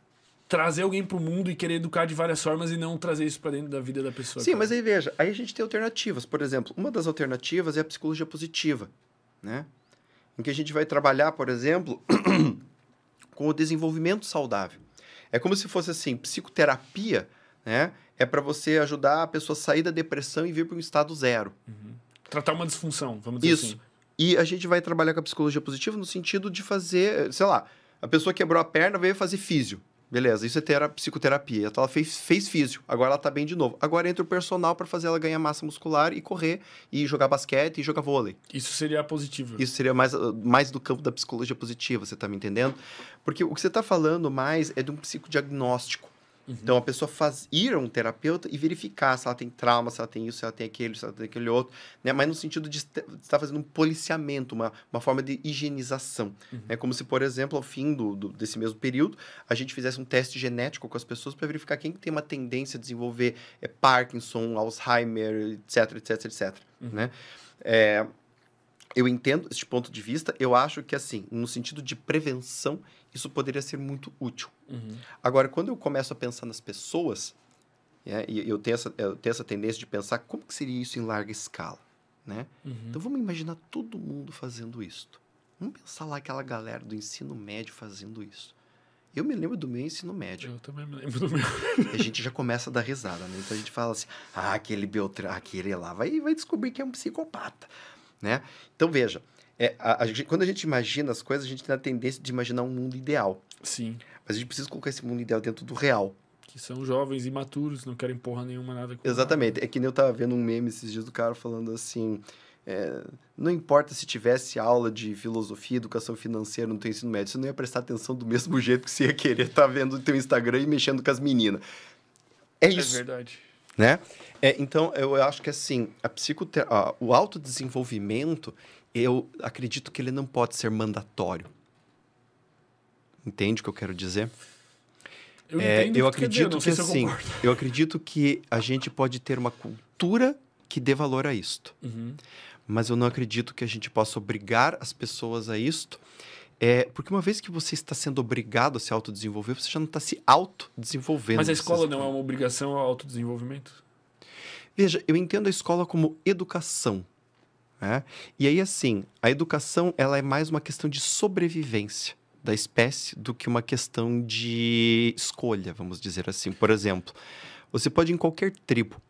trazer alguém para o mundo e querer educar de várias formas e não trazer isso para dentro da vida da pessoa. Sim, cara. mas aí veja, aí a gente tem alternativas. Por exemplo, uma das alternativas é a psicologia positiva, né? Em que a gente vai trabalhar, por exemplo, [CLEARS THROAT] com o desenvolvimento saudável. É como se fosse assim, psicoterapia, né? É para você ajudar a pessoa a sair da depressão e vir para um estado zero. Uhum. Tratar uma disfunção, vamos dizer isso. assim. Isso. E a gente vai trabalhar com a psicologia positiva no sentido de fazer, sei lá, a pessoa quebrou a perna, veio fazer físio. Beleza, isso é psicoterapia. Então ela fez, fez físio, agora ela tá bem de novo. Agora entra o personal para fazer ela ganhar massa muscular e correr, e jogar basquete e jogar vôlei. Isso seria positivo. Isso seria mais, mais do campo da psicologia positiva, você tá me entendendo? Porque o que você tá falando mais é de um psicodiagnóstico. Uhum. Então, a pessoa faz, ir a um terapeuta e verificar se ela tem trauma, se ela tem isso, se ela tem aquele, se ela tem aquele outro, né? Mas no sentido de estar fazendo um policiamento, uma, uma forma de higienização. Uhum. É né? como se, por exemplo, ao fim do, do, desse mesmo período, a gente fizesse um teste genético com as pessoas para verificar quem tem uma tendência a desenvolver é, Parkinson, Alzheimer, etc, etc, etc, uhum. né? É, eu entendo esse ponto de vista, eu acho que, assim, no sentido de prevenção, isso poderia ser muito útil. Uhum. Agora, quando eu começo a pensar nas pessoas, é, e eu tenho, essa, eu tenho essa tendência de pensar como que seria isso em larga escala, né? Uhum. Então, vamos imaginar todo mundo fazendo isso. Vamos pensar lá aquela galera do ensino médio fazendo isso. Eu me lembro do meu ensino médio. Eu também me lembro do meu. a gente já começa a dar risada, né? Então a gente fala assim: ah, aquele Beltrão, aquele lá vai, vai descobrir que é um psicopata né? Então veja, é, a, a quando a gente imagina as coisas, a gente tem a tendência de imaginar um mundo ideal. Sim. Mas a gente precisa colocar esse mundo ideal dentro do real. Que são jovens imaturos, não querem porra nenhuma, nada com Exatamente. Nada. É que nem eu tava vendo um meme esses dias do cara falando assim... É, não importa se tivesse aula de filosofia, educação financeira no teu ensino médio, você não ia prestar atenção do mesmo [LAUGHS] jeito que você ia querer estar tá vendo o teu Instagram e mexendo com as meninas. É, é isso. É verdade né? É, então, eu acho que assim, a psicoterapia Ah, o autodesenvolvimento, eu acredito que ele não pode ser mandatório. Entende o que eu quero dizer? Eu, é, eu acredito que, dizer, que assim, eu, eu, acredito que a gente pode ter uma cultura que dê valor a isto. Uhum. Mas eu não acredito que a gente possa obrigar as pessoas a isto é, porque uma vez que você está sendo obrigado a se autodesenvolver, você já não está se autodesenvolvendo. Mas a escola não é uma obrigação ao autodesenvolvimento? Veja, eu entendo a escola como educação. Né? E aí, assim, a educação ela é mais uma questão de sobrevivência da espécie do que uma questão de escolha, vamos dizer assim. Por exemplo, você pode ir em qualquer tribo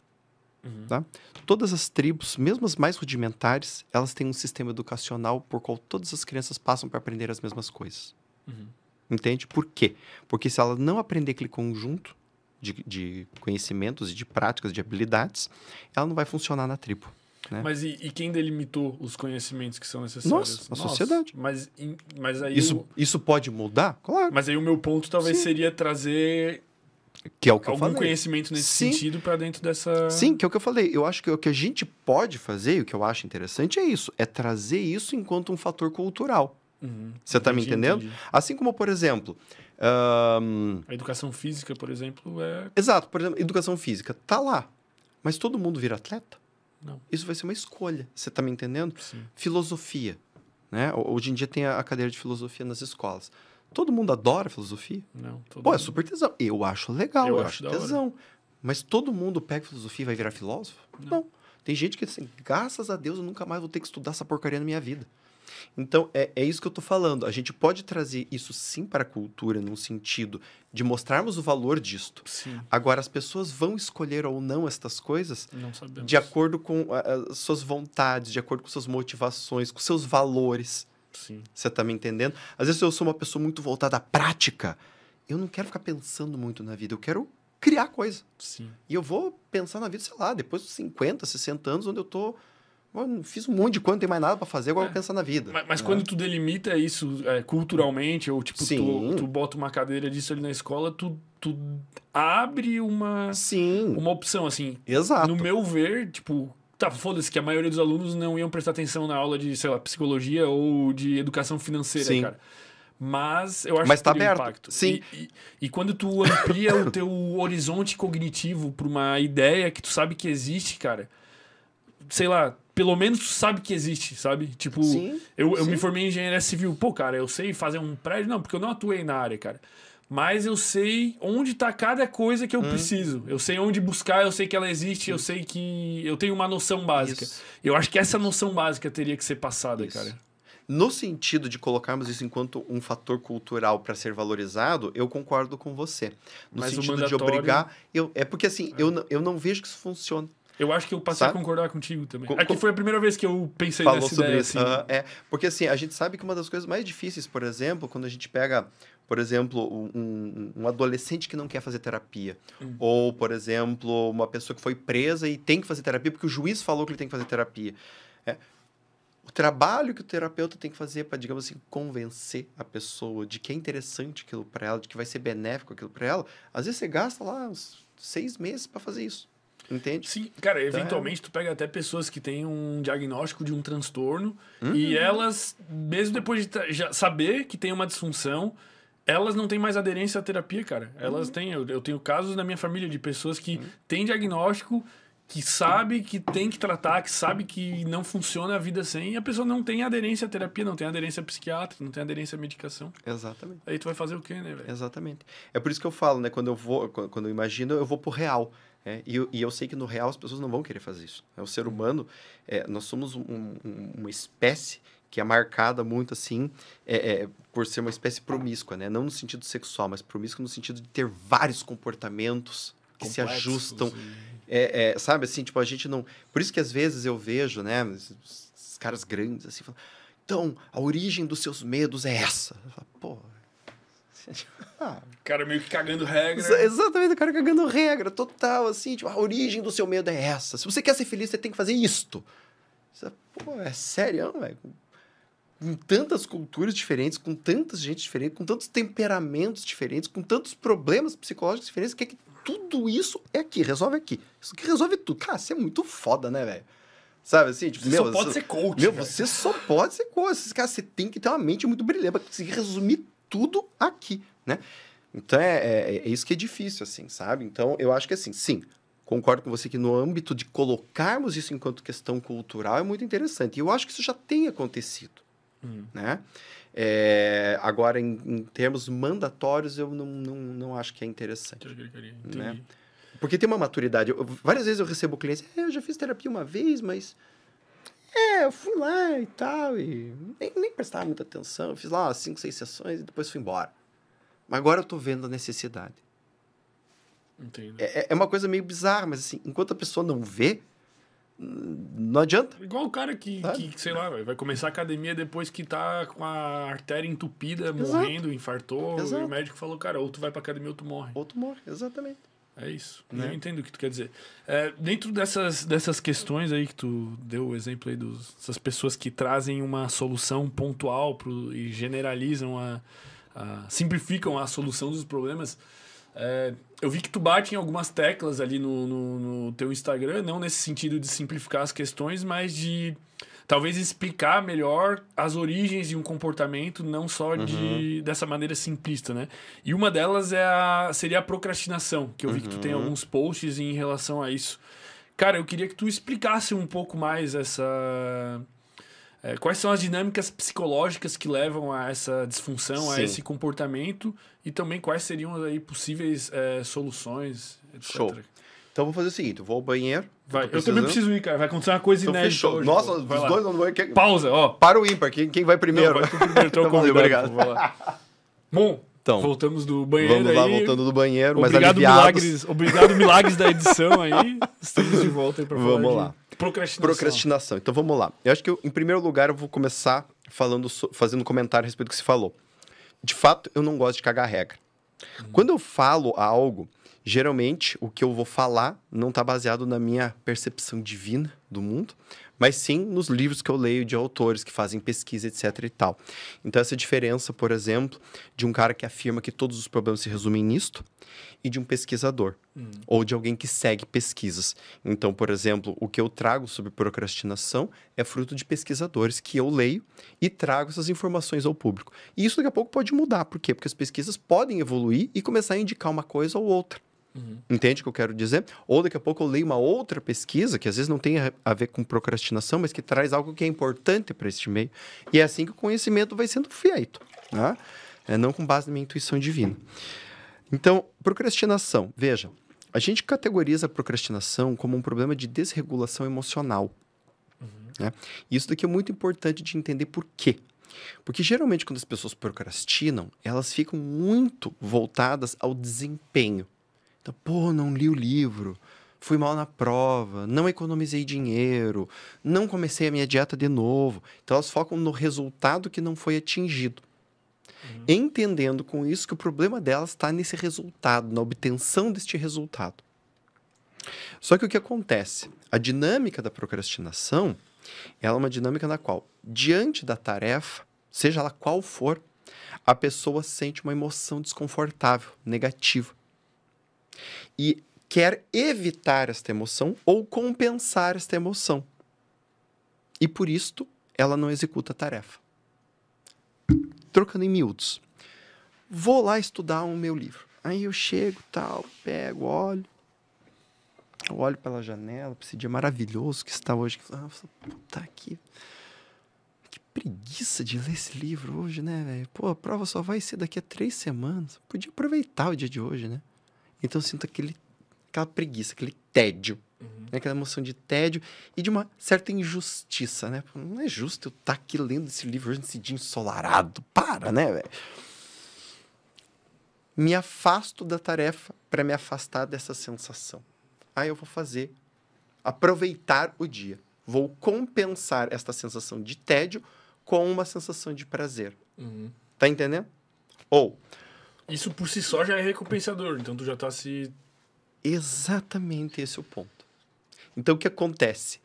Uhum. Tá? Todas as tribos, mesmo as mais rudimentares, elas têm um sistema educacional por qual todas as crianças passam para aprender as mesmas coisas. Uhum. Entende? Por quê? Porque se ela não aprender aquele conjunto de, de conhecimentos, de práticas, de habilidades, ela não vai funcionar na tribo. Né? Mas e, e, quem delimitou os conhecimentos que são necessários? Nossa, a Nossa. sociedade. Mas, mas aí isso, o... isso pode mudar? Claro. Mas aí o meu ponto talvez Sim. seria trazer que é o que Algum eu falei. conhecimento nesse Sim. sentido para dentro dessa. Sim, que é o que eu falei. Eu acho que o que a gente pode fazer, e o que eu acho interessante é isso, é trazer isso enquanto um fator cultural. Uhum. Você está me entendendo? Entendi. Assim como, por exemplo. Um... A educação física, por exemplo, é. Exato, por exemplo, educação física tá lá. Mas todo mundo vira atleta? Não. Isso vai ser uma escolha. Você está me entendendo? Sim. Filosofia. Né? Hoje em dia tem a cadeira de filosofia nas escolas. Todo mundo adora filosofia? Não. Todo Pô, é mundo. é super tesão. Eu acho legal, eu, eu acho, tesão. Mas todo mundo pega filosofia e vai virar filósofo? Não. Não. Tem gente que assim, graças a Deus eu nunca mais vou ter que estudar essa porcaria na minha vida. Então, é, é isso que eu estou falando. A gente pode trazer isso sim para a cultura, num sentido de mostrarmos o valor disto. Sim. Agora, as pessoas vão escolher ou não estas coisas não de acordo com as ah, ah, suas vontades, de acordo com suas motivações, com seus valores. Você tá me entendendo? Às vezes eu sou uma pessoa muito voltada à prática. Eu não quero ficar pensando muito na vida, eu quero criar coisa. Sim. E eu vou pensar na vida, sei lá, depois dos 50, 60 anos, onde eu tô eu fiz um monte de coisa, não tem mais nada para fazer, agora é. eu penso na vida. Mas, mas né? quando tu delimita isso é, culturalmente, ou tipo, tu, tu, bota uma cadeira disso ali na escola, tu, tu abre uma, Sim. uma opção, assim. Exato. No meu ver, tipo, tá, foda-se que a maioria dos alunos não iam prestar atenção na aula de, sei lá, psicologia ou de educação financeira, Sim. cara. Mas eu acho Mas que tá Um impacto. Sim. E, e, e, quando tu amplia o teu horizonte cognitivo para uma ideia que tu sabe que existe, cara, sei lá, pelo menos tu sabe que existe, sabe? Tipo, sim, eu, eu sim. me formei em engenharia civil. Pô, cara, eu sei fazer um prédio. Não, porque eu não atuei na área, cara mas eu sei onde está cada coisa que eu hum. preciso. Eu sei onde buscar, eu sei que ela existe, Sim. eu sei que eu tenho uma noção básica. Isso. Eu acho que essa noção básica teria que ser passada, Isso. cara. No sentido de colocarmos isso enquanto um fator cultural para ser valorizado, eu concordo com você. No Mas sentido mandatório... de obrigar. Eu, é porque assim, é. Eu, eu não vejo que isso funciona. Eu acho que eu passei sabe? a concordar contigo também. Aqui é foi a primeira vez que eu pensei Falou nessa sobre ideia, isso. Assim. Uh, é, porque assim, a gente sabe que uma das coisas mais difíceis, por exemplo, quando a gente pega, por exemplo, um, um adolescente que não quer fazer terapia, hum. ou, por exemplo, uma pessoa que foi presa e tem que fazer terapia porque o juiz falou que ele tem que fazer terapia. É, o trabalho que o terapeuta tem que fazer para, digamos assim, convencer a pessoa de que é interessante aquilo para ela, de que vai ser benéfico aquilo para ela, às vezes você gasta lá uns seis meses para fazer isso. Entende? Sim, cara, então, é eventualmente é... tu pega até pessoas que têm um diagnóstico de um transtorno uhum. e elas, mesmo depois de já saber que tem uma disfunção, elas não têm mais aderência à terapia, cara. Elas uhum. têm, eu, eu, tenho casos na minha família de pessoas que uhum. têm diagnóstico, que sabe que tem que tratar, que sabe que não funciona a vida sem, e a pessoa não tem aderência à terapia, não tem aderência à psiquiatra, não tem aderência à medicação. Exatamente. Aí tu vai fazer o quê, né, velho? Exatamente. É por isso que eu falo, né, quando eu vou, quando eu imagino, eu vou pro real. É, e, eu, e, eu sei que no real as pessoas não vão querer fazer isso. É, o ser uhum. humano, é, nós somos um, um, uma espécie que é marcada muito assim é, é, por ser uma espécie promíscua, né? Não no sentido sexual, mas promíscua no sentido de ter vários comportamentos que se ajustam. É, é, sabe assim, tipo, a gente não. Por isso que às vezes eu vejo, né, esses caras grandes assim, falando então, a origem dos seus medos é essa. Eu falo, Pô, [LAUGHS] Ah. O cara meio que cagando regra. Ex exatamente, o cara cagando regra, total, assim, tipo, a origem do seu medo é essa. Se você quer ser feliz, você tem que fazer isto. Você, é, Pô, é sério, velho? Com tantas culturas diferentes, com tantas gente diferente, com tantos temperamentos diferentes, com tantos problemas psicológicos diferentes, que é que tudo isso é aqui, resolve aqui. Isso que resolve tudo. Cara, você é muito foda, né, velho? Sabe assim? Tipo, você meu, só pode você, ser coach. Meu, você só pode ser coach. Cara, você tem que ter uma mente muito brilhante pra conseguir resumir tudo aqui, né? Então é, é, é, é, isso que é difícil, assim, sabe? Então eu acho que assim, sim, concordo com você que no âmbito de colocarmos isso enquanto questão cultural é muito interessante. E eu acho que isso já tem acontecido, hum. né? É, agora, em, em, termos mandatórios, eu não, não, não acho que é interessante. Né? Porque tem uma maturidade. Eu, várias vezes eu recebo clientes, é, eu já fiz terapia uma vez, mas é, eu fui lá e tal, e nem, nem prestava muita atenção. Eu fiz lá cinco, seis sessões e depois fui embora. Mas agora eu tô vendo a necessidade. Entendo. É, é, é uma coisa meio bizarra, mas assim, enquanto a pessoa não vê, hum, não adianta. Igual o cara que, que sei lá, vai começar a academia depois que tá com a artéria entupida, exato. morrendo, infartou, exato. e o médico falou, cara, ou tu vai pra academia ou tu morre. Ou tu morre, exatamente. É isso. Né? Eu entendo o que tu quer dizer. É, dentro dessas, dessas questões aí que tu deu o exemplo aí dessas pessoas que trazem uma solução pontual pro, e generalizam a, a, simplificam a solução dos problemas. É, eu vi que tu bate em algumas teclas ali no, no, no, teu Instagram, não nesse sentido de simplificar as questões, mas de talvez explicar melhor as origens de um comportamento, não só uhum. de, dessa maneira simplista, né? E uma delas é a, seria a procrastinação, que eu vi uhum. que tu tem uhum. alguns posts em relação a isso. Cara, eu queria que tu explicasse um pouco mais essa. É, quais são as dinâmicas psicológicas que levam a essa disfunção, Sim. a esse comportamento, e também quais seriam aí possíveis é, soluções, etc. Show. Então vou fazer o seguinte: vou ao banheiro. Vai, eu, eu também preciso ir, cara. Vai acontecer uma coisa então, inédita. Fechou. Hoje, Nossa, os dois vão no banheiro. Pausa, ó. Para o ímpar, quem, quem vai primeiro? Não, vai primeiro então, [LAUGHS] tá Vou lá. Bom, então, voltamos do banheiro. Vamos lá, aí. voltando do banheiro. Obrigado, milagres. Obrigado, milagres da edição aí. [LAUGHS] Estamos de volta aí pra falar. Vamos lá. Procrastinação. Procrastinação. Então vamos lá. Eu acho que, eu, em primeiro lugar, eu vou começar falando, fazendo um comentário a respeito do que se falou. De fato, eu não gosto de cagar regra. Hum. Quando eu falo algo, Geralmente, o que eu vou falar não está baseado na minha percepção divina do mundo, mas sim nos livros que eu leio de autores que fazem pesquisa, etc e tal. Então, essa diferença, por exemplo, de um cara que afirma que todos os problemas se resumem nisto e de um pesquisador, hum. ou de alguém que segue pesquisas. Então, por exemplo, o que eu trago sobre procrastinação é fruto de pesquisadores que eu leio e trago essas informações ao público. E isso daqui a pouco pode mudar, por quê? Porque as pesquisas podem evoluir e começar a indicar uma coisa ou outra. Uhum. Entende o que eu quero dizer? Ou daqui a pouco eu leio uma outra pesquisa, que às vezes não tem a ver com procrastinação, mas que traz algo que é importante para este meio. E é assim que o conhecimento vai sendo feito, né? é, não com base na minha intuição divina. Então, procrastinação. Veja, a gente categoriza a procrastinação como um problema de desregulação emocional. Uhum. Né? E isso daqui é muito importante de entender por quê. Porque geralmente quando as pessoas procrastinam, elas ficam muito voltadas ao desempenho. Então, pô, não li o livro, fui mal na prova, não economizei dinheiro, não comecei a minha dieta de novo. Então elas focam no resultado que não foi atingido. Uhum. Entendendo com isso que o problema delas está nesse resultado, na obtenção deste resultado. Só que o que acontece? A dinâmica da procrastinação ela é uma dinâmica na qual, diante da tarefa, seja ela qual for, a pessoa sente uma emoção desconfortável, negativa e quer evitar esta emoção ou compensar esta emoção. E por isto, ela não executa a tarefa. Trocando em miúdos. Vou lá estudar o meu livro. Aí eu chego, tal, pego, olho. Eu olho pela janela, pra esse dia maravilhoso que está hoje. Ah, puta que. Que preguiça de ler esse livro hoje, né, velho? Pô, a prova só vai ser daqui a três semanas. podia aproveitar o dia de hoje, né? Então eu sinto aquele, aquela preguiça, aquele tédio. Uhum. Né? Aquela emoção de tédio e de uma certa injustiça, né? Não é justo eu estar tá aqui lendo esse livro hoje nesse dia ensolarado. Para, né, velho? Me afasto da tarefa para me afastar dessa sensação. Aí eu vou fazer, aproveitar o dia. Vou compensar esta sensação de tédio com uma sensação de prazer. Uhum. Tá entendendo? Ou isso por si só já é recompensador, então tu já tá se. Exatamente esse é o ponto. Então o que acontece?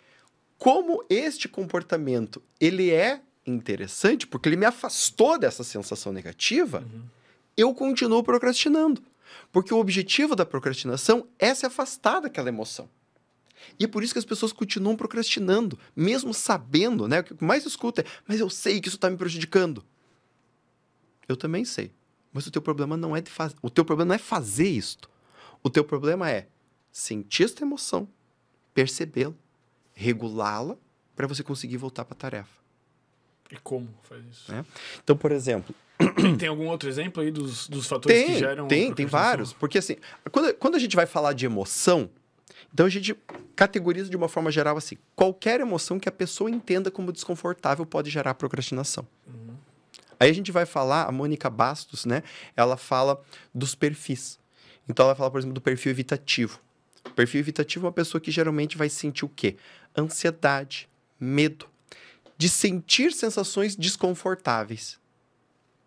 Como este comportamento ele é interessante, porque ele me afastou dessa sensação negativa, uhum. eu continuo procrastinando. Porque o objetivo da procrastinação é se afastar daquela emoção. E é por isso que as pessoas continuam procrastinando, mesmo sabendo, né? O que mais escuta é, mas eu sei que isso está me prejudicando. Eu também sei. Mas o teu problema não é de fazer. O teu problema não é fazer isto. O teu problema é sentir esta emoção, percebê-la, regulá-la para você conseguir voltar para a tarefa. E como faz isso? É? Então, por exemplo. Tem, algum outro exemplo aí dos, dos fatores tem, que geram. Tem, tem vários. Porque assim, quando, quando a gente vai falar de emoção, então a gente categoriza de uma forma geral assim: qualquer emoção que a pessoa entenda como desconfortável pode gerar procrastinação. Hum. Aí a gente vai falar, a Mônica Bastos, né? Ela fala dos perfis. Então ela fala, por exemplo, do perfil evitativo. O perfil evitativo é uma pessoa que geralmente vai sentir o quê? Ansiedade, medo de sentir sensações desconfortáveis.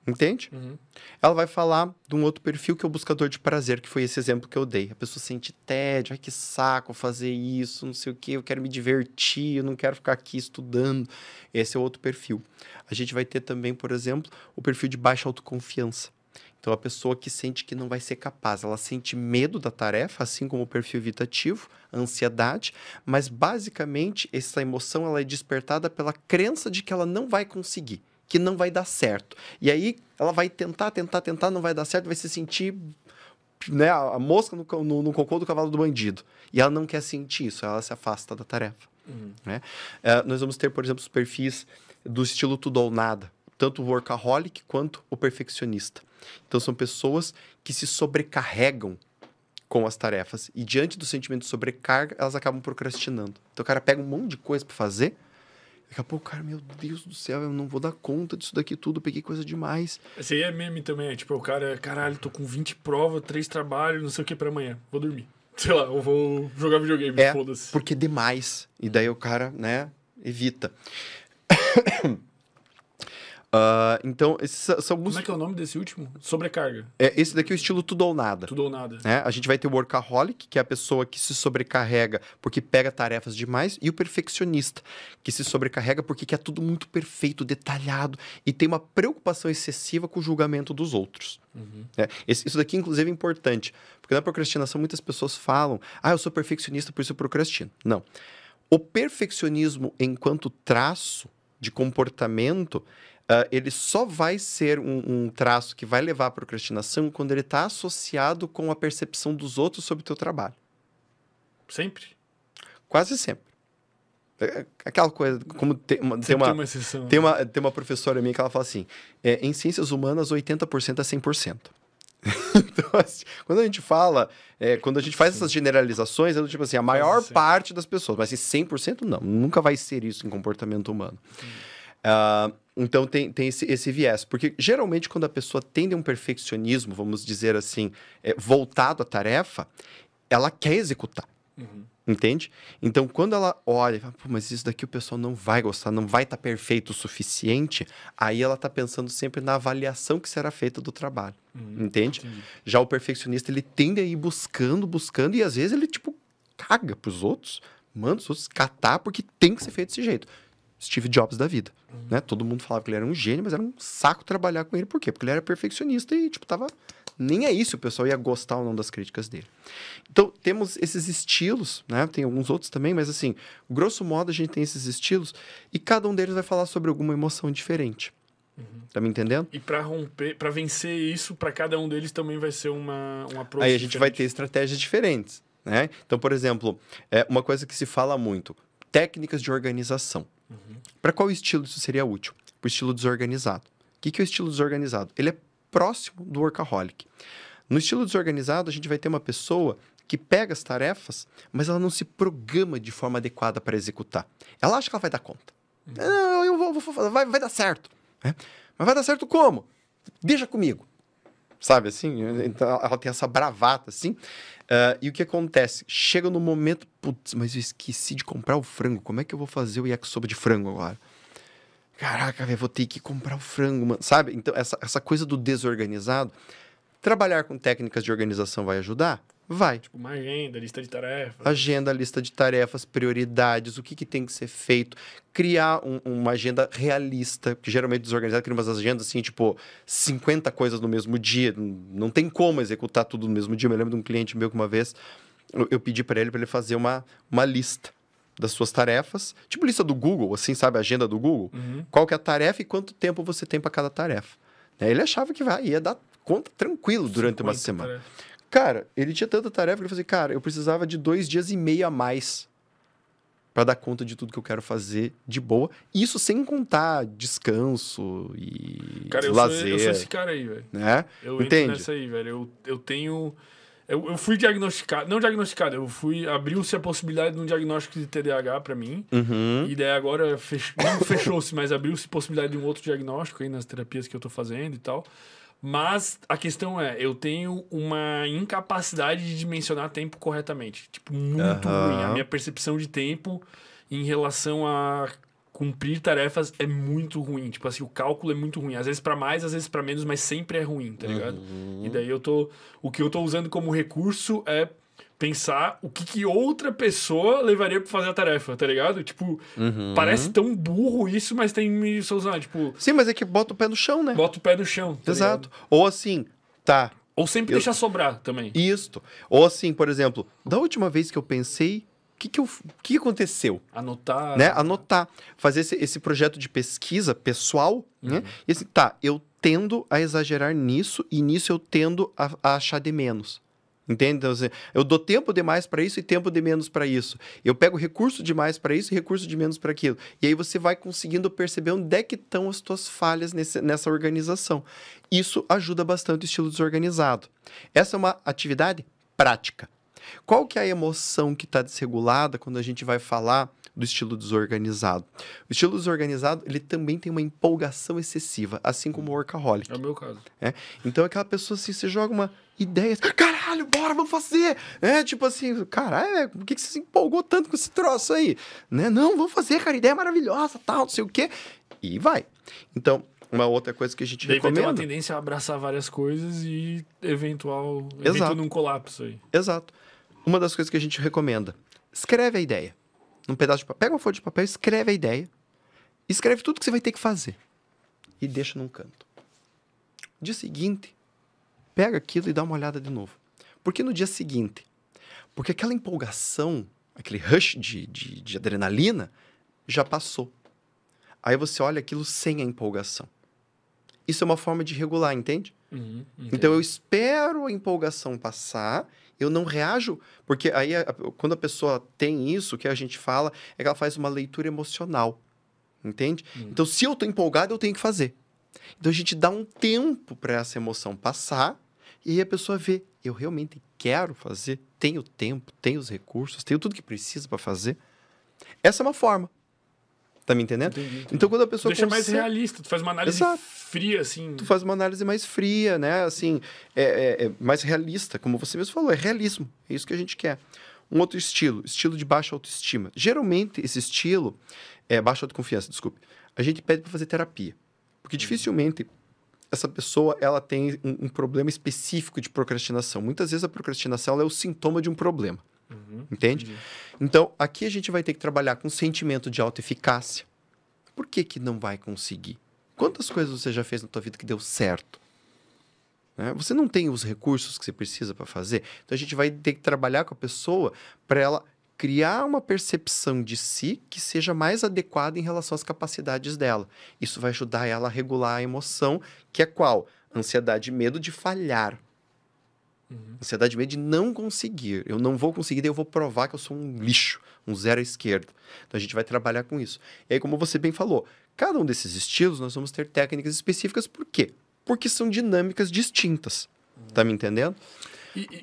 Entende? Uhum. Ela vai falar de um outro perfil que é o buscador de prazer, que foi esse exemplo que eu dei. A pessoa sente tédio, ai que saco fazer isso, não sei o que, eu quero me divertir, eu não quero ficar aqui estudando. Esse é outro perfil. A gente vai ter também, por exemplo, o perfil de baixa autoconfiança. Então, a pessoa que sente que não vai ser capaz, ela sente medo da tarefa, assim como o perfil evitativo, ansiedade, mas basicamente essa emoção ela é despertada pela crença de que ela não vai conseguir que não vai dar certo. E aí ela vai tentar, tentar, tentar, não vai dar certo, vai se sentir né, a mosca no, no, no cocô do cavalo do bandido. E ela não quer sentir isso, ela se afasta da tarefa. Uhum. Né? É, nós vamos ter, por exemplo, os perfis do estilo tudo ou nada, tanto o workaholic quanto o perfeccionista. Então, são pessoas que se sobrecarregam com as tarefas. E diante do sentimento de sobrecarga, elas acabam procrastinando. Então o cara pega um monte de coisa para fazer, Daqui a pouco, cara, meu Deus do céu, eu não vou dar conta disso daqui tudo, peguei coisa demais. Esse aí é meme também, é tipo, o cara, caralho, tô com 20 provas, três trabalhos, não sei o que para amanhã, vou dormir. [LAUGHS] Sei lá, eu vou jogar videogame, é, foda-se. Porque é demais. E daí o cara, né, evita. [COUGHS] Uh, então, esses são alguns. Como é que é o nome desse último? Sobrecarga. É, esse daqui é o estilo tudo ou nada. Tudo ou nada. É, a gente vai ter o workaholic, que é a pessoa que se sobrecarrega porque pega tarefas demais, e o perfeccionista, que se sobrecarrega porque quer tudo muito perfeito, detalhado, e tem uma preocupação excessiva com o julgamento dos outros. Uhum. É, esse, isso daqui, inclusive, é importante, porque na procrastinação muitas pessoas falam: ah, eu sou perfeccionista, por isso eu procrastino. Não. O perfeccionismo, enquanto traço de comportamento, uh, ele só vai ser um, um traço que vai levar à procrastinação quando ele está associado com a percepção dos outros sobre o teu trabalho. Sempre? Quase sempre. É, é, aquela coisa, como tem uma, tem uma, uma tem, né? uma, tem uma professora minha que ela fala assim: é, em ciências humanas, 80% é 100%. [LAUGHS] então, assim, quando a gente fala, é, quando a gente faz Sim. essas generalizações, é do tipo assim: a maior Sim. parte das pessoas, mas assim, 100% não, nunca vai ser isso em comportamento humano. Uh, então tem, tem esse, esse viés. Porque geralmente, quando a pessoa tende a um perfeccionismo, vamos dizer assim, é, voltado à tarefa, ela quer executar. Uhum. Entende? Então, quando ela olha, fala, mas isso daqui o pessoal não vai gostar, não vai estar tá perfeito o suficiente, aí ela está pensando sempre na avaliação que será feita do trabalho. Uhum. Entende? Entendi. Já o perfeccionista, ele tende a ir buscando, buscando, e às vezes ele, tipo, caga para os outros, manda os outros catar, porque tem que ser feito desse jeito. Steve Jobs da vida, uhum. né? Todo mundo falava que ele era um gênio, mas era um saco trabalhar com ele. Por quê? Porque ele era perfeccionista e, tipo, tava... Nem é isso o pessoal ia gostar ou não das críticas dele. Então, temos esses estilos, né? Tem alguns outros também, mas, assim, grosso modo, a gente tem esses estilos e cada um deles vai falar sobre alguma emoção diferente. Uhum. Tá me entendendo? E para romper, para vencer isso, para cada um deles também vai ser uma, uma Aí a gente diferente. vai ter estratégias diferentes, né? Então, por exemplo, é uma coisa que se fala muito, técnicas de organização. Uhum. Para qual estilo isso seria útil? Para o estilo desorganizado. O que, que é o estilo desorganizado? Ele é próximo do workaholic. No estilo desorganizado, a gente vai ter uma pessoa que pega as tarefas, mas ela não se programa de forma adequada para executar. Ela acha que ela vai dar conta. Uhum. Não, eu vou, vou vai, vai, dar certo. É? Mas vai dar certo como? Deixa comigo. Sabe assim? Então ela tem essa bravata assim. Uh, e o que acontece? Chega no momento, putz, mas eu esqueci de comprar o frango. Como é que eu vou fazer o yakisoba de frango agora? Caraca, velho, vou ter que comprar o frango, mano. Sabe? Então, essa, essa coisa do desorganizado. Trabalhar com técnicas de organização vai ajudar? Vai. Tipo, uma agenda, lista de tarefas. Agenda, lista de tarefas, prioridades, o que, que tem que ser feito. Criar um, uma agenda realista, porque geralmente é desorganizado cria umas agendas assim, tipo, 50 coisas no mesmo dia. Não tem como executar tudo no mesmo dia. Eu me lembro de um cliente meu que uma vez eu, eu pedi para ele para ele fazer uma, uma lista das suas tarefas, tipo lista do Google, assim, sabe, agenda do Google. Uhum. Qual que é a tarefa e quanto tempo você tem para cada tarefa. Né? Ele achava que vai, ia dar conta tranquilo durante uma semana. Cara, ele tinha tanta tarefa que ele falou assim, cara, eu precisava de dois dias e meio a mais para dar conta de tudo que eu quero fazer de boa. Isso sem contar descanso e cara, eu lazer. Cara, eu sou esse cara aí, velho. Né? Eu Entende? entro nessa aí, velho. Eu, eu tenho... Eu, eu fui diagnosticado... Não diagnosticado, eu fui... Abriu-se a possibilidade de um diagnóstico de TDAH para mim. Uhum. E daí agora... Fech, não fechou-se, mas abriu-se possibilidade de um outro diagnóstico aí nas terapias que eu tô fazendo e tal. Mas a questão é, eu tenho uma incapacidade de dimensionar tempo corretamente. Tipo, muito uhum. ruim. A minha percepção de tempo em relação a cumprir tarefas é muito ruim. Tipo assim, o cálculo é muito ruim. Às vezes para mais, às vezes para menos, mas sempre é ruim, tá ligado? Uhum. E daí eu tô. O que eu tô usando como recurso é pensar o que, que outra pessoa levaria para fazer a tarefa, tá ligado? Tipo, uhum. parece tão burro isso, mas tem me solucionar, tipo... Sim, mas é que bota o pé no chão, né? Bota o pé no chão. Tá Exato. Ligado? Ou assim, tá... Ou sempre eu... deixar sobrar também. Isto. Ou assim, por exemplo, da última vez que eu pensei, o que, que, que aconteceu? Anotar. Né? Anotar. Fazer esse, esse projeto de pesquisa pessoal, né? uhum. né? E assim, tá, eu tendo a exagerar nisso e nisso eu tendo a, a achar de menos. Entende? Então, assim, eu dou tempo demais para isso e tempo de menos para isso. Eu pego recurso demais para isso e recurso de menos para aquilo. E aí você vai conseguindo perceber onde é que estão as tuas falhas nesse, nessa organização. Isso ajuda bastante o estilo desorganizado. Essa é uma atividade prática. Qual que é a emoção que está desregulada quando a gente vai falar do estilo desorganizado? O estilo desorganizado, ele também tem uma empolgação excessiva, assim como o workaholic. É o meu caso. É? Então, é aquela pessoa assim, você joga uma ideia, caralho, bora, vamos fazer! É, tipo assim, caralho, é, por que, você se empolgou tanto com esse troço aí? Né? Não, vamos fazer, cara, ideia maravilhosa, tal, não sei o quê. E vai. Então, uma outra coisa que a gente Daí recomenda. Vai ter uma tendência a abraçar várias coisas e eventual, Exato. evento num colapso aí. Exato uma das coisas que a gente recomenda: escreve a ideia. Num pedaço de papel. Pega uma folha de papel, escreve a ideia. Escreve tudo que você vai ter que fazer. E deixa num canto. Dia seguinte, pega aquilo e dá uma olhada de novo. Por que no dia seguinte? Porque aquela empolgação, aquele rush de, de, de adrenalina, já passou. Aí você olha aquilo sem a empolgação. Isso é uma forma de regular, entende? Uhum, então eu espero a empolgação passar, eu não reajo, porque aí a, quando a pessoa tem isso, o que a gente fala é que ela faz uma leitura emocional, entende? Uhum. Então se eu tô empolgado, eu tenho que fazer. Então a gente dá um tempo para essa emoção passar e aí a pessoa vê, eu realmente quero fazer, tenho tempo, tenho os recursos, tenho tudo que precisa para fazer. Essa é uma forma. Tá me entendendo? Entendi, entendi. Então, quando a pessoa. Deixa consegue... mais realista, tu faz uma análise Exato. fria, assim. Tu faz uma análise mais fria, né? Assim, é, é, é, mais realista, como você mesmo falou, é realismo. É isso que a gente quer. Um outro estilo, estilo de baixa autoestima. Geralmente, esse estilo. É, baixa autoconfiança, desculpe. A gente pede para fazer terapia. Porque uhum. dificilmente essa pessoa ela tem um, um, problema específico de procrastinação. Muitas vezes a procrastinação é o sintoma de um problema. Uhum, entende? Entendi. Então, aqui a gente vai ter que trabalhar com sentimento de autoeficácia. Por que, que não vai conseguir? Quantas coisas você já fez na tua vida que deu certo? Né? Você não tem os recursos que você precisa para fazer. Então, a gente vai ter que trabalhar com a pessoa para ela criar uma percepção de si que seja mais adequada em relação às capacidades dela. Isso vai ajudar ela a regular a emoção, que é qual? Ansiedade e medo de falhar. Uhum. Ansiedade e medo de não conseguir. Eu não vou conseguir, daí eu vou provar que eu sou um lixo, um zero à esquerda. Então a gente vai trabalhar com isso. E aí, como você bem falou, cada um desses estilos nós vamos ter técnicas específicas, por quê? Porque são dinâmicas distintas. Uhum. Tá me entendendo? E, e...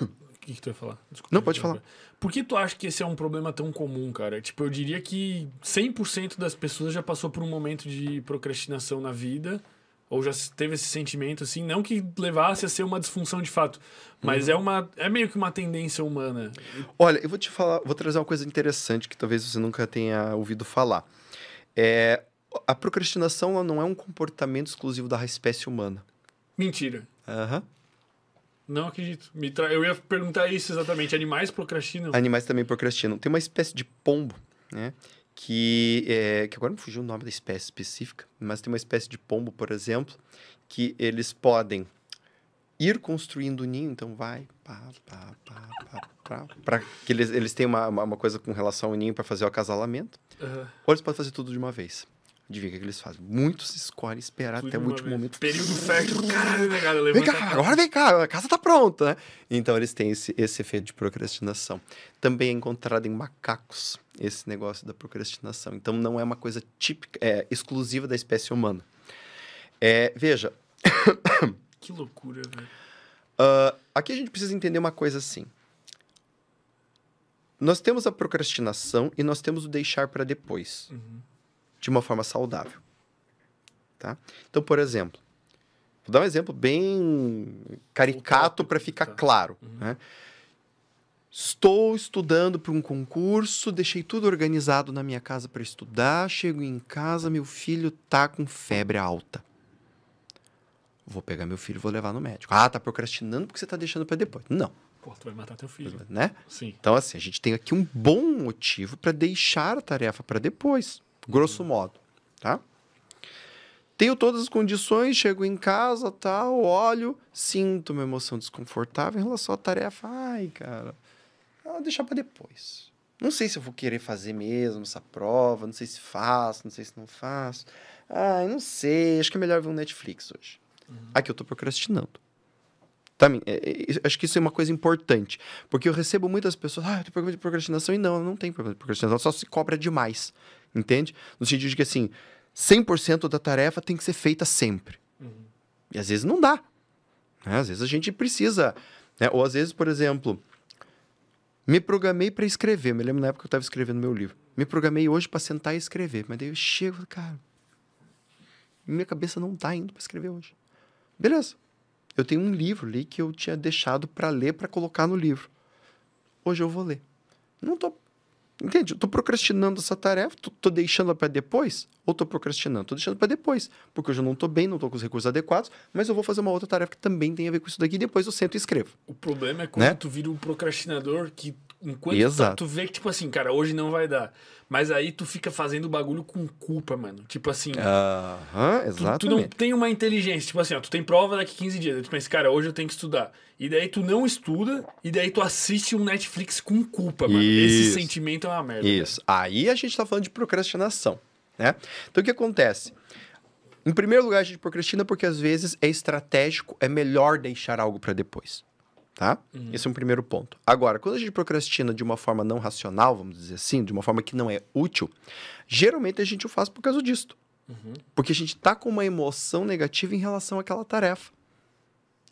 [COUGHS] o que, que tu vai falar? Desculpa, não, pode falar. Por que tu acha que esse é um problema tão comum, cara? Tipo, eu diria que 100% das pessoas já passou por um momento de procrastinação na vida ou já teve esse sentimento assim, não que levasse a ser uma disfunção de fato, mas é uhum. é uma é meio que uma tendência humana. Olha, eu vou te falar, vou trazer uma coisa interessante que talvez você nunca tenha ouvido falar. É, a procrastinação não é um comportamento exclusivo da espécie humana. Mentira. Aham. Uhum. Não acredito. Me tra... Eu ia perguntar isso exatamente. Animais procrastinam? Animais também procrastinam. Tem uma espécie de pombo, né? que, é, que agora me fugiu o nome da espécie específica, mas tem uma espécie de pombo, por exemplo, que eles podem ir construindo o ninho, então vai para que eles, eles têm uma, uma, coisa com relação ao ninho para fazer o acasalamento, uhum. ou eles podem fazer tudo de uma vez de ver o que, é que eles fazem. Muitos escolhem esperar até o último vez. momento. Período fértil, caralho, né, Vem cá, agora vem cá, a casa tá pronta, né? Então eles têm esse, esse efeito de procrastinação. Também é encontrado em macacos esse negócio da procrastinação. Então não é uma coisa típica, é, exclusiva da espécie humana. É, veja. [COUGHS] que loucura, velho. Uh, aqui a gente precisa entender uma coisa assim. Nós temos a procrastinação e nós temos o deixar para depois. Uhum de uma forma saudável. Tá? Então, por exemplo, vou dar um exemplo bem caricato para ficar tá. claro. Uhum. Né? Estou estudando para um concurso, deixei tudo organizado na minha casa para estudar. Chego em casa, meu filho tá com febre alta. Vou pegar meu filho, vou levar no médico. Ah, tá procrastinando porque você tá deixando para depois. Não. Pô, tu vai matar teu filho. Né? Sim. Então assim, a gente tem aqui um bom motivo para deixar a tarefa para depois grosso modo, tá? Tenho todas as condições, chego em casa, tal, olho, sinto uma emoção desconfortável em relação à tarefa. Ai, cara, vou deixar para depois. Não sei se eu vou querer fazer mesmo essa prova, não sei se faço, não sei se não faço. Ai, não sei, acho que é melhor ver um Netflix hoje. Uhum. Aqui eu tô procrastinando. Tá, é, é, acho que isso é uma coisa importante, porque eu recebo muitas pessoas, ah, eu tenho problema de procrastinação, e não, não tem problema de procrastinação, só se cobra demais. Entende? No sentido de que, assim, 100% da tarefa tem que ser feita sempre. Uhum. E às vezes não dá. Né? Às vezes a gente precisa. Né? Ou às vezes, por exemplo, me programei para escrever. me lembro na época que eu estava escrevendo meu livro. Me programei hoje para sentar e escrever. Mas daí eu chego, cara. Minha cabeça não tá indo para escrever hoje. Beleza. Eu tenho um livro ali que eu tinha deixado para ler, para colocar no livro. Hoje eu vou ler. Não tô Entende? Eu tô procrastinando essa tarefa, tô, tô deixando para depois, ou tô procrastinando? Tô deixando para depois, porque eu já não tô bem, não tô com os recursos adequados, mas eu vou fazer uma outra tarefa que também tem a ver com isso daqui, depois eu sento e escrevo. O problema é né? quando né? tu vira um procrastinador que Enquanto Exato. tu vê que, tipo assim, cara, hoje não vai dar. Mas aí tu fica fazendo o bagulho com culpa, mano. Tipo assim. Aham, uh -huh, exatamente. Tu, tu, não tem uma inteligência. Tipo assim, ó, tu tem prova daqui 15 dias. Aí tu pensa, cara, hoje eu tenho que estudar. E daí tu não estuda, e daí tu assiste um Netflix com culpa, mano. Isso. Esse sentimento é uma merda. Isso. Cara. Aí a gente tá falando de procrastinação, né? Então o que acontece? Em primeiro lugar, a gente procrastina porque às vezes é estratégico, é melhor deixar algo para depois tá? Uhum. Esse é um primeiro ponto. Agora, quando a gente procrastina de uma forma não racional, vamos dizer assim, de uma forma que não é útil, geralmente a gente o faz por causa disto. Uhum. Porque a gente tá com uma emoção negativa em relação àquela tarefa.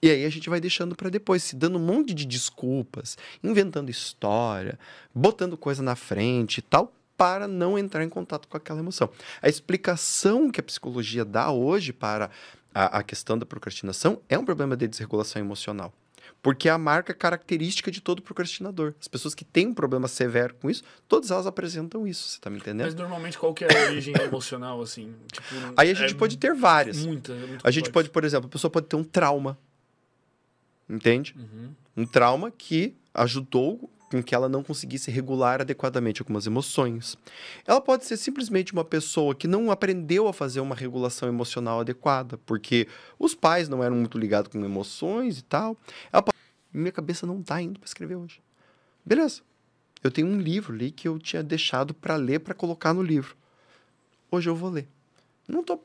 E aí a gente vai deixando para depois, se dando um monte de desculpas, inventando história, botando coisa na frente e tal, para não entrar em contato com aquela emoção. A explicação que a psicologia dá hoje para a, a questão da procrastinação é um problema de desregulação emocional. Porque é a marca característica de todo procrastinador. As pessoas que têm um problema severo com isso, todas elas apresentam isso, você tá me entendendo? Mas normalmente qual que é a origem [COUGHS] emocional, assim? Tipo, Aí a gente é pode ter várias. Muita, é muito A gente pode, por exemplo, a pessoa pode ter um trauma. Entende? Uhum. Um trauma que ajudou com que ela não conseguisse regular adequadamente algumas emoções. Ela pode ser simplesmente uma pessoa que não aprendeu a fazer uma regulação emocional adequada, porque os pais não eram muito ligados com emoções e tal. Ela minha cabeça não tá indo para escrever hoje. Beleza. Eu tenho um livro ali que eu tinha deixado para ler, para colocar no livro. Hoje eu vou ler. Não tô.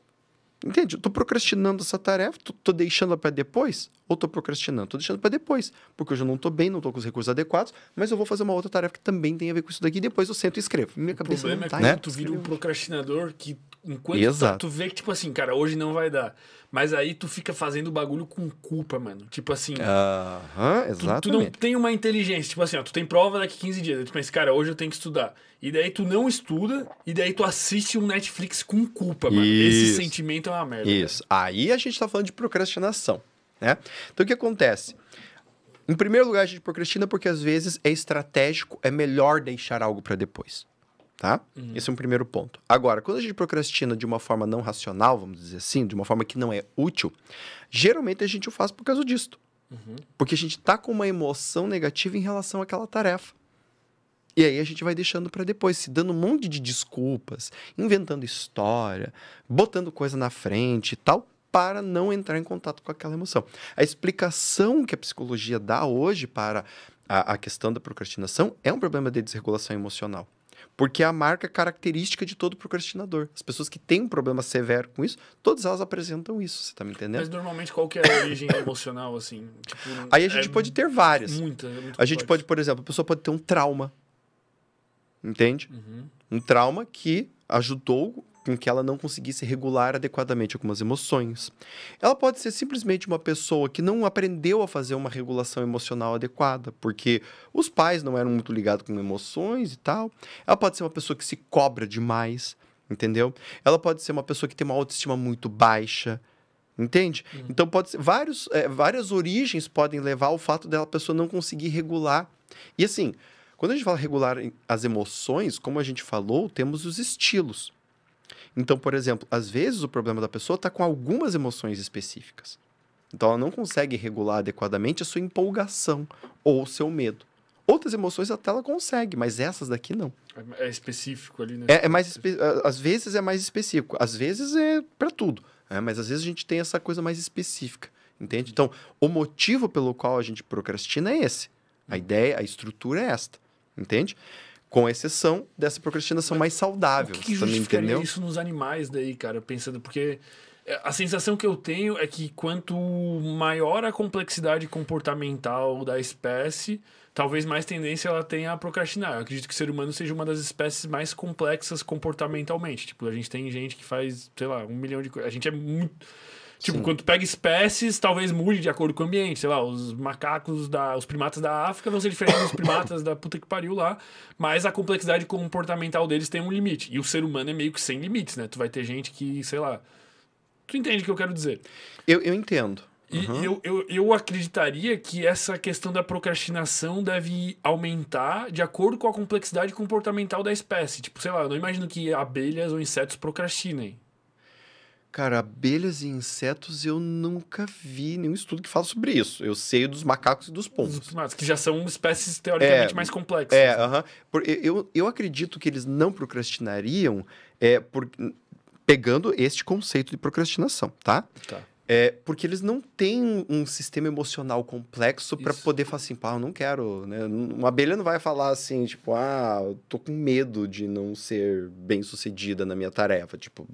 Entende? Eu tô procrastinando essa tarefa, tô, tô deixando para depois, ou tô procrastinando? Tô deixando para depois, porque hoje eu não tô bem, não tô com os recursos adequados, mas eu vou fazer uma outra tarefa que também tem a ver com isso daqui, depois eu sento e escrevo. Minha o cabeça problema não é tá é quando né? tu vira um procrastinador que enquanto Exato. tu vê que tipo assim, cara, hoje não vai dar. Mas aí tu fica fazendo o bagulho com culpa, mano. Tipo assim. Aham, uh -huh, exatamente. Tu, tu, não tem uma inteligência. Tipo assim, ó, tu tem prova daqui 15 dias. Aí tu pensa, cara, hoje eu tenho que estudar. E daí tu não estuda, e daí tu assiste um Netflix com culpa, mano. Isso. Esse sentimento é uma merda. Isso. Cara. Aí a gente tá falando de procrastinação, né? Então o que acontece? Em primeiro lugar, a gente procrastina porque às vezes é estratégico, é melhor deixar algo para depois tá? Uhum. Esse é um primeiro ponto. Agora, quando a gente procrastina de uma forma não racional, vamos dizer assim, de uma forma que não é útil, geralmente a gente o faz por causa disso uhum. Porque a gente tá com uma emoção negativa em relação àquela tarefa. E aí a gente vai deixando para depois, se dando um monte de desculpas, inventando história, botando coisa na frente e tal, para não entrar em contato com aquela emoção. A explicação que a psicologia dá hoje para a, a questão da procrastinação é um problema de desregulação emocional. Porque é a marca característica de todo procrastinador. As pessoas que têm um problema severo com isso, todas elas apresentam isso, você tá me entendendo? Mas normalmente qual que é a origem [COUGHS] emocional, assim? Tipo, Aí a gente é pode ter várias. Muita, é muito a gente pode, por exemplo, a pessoa pode ter um trauma. Entende? Uhum. Um trauma que ajudou com que ela não conseguisse regular adequadamente algumas emoções. Ela pode ser simplesmente uma pessoa que não aprendeu a fazer uma regulação emocional adequada, porque os pais não eram muito ligados com emoções e tal. Ela pode ser uma pessoa que se cobra demais, entendeu? Ela pode ser uma pessoa que tem uma autoestima muito baixa. Entende? Então pode ser, vários, é, várias origens podem levar ao fato dela pessoa não conseguir regular. E assim, quando a gente fala regular as emoções, como a gente falou, temos os estilos. Então, por exemplo, às vezes o problema da pessoa está com algumas emoções específicas. Então, ela não consegue regular adequadamente a sua empolgação ou o seu medo. Outras emoções até ela consegue, mas essas daqui não. É, é específico ali, né? É, é mais às vezes é mais específico, às vezes é para tudo. Né? mas às vezes a gente tem essa coisa mais específica, entende? Então, o motivo pelo qual a gente procrastina é esse. A uhum. ideia, a estrutura é esta, entende? Com exceção dessa procrastinação mais saudável. O que, que também entendeu? isso nos animais daí, cara? Pensando, porque é, a sensação que eu tenho é que quanto maior a complexidade comportamental da espécie, talvez mais tendência ela tenha a procrastinar. Eu acredito que o ser humano seja uma das espécies mais complexas comportamentalmente. Tipo, a gente tem gente que faz, sei lá, um milhão de coisas. A gente é muito Tipo, Sim. quando tu pega espécies, talvez mude de acordo com o ambiente. Sei lá, os macacos, da, os primatas da África vão ser diferentes dos primatas da puta que pariu lá. Mas a complexidade comportamental deles tem um limite. E o ser humano é meio que sem limites, né? Tu vai ter gente que, sei lá. Tu entende o que eu quero dizer? Eu, eu entendo. E uhum. eu, eu, eu acreditaria que essa questão da procrastinação deve aumentar de acordo com a complexidade comportamental da espécie. Tipo, sei lá, eu não imagino que abelhas ou insetos procrastinem. Cara, abelhas e insetos eu nunca vi nenhum estudo que fala sobre isso. Eu sei dos macacos e dos pombos. que já são espécies teoricamente é, mais complexas. É, uh né? -huh. Por, eu, eu acredito que eles não procrastinariam é, por, pegando este conceito de procrastinação, tá? Tá. É, porque eles não têm um sistema emocional complexo para poder falar assim, pá, eu não quero, né? Uma abelha não vai falar assim, tipo, ah, eu tô com medo de não ser bem sucedida na minha tarefa. Tipo,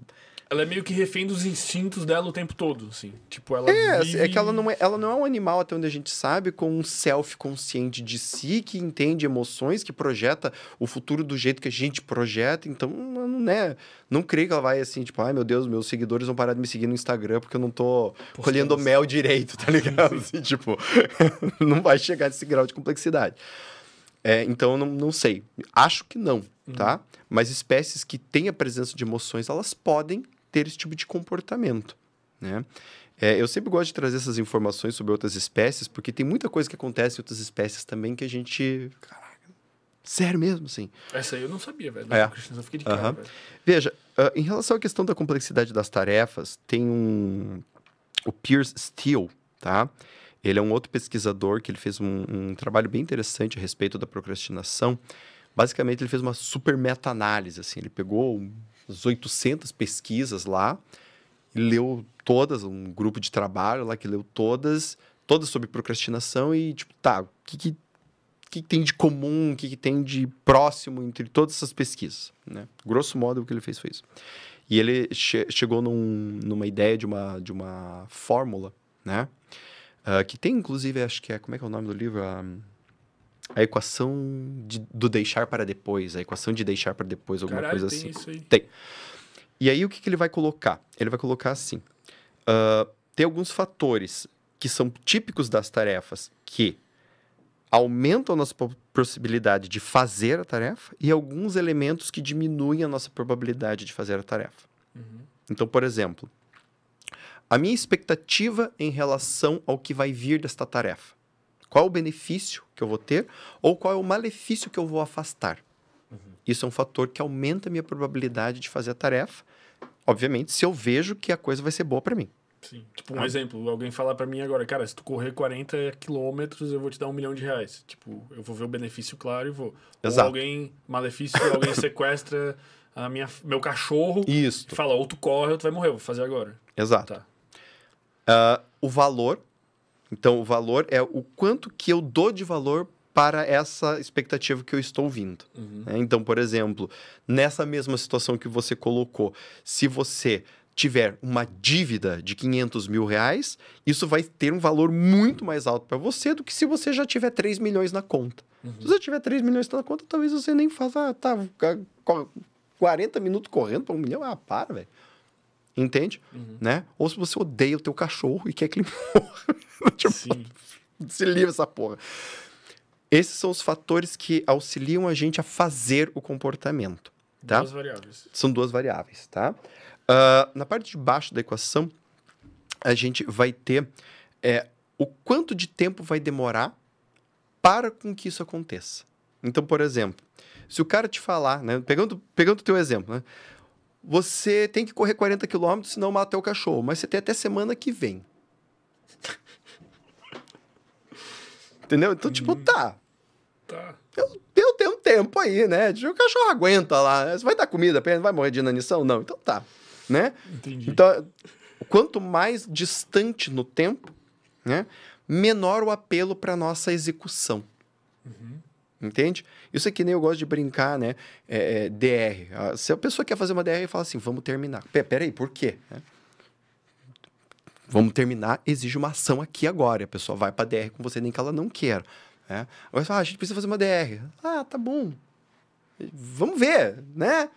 ela é meio que refém dos instintos dela o tempo todo, assim. Tipo, ela É, assim, é vive... é que ela não é, ela não é um animal, até onde a gente sabe, com um self consciente de si, que entende emoções, que projeta o futuro do jeito que a gente projeta. Então, né, não creio que ela vai assim, tipo, ai meu Deus, meus seguidores vão parar de me seguir no Instagram porque eu não tô colhendo mel direito, [LAUGHS] tá ligado? Assim, tipo, [LAUGHS] não vai chegar nesse grau de complexidade. É, então, não, não sei. Acho que não, hum. tá? Uhum. Mas espécies que têm a presença de emoções, elas podem ter esse tipo de comportamento. Né? É, eu sempre gosto de trazer essas informações sobre outras espécies, porque tem muita coisa que acontece em outras espécies também que a gente. Caraca, sério mesmo, assim. Essa aí eu não sabia, velho. É. Eu fiquei de cara, Veja, uh, em relação à questão da complexidade das tarefas, tem um. O Pierce Steele, tá? Ele é um outro pesquisador que ele fez um, um trabalho bem interessante a respeito da procrastinação. Basicamente, ele fez uma super meta-análise, assim. Ele pegou uns 800 pesquisas lá, leu todas, um grupo de trabalho lá que leu todas, todas sobre procrastinação e, tipo, tá, o que, que, que, tem de comum, o que, que tem de próximo entre todas essas pesquisas, né? Grosso modo, o que ele fez foi isso. E ele che chegou num, numa ideia de uma, de uma fórmula, né? Uh, que tem, inclusive, acho que é, como é que é o nome do livro? Um, ah, a equação de, do deixar para depois, a equação de deixar para depois, alguma Caralho, coisa tem assim. Isso aí. Tem. E aí o que, que ele vai colocar? Ele vai colocar assim: uh, tem alguns fatores que são típicos das tarefas que aumentam a nossa possibilidade de fazer a tarefa e alguns elementos que diminuem a nossa probabilidade de fazer a tarefa. Uhum. Então, por exemplo, a minha expectativa em relação ao que vai vir desta tarefa. Qual é o benefício que eu vou ter ou qual é o malefício que eu vou afastar? Uhum. Isso é um fator que aumenta a minha probabilidade de fazer a tarefa, obviamente, se eu vejo que a coisa vai ser boa para mim. Sim. Tipo, um ah. exemplo, alguém falar para mim agora, cara, se tu correr 40 quilômetros, eu vou te dar um milhão de reais. Tipo, eu vou ver o benefício claro e vou. Exato. Ou alguém, malefício, alguém [LAUGHS] sequestra a minha, meu cachorro Isso. e fala, ou tu corre ou tu vai morrer, eu vou fazer agora. Exato. Tá. Uh, o valor então, o valor é o quanto que eu dou de valor para essa expectativa que eu estou vindo. Uhum. Né? Então, por exemplo, nessa mesma situação que você colocou, se você tiver uma dívida de 500 mil reais, isso vai ter um valor muito mais alto para você do que se você já tiver 3 milhões na conta. Uhum. Se você tiver 3 milhões na conta, talvez você nem faça, ah, tá, 40 minutos correndo para um milhão, ah, para, velho. Entende? Uhum. Né? Ou se você odeia o teu cachorro e quer que ele [LAUGHS] morra. [LAUGHS] tipo, Sim. se livra essa porra. Esses são os fatores que auxiliam a gente a fazer o comportamento. Tá? Duas variáveis. São duas variáveis, tá? Uh, na parte de baixo da equação, a gente vai ter é, o quanto de tempo vai demorar para com que isso aconteça. Então, por exemplo, se o cara te falar, né, pegando, pegando o teu exemplo, né, você tem que correr 40 quilômetros, senão mata o cachorro, mas você tem até semana que vem. Entendeu? Então, tipo, uhum. tá. Tá. Eu, eu tenho um tempo aí, né? Tipo, o cachorro aguenta lá. Você vai dar comida pra ele? Vai morrer de inanição? Não. Então tá. Né? Entendi. Então, quanto mais distante no tempo, né? Menor o apelo para nossa execução. Uhum. Entende? Isso é que nem eu gosto de brincar, né? É, é, DR. Se a pessoa quer fazer uma DR e fala assim, vamos terminar. Peraí, por quê? É vamos terminar, exige uma ação aqui agora. A pessoa vai para a DR com você, nem que ela não queira. Né? você fala, ah, a gente precisa fazer uma DR. Ah, tá bom. Vamos ver, né?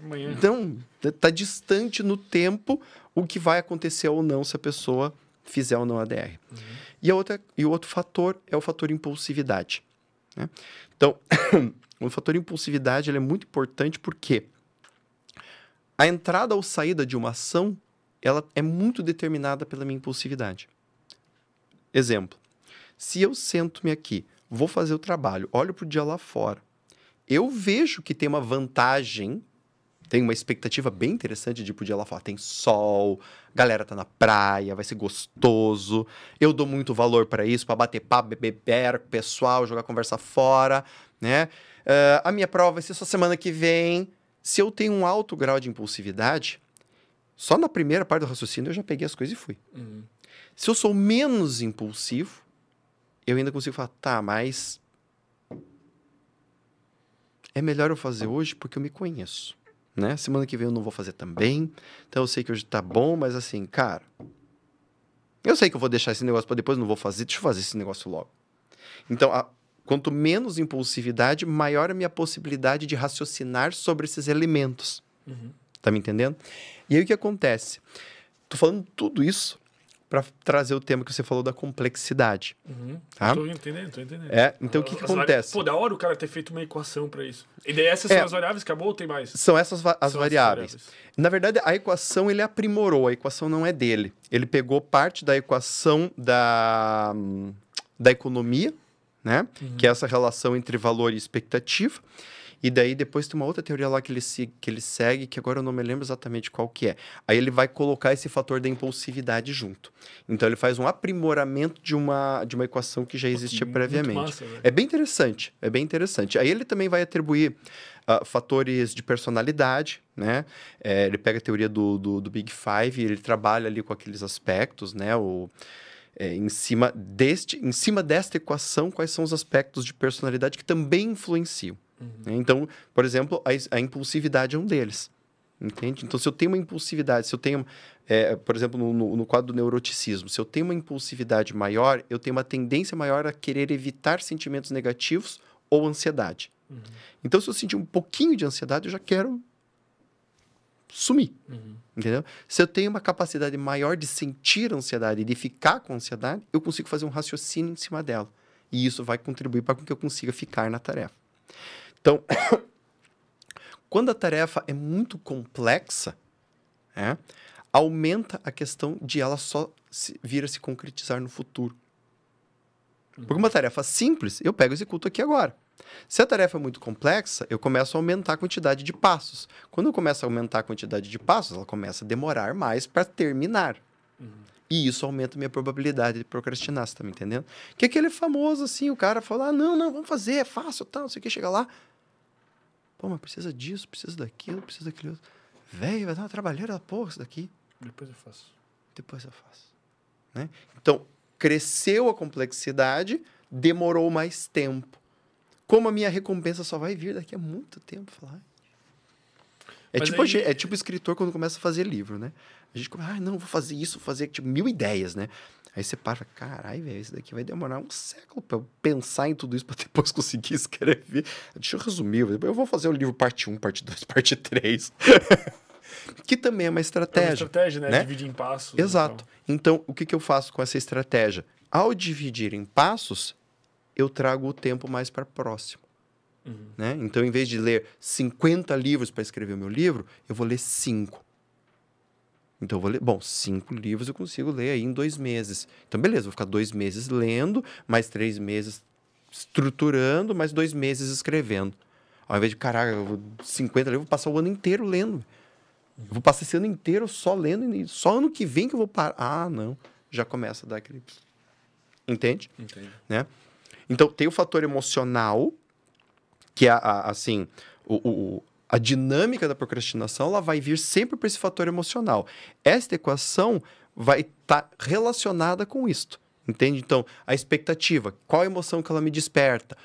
Amanhã. Então, tá distante no tempo o que vai acontecer ou não se a pessoa fizer ou não a DR. Uhum. E, a outra, e o outro fator é o fator impulsividade. Né? Então, [COUGHS] o fator impulsividade ele é muito importante porque a entrada ou saída de uma ação ela é muito determinada pela minha impulsividade. Exemplo: se eu sento-me aqui, vou fazer o trabalho, olho para o dia lá fora, eu vejo que tem uma vantagem, tem uma expectativa bem interessante de ir pro dia lá fora. Tem sol, galera tá na praia, vai ser gostoso. Eu dou muito valor para isso, para bater papo, beber pessoal, jogar conversa fora, né? Uh, a minha prova vai ser só semana que vem. Se eu tenho um alto grau de impulsividade, só na primeira parte do raciocínio eu já peguei as coisas e fui. Uhum. Se eu sou menos impulsivo, eu ainda consigo falar, tá, mas. É melhor eu fazer hoje porque eu me conheço. Né? Semana que vem eu não vou fazer também. Então eu sei que hoje tá bom, mas assim, cara. Eu sei que eu vou deixar esse negócio para depois, não vou fazer, deixa eu fazer esse negócio logo. Então, a, quanto menos impulsividade, maior a minha possibilidade de raciocinar sobre esses elementos. Uhum. Tá me entendendo? E aí o que acontece? Tô falando tudo isso para trazer o tema que você falou da complexidade. Uhum. Tá? Tô entendendo, tô entendendo. É, então o que, que acontece? Pô, da hora o cara ter feito uma equação para isso. E daí essas é. são as variáveis, acabou ou tem mais? São essas as são variáveis. variáveis. Na verdade, a equação ele aprimorou, a equação não é dele. Ele pegou parte da equação da, hum, da economia, né? Uhum. Que é essa relação entre valor e expectativa. E daí depois tem uma outra teoria lá que ele, se, que ele segue, que agora eu não me lembro exatamente qual que é. Aí ele vai colocar esse fator da impulsividade junto. Então ele faz um aprimoramento de uma, de uma equação que já existia previamente. Massa, é bem interessante, é bem interessante. Aí ele também vai atribuir Uh, fatores de personalidade, né? É, ele pega a teoria do, do, do, Big Five e ele trabalha ali com aqueles aspectos, né? O, é, em, cima deste, em cima desta equação, quais são os aspectos de personalidade que também influenciam. Uhum. Né? Então, por exemplo, a, a, impulsividade é um deles. Entende? Então, se eu tenho uma impulsividade, se eu tenho, é, por exemplo, no, no, quadro do neuroticismo, se eu tenho uma impulsividade maior, eu tenho uma tendência maior a querer evitar sentimentos negativos ou ansiedade. Uhum. Então, se eu sentir um pouquinho de ansiedade, eu já quero sumir. Uhum. Entendeu? Se eu tenho uma capacidade maior de sentir ansiedade e de ficar com ansiedade, eu consigo fazer um raciocínio em cima dela. E isso vai contribuir para que eu consiga ficar na tarefa. Então, [COUGHS] quando a tarefa é muito complexa, é, aumenta a questão de ela só se, vir a se concretizar no futuro. Porque uma tarefa simples, eu pego e executo aqui agora. Se a tarefa é muito complexa, eu começo a aumentar a quantidade de passos. Quando eu começo a aumentar a quantidade de passos, ela começa a demorar mais para terminar. Uhum. E isso aumenta a minha probabilidade de procrastinar, você tá me entendendo? Que é aquele famoso assim, o cara fala: ah, não, não, vamos fazer, é fácil, tal, tá, não sei o que, chega lá, Pô, mas precisa disso, precisa daquilo, precisa daquele outro. Velho, vai dar uma trabalheira da porra isso daqui. Depois eu faço. Depois eu faço. Né? Então, cresceu a complexidade, demorou mais tempo. Como a minha recompensa só vai vir daqui a muito tempo, falar. É tipo, aí... é tipo escritor quando começa a fazer livro, né? A gente começa, ah, não, vou fazer isso, vou fazer tipo, mil ideias, né? Aí você para e fala, caralho, velho, isso daqui vai demorar um século para eu pensar em tudo isso para [LAUGHS] depois conseguir escrever. Deixa eu resumir, eu vou fazer o livro parte 1, parte 2, [LAUGHS] parte 3. [LAUGHS] que também é uma estratégia. É uma estratégia, né? né? Dividir em passos. Exato. Então. então, o que, que eu faço com essa estratégia? Ao dividir em passos, eu trago o tempo mais para próximo. Uhum. Né? Então, em vez de ler 50 livros para escrever o meu livro, eu vou ler 5. Então eu vou ler, bom, cinco livros eu consigo ler aí em dois meses. Então beleza, vou ficar dois meses lendo, mais três meses estruturando, mais dois meses escrevendo. Ao invés de, caraca, eu vou 50 livros, vou passar o ano inteiro lendo. Eu vou passar esse ano inteiro só lendo, e só ano que vem que eu vou parar. Ah, não, já começa a dar aquele... Entende? Entende. Né? Então tem o fator emocional, que é, assim, o, o, a dinâmica da procrastinação ela vai vir sempre para esse fator emocional. Esta equação vai estar tá relacionada com isto. Entende? Então, a expectativa, qual a emoção que ela me desperta?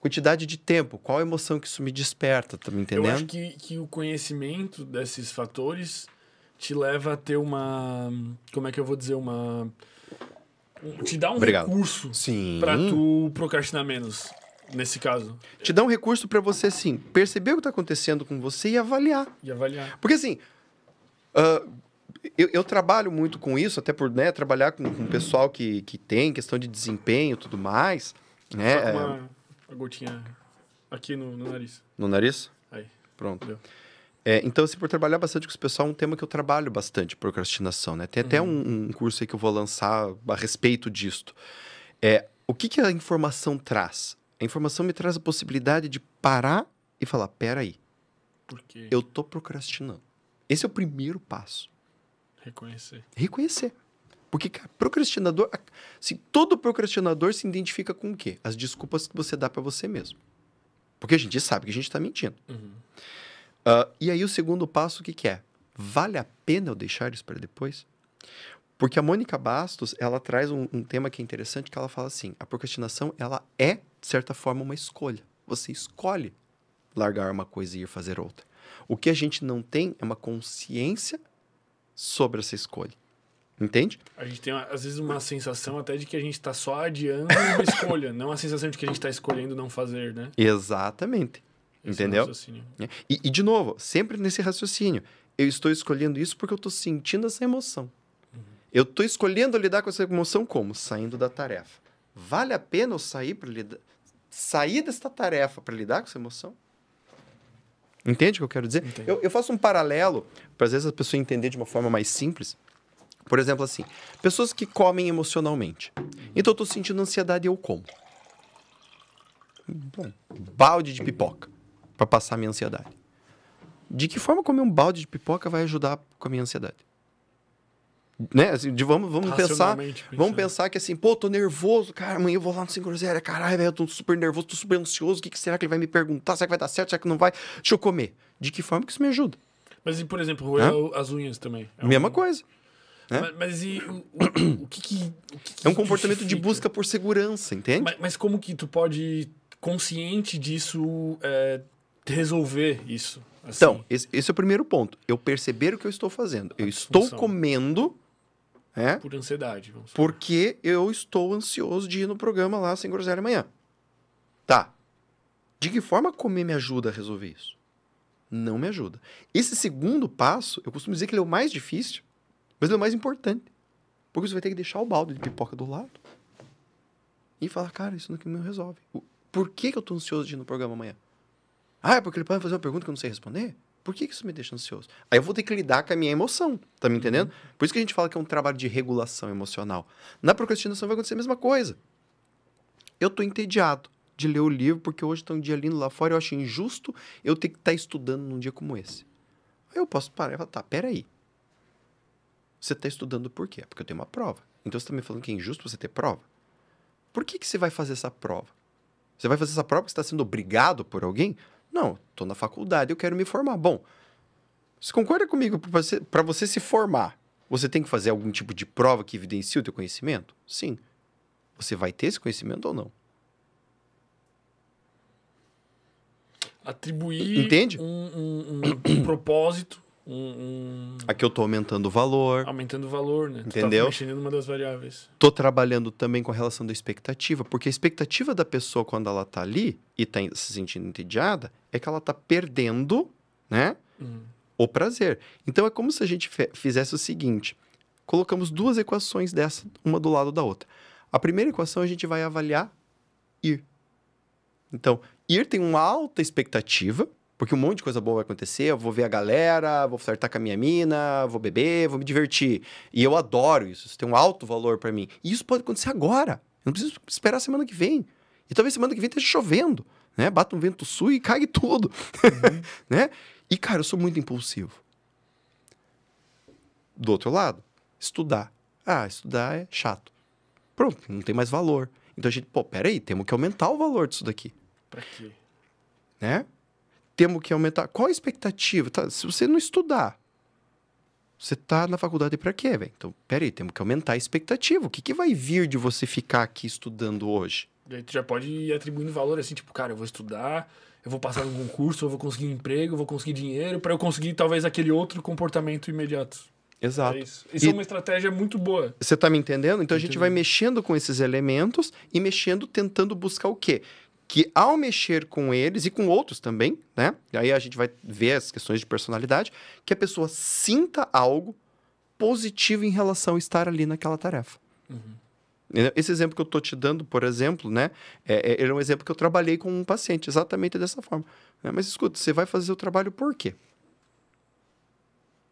Quantidade de tempo, qual a emoção que isso me desperta, tá me entendendo? Eu acho que, que o conhecimento desses fatores te leva a ter uma. Como é que eu vou dizer? Uma. Te dá um Obrigado. recurso para tu procrastinar menos. Nesse caso. Te dá um recurso para você, assim, perceber o que está acontecendo com você e avaliar. E avaliar. Porque, assim, uh, eu, eu, trabalho muito com isso, até por né, trabalhar com, com pessoal que, que tem questão de desempenho e tudo mais. Né? Só é. uma, uma gotinha aqui no, no, nariz. No nariz? Aí. Pronto. É, então, assim, por trabalhar bastante com esse pessoal, é um tema que eu trabalho bastante, procrastinação, né? Tem até uhum. um, um, curso aí que eu vou lançar a respeito disto. É, o que, que a informação traz? A informação me traz a possibilidade de parar e falar: peraí. Por quê? Eu tô procrastinando. Esse é o primeiro passo. Reconhecer. Reconhecer. Porque, cara, procrastinador. Assim, todo procrastinador se identifica com o quê? As desculpas que você dá para você mesmo. Porque a gente sabe que a gente tá mentindo. Uhum. Uh, e aí, o segundo passo, o que, que é? Vale a pena eu deixar isso para depois? Porque a Mônica Bastos, ela traz um, um tema que é interessante, que ela fala assim, a procrastinação, ela é, de certa forma, uma escolha. Você escolhe largar uma coisa e ir fazer outra. O que a gente não tem é uma consciência sobre essa escolha. Entende? A gente tem, às vezes, uma sensação até de que a gente está só adiando uma escolha, não a sensação de que a gente está escolhendo não fazer, né? Exatamente. Esse Entendeu? É e, e, de novo, sempre nesse raciocínio. Eu estou escolhendo isso porque eu estou sentindo essa emoção. Eu estou escolhendo lidar com essa emoção como? Saindo da tarefa. Vale a pena eu sair para lidar, sair desta tarefa para lidar com essa emoção? Entende o que eu quero dizer? Eu, eu, faço um paralelo para às vezes a pessoa entender de uma forma mais simples. Por exemplo, assim, pessoas que comem emocionalmente. Então eu estou sentindo ansiedade e eu como. Bom, balde de pipoca para passar a minha ansiedade. De que forma comer um balde de pipoca vai ajudar com a minha ansiedade? né? Assim, de, vamos vamos pensar. Pensando. Vamos pensar que assim, pô, tô nervoso, cara, amanhã eu vou lá no 5 Groselha. Caralho, velho, eu tô super nervoso, tô super ansioso. O que, que será que ele vai me perguntar? Será que vai dar certo? Será que não vai? Deixa eu comer. De que forma que isso me ajuda? Mas e, por exemplo, roer as unhas também? É Mesma um... coisa. Né? Mas, mas, e o, o, que que, o, que, que, É um comportamento justifica? de busca por segurança, entende? Mas, mas, como que tu pode, consciente disso, é, resolver isso? Assim? Então, esse, esse, é o primeiro ponto. Eu perceber o que eu estou fazendo. Eu estou comendo é? Por ansiedade. Porque eu estou ansioso de ir no programa lá sem groselha amanhã. Tá. De que forma comer me ajuda a resolver isso? Não me ajuda. Esse segundo passo, eu costumo dizer que ele é o mais difícil, mas ele é o mais importante. Porque você vai ter que deixar o balde de pipoca do lado e falar, cara, isso não me resolve. Por que, que eu estou ansioso de ir no programa amanhã? Ah, é porque ele pode fazer uma pergunta que eu não sei responder? Por que isso me deixa ansioso? Aí eu vou ter que lidar com a minha emoção, tá me entendendo? Uhum. Por isso que a gente fala que é um trabalho de regulação emocional. Na procrastinação vai acontecer a mesma coisa. Eu tô entediado de ler o livro porque hoje tá um dia lindo lá fora, e eu acho injusto eu ter que estar tá estudando num dia como esse. Aí eu posso parar e falar, tá, peraí. Você tá estudando por quê? Porque eu tenho uma prova. Então você tá me falando que é injusto você ter prova? Por que, que você vai fazer essa prova? Você vai fazer essa prova porque você está sendo obrigado por alguém? Não, estou na faculdade, eu quero me formar. Bom, você concorda comigo? Para você, você se formar, você tem que fazer algum tipo de prova que evidencie o teu conhecimento? Sim. Você vai ter esse conhecimento ou não? Atribuir Entende? um, um, um [COUGHS] propósito um, um... Aqui eu estou aumentando o valor. Aumentando o valor, né? Tá Entendeu? Tá mexendo numa das variáveis. Tô trabalhando também com a relação da expectativa, porque a expectativa da pessoa quando ela está ali e está se sentindo entediada é que ela está perdendo, né? Hum. O prazer. Então é como se a gente fizesse o seguinte: colocamos duas equações dessa, uma do lado da outra. A primeira equação a gente vai avaliar ir. Então, ir tem uma alta expectativa, porque um monte de coisa boa vai acontecer. Eu vou ver a galera, vou flertar com a minha mina, vou beber, vou me divertir. E eu adoro isso. Isso tem um alto valor para mim. E isso pode acontecer agora. Eu não preciso esperar semana que vem. E talvez semana que vem esteja chovendo, né? Bata um vento sul e cague tudo, uhum. [LAUGHS] né? E, cara, eu sou muito impulsivo. Do outro lado, estudar. Ah, estudar é chato. Pronto, não tem mais valor. Então a gente, pô, peraí, temos que aumentar o valor disso daqui. Pra quê? Né? temos que aumentar. Qual a expectativa? Tá, se você não estudar, você tá na faculdade para quê, velho? Então, peraí, temos que aumentar a expectativa. O que, que vai vir de você ficar aqui estudando hoje? E tu já pode ir atribuindo valor assim, tipo, cara, eu vou estudar, eu vou passar num concurso, eu vou conseguir um emprego, eu vou conseguir dinheiro, para eu conseguir talvez aquele outro comportamento imediato. Exato. É isso. isso é e... é uma estratégia muito boa. Você tá me entendendo? Então Entendi. a gente vai mexendo com esses elementos e mexendo, tentando buscar o quê? que ao mexer com eles e com outros também, né? Aí a gente vai ver as questões de personalidade, que a pessoa sinta algo positivo em relação a estar ali naquela tarefa. Uhum. Esse exemplo que eu estou te dando, por exemplo, né? É, é, é um exemplo que eu trabalhei com um paciente, exatamente dessa forma. Né? Mas escuta, você vai fazer o trabalho por quê?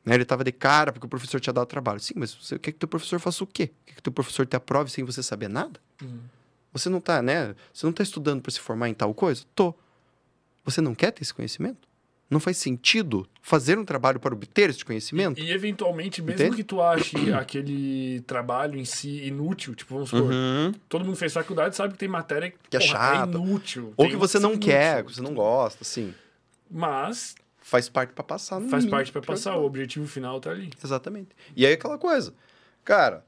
Né? Ele estava de cara porque o professor tinha dado trabalho. Sim, mas você quer que teu professor faça o quê? Quer que teu professor te aprove sem você saber nada? Uhum. Você não está, né? Você não está estudando para se formar em tal coisa? Tô. Você não quer ter esse conhecimento? Não faz sentido fazer um trabalho para obter esse conhecimento? E, e eventualmente, mesmo Entende? que tu ache aquele trabalho em si inútil, tipo, vamos supor, uhum. todo mundo fez faculdade sabe que tem matéria que, que é chata, é inútil. Ou que você não quer, que você não gosta, assim. Mas faz parte para passar. não? Faz mínimo, parte para passar, o objetivo final tá ali. Exatamente. E aí é aquela coisa. Cara,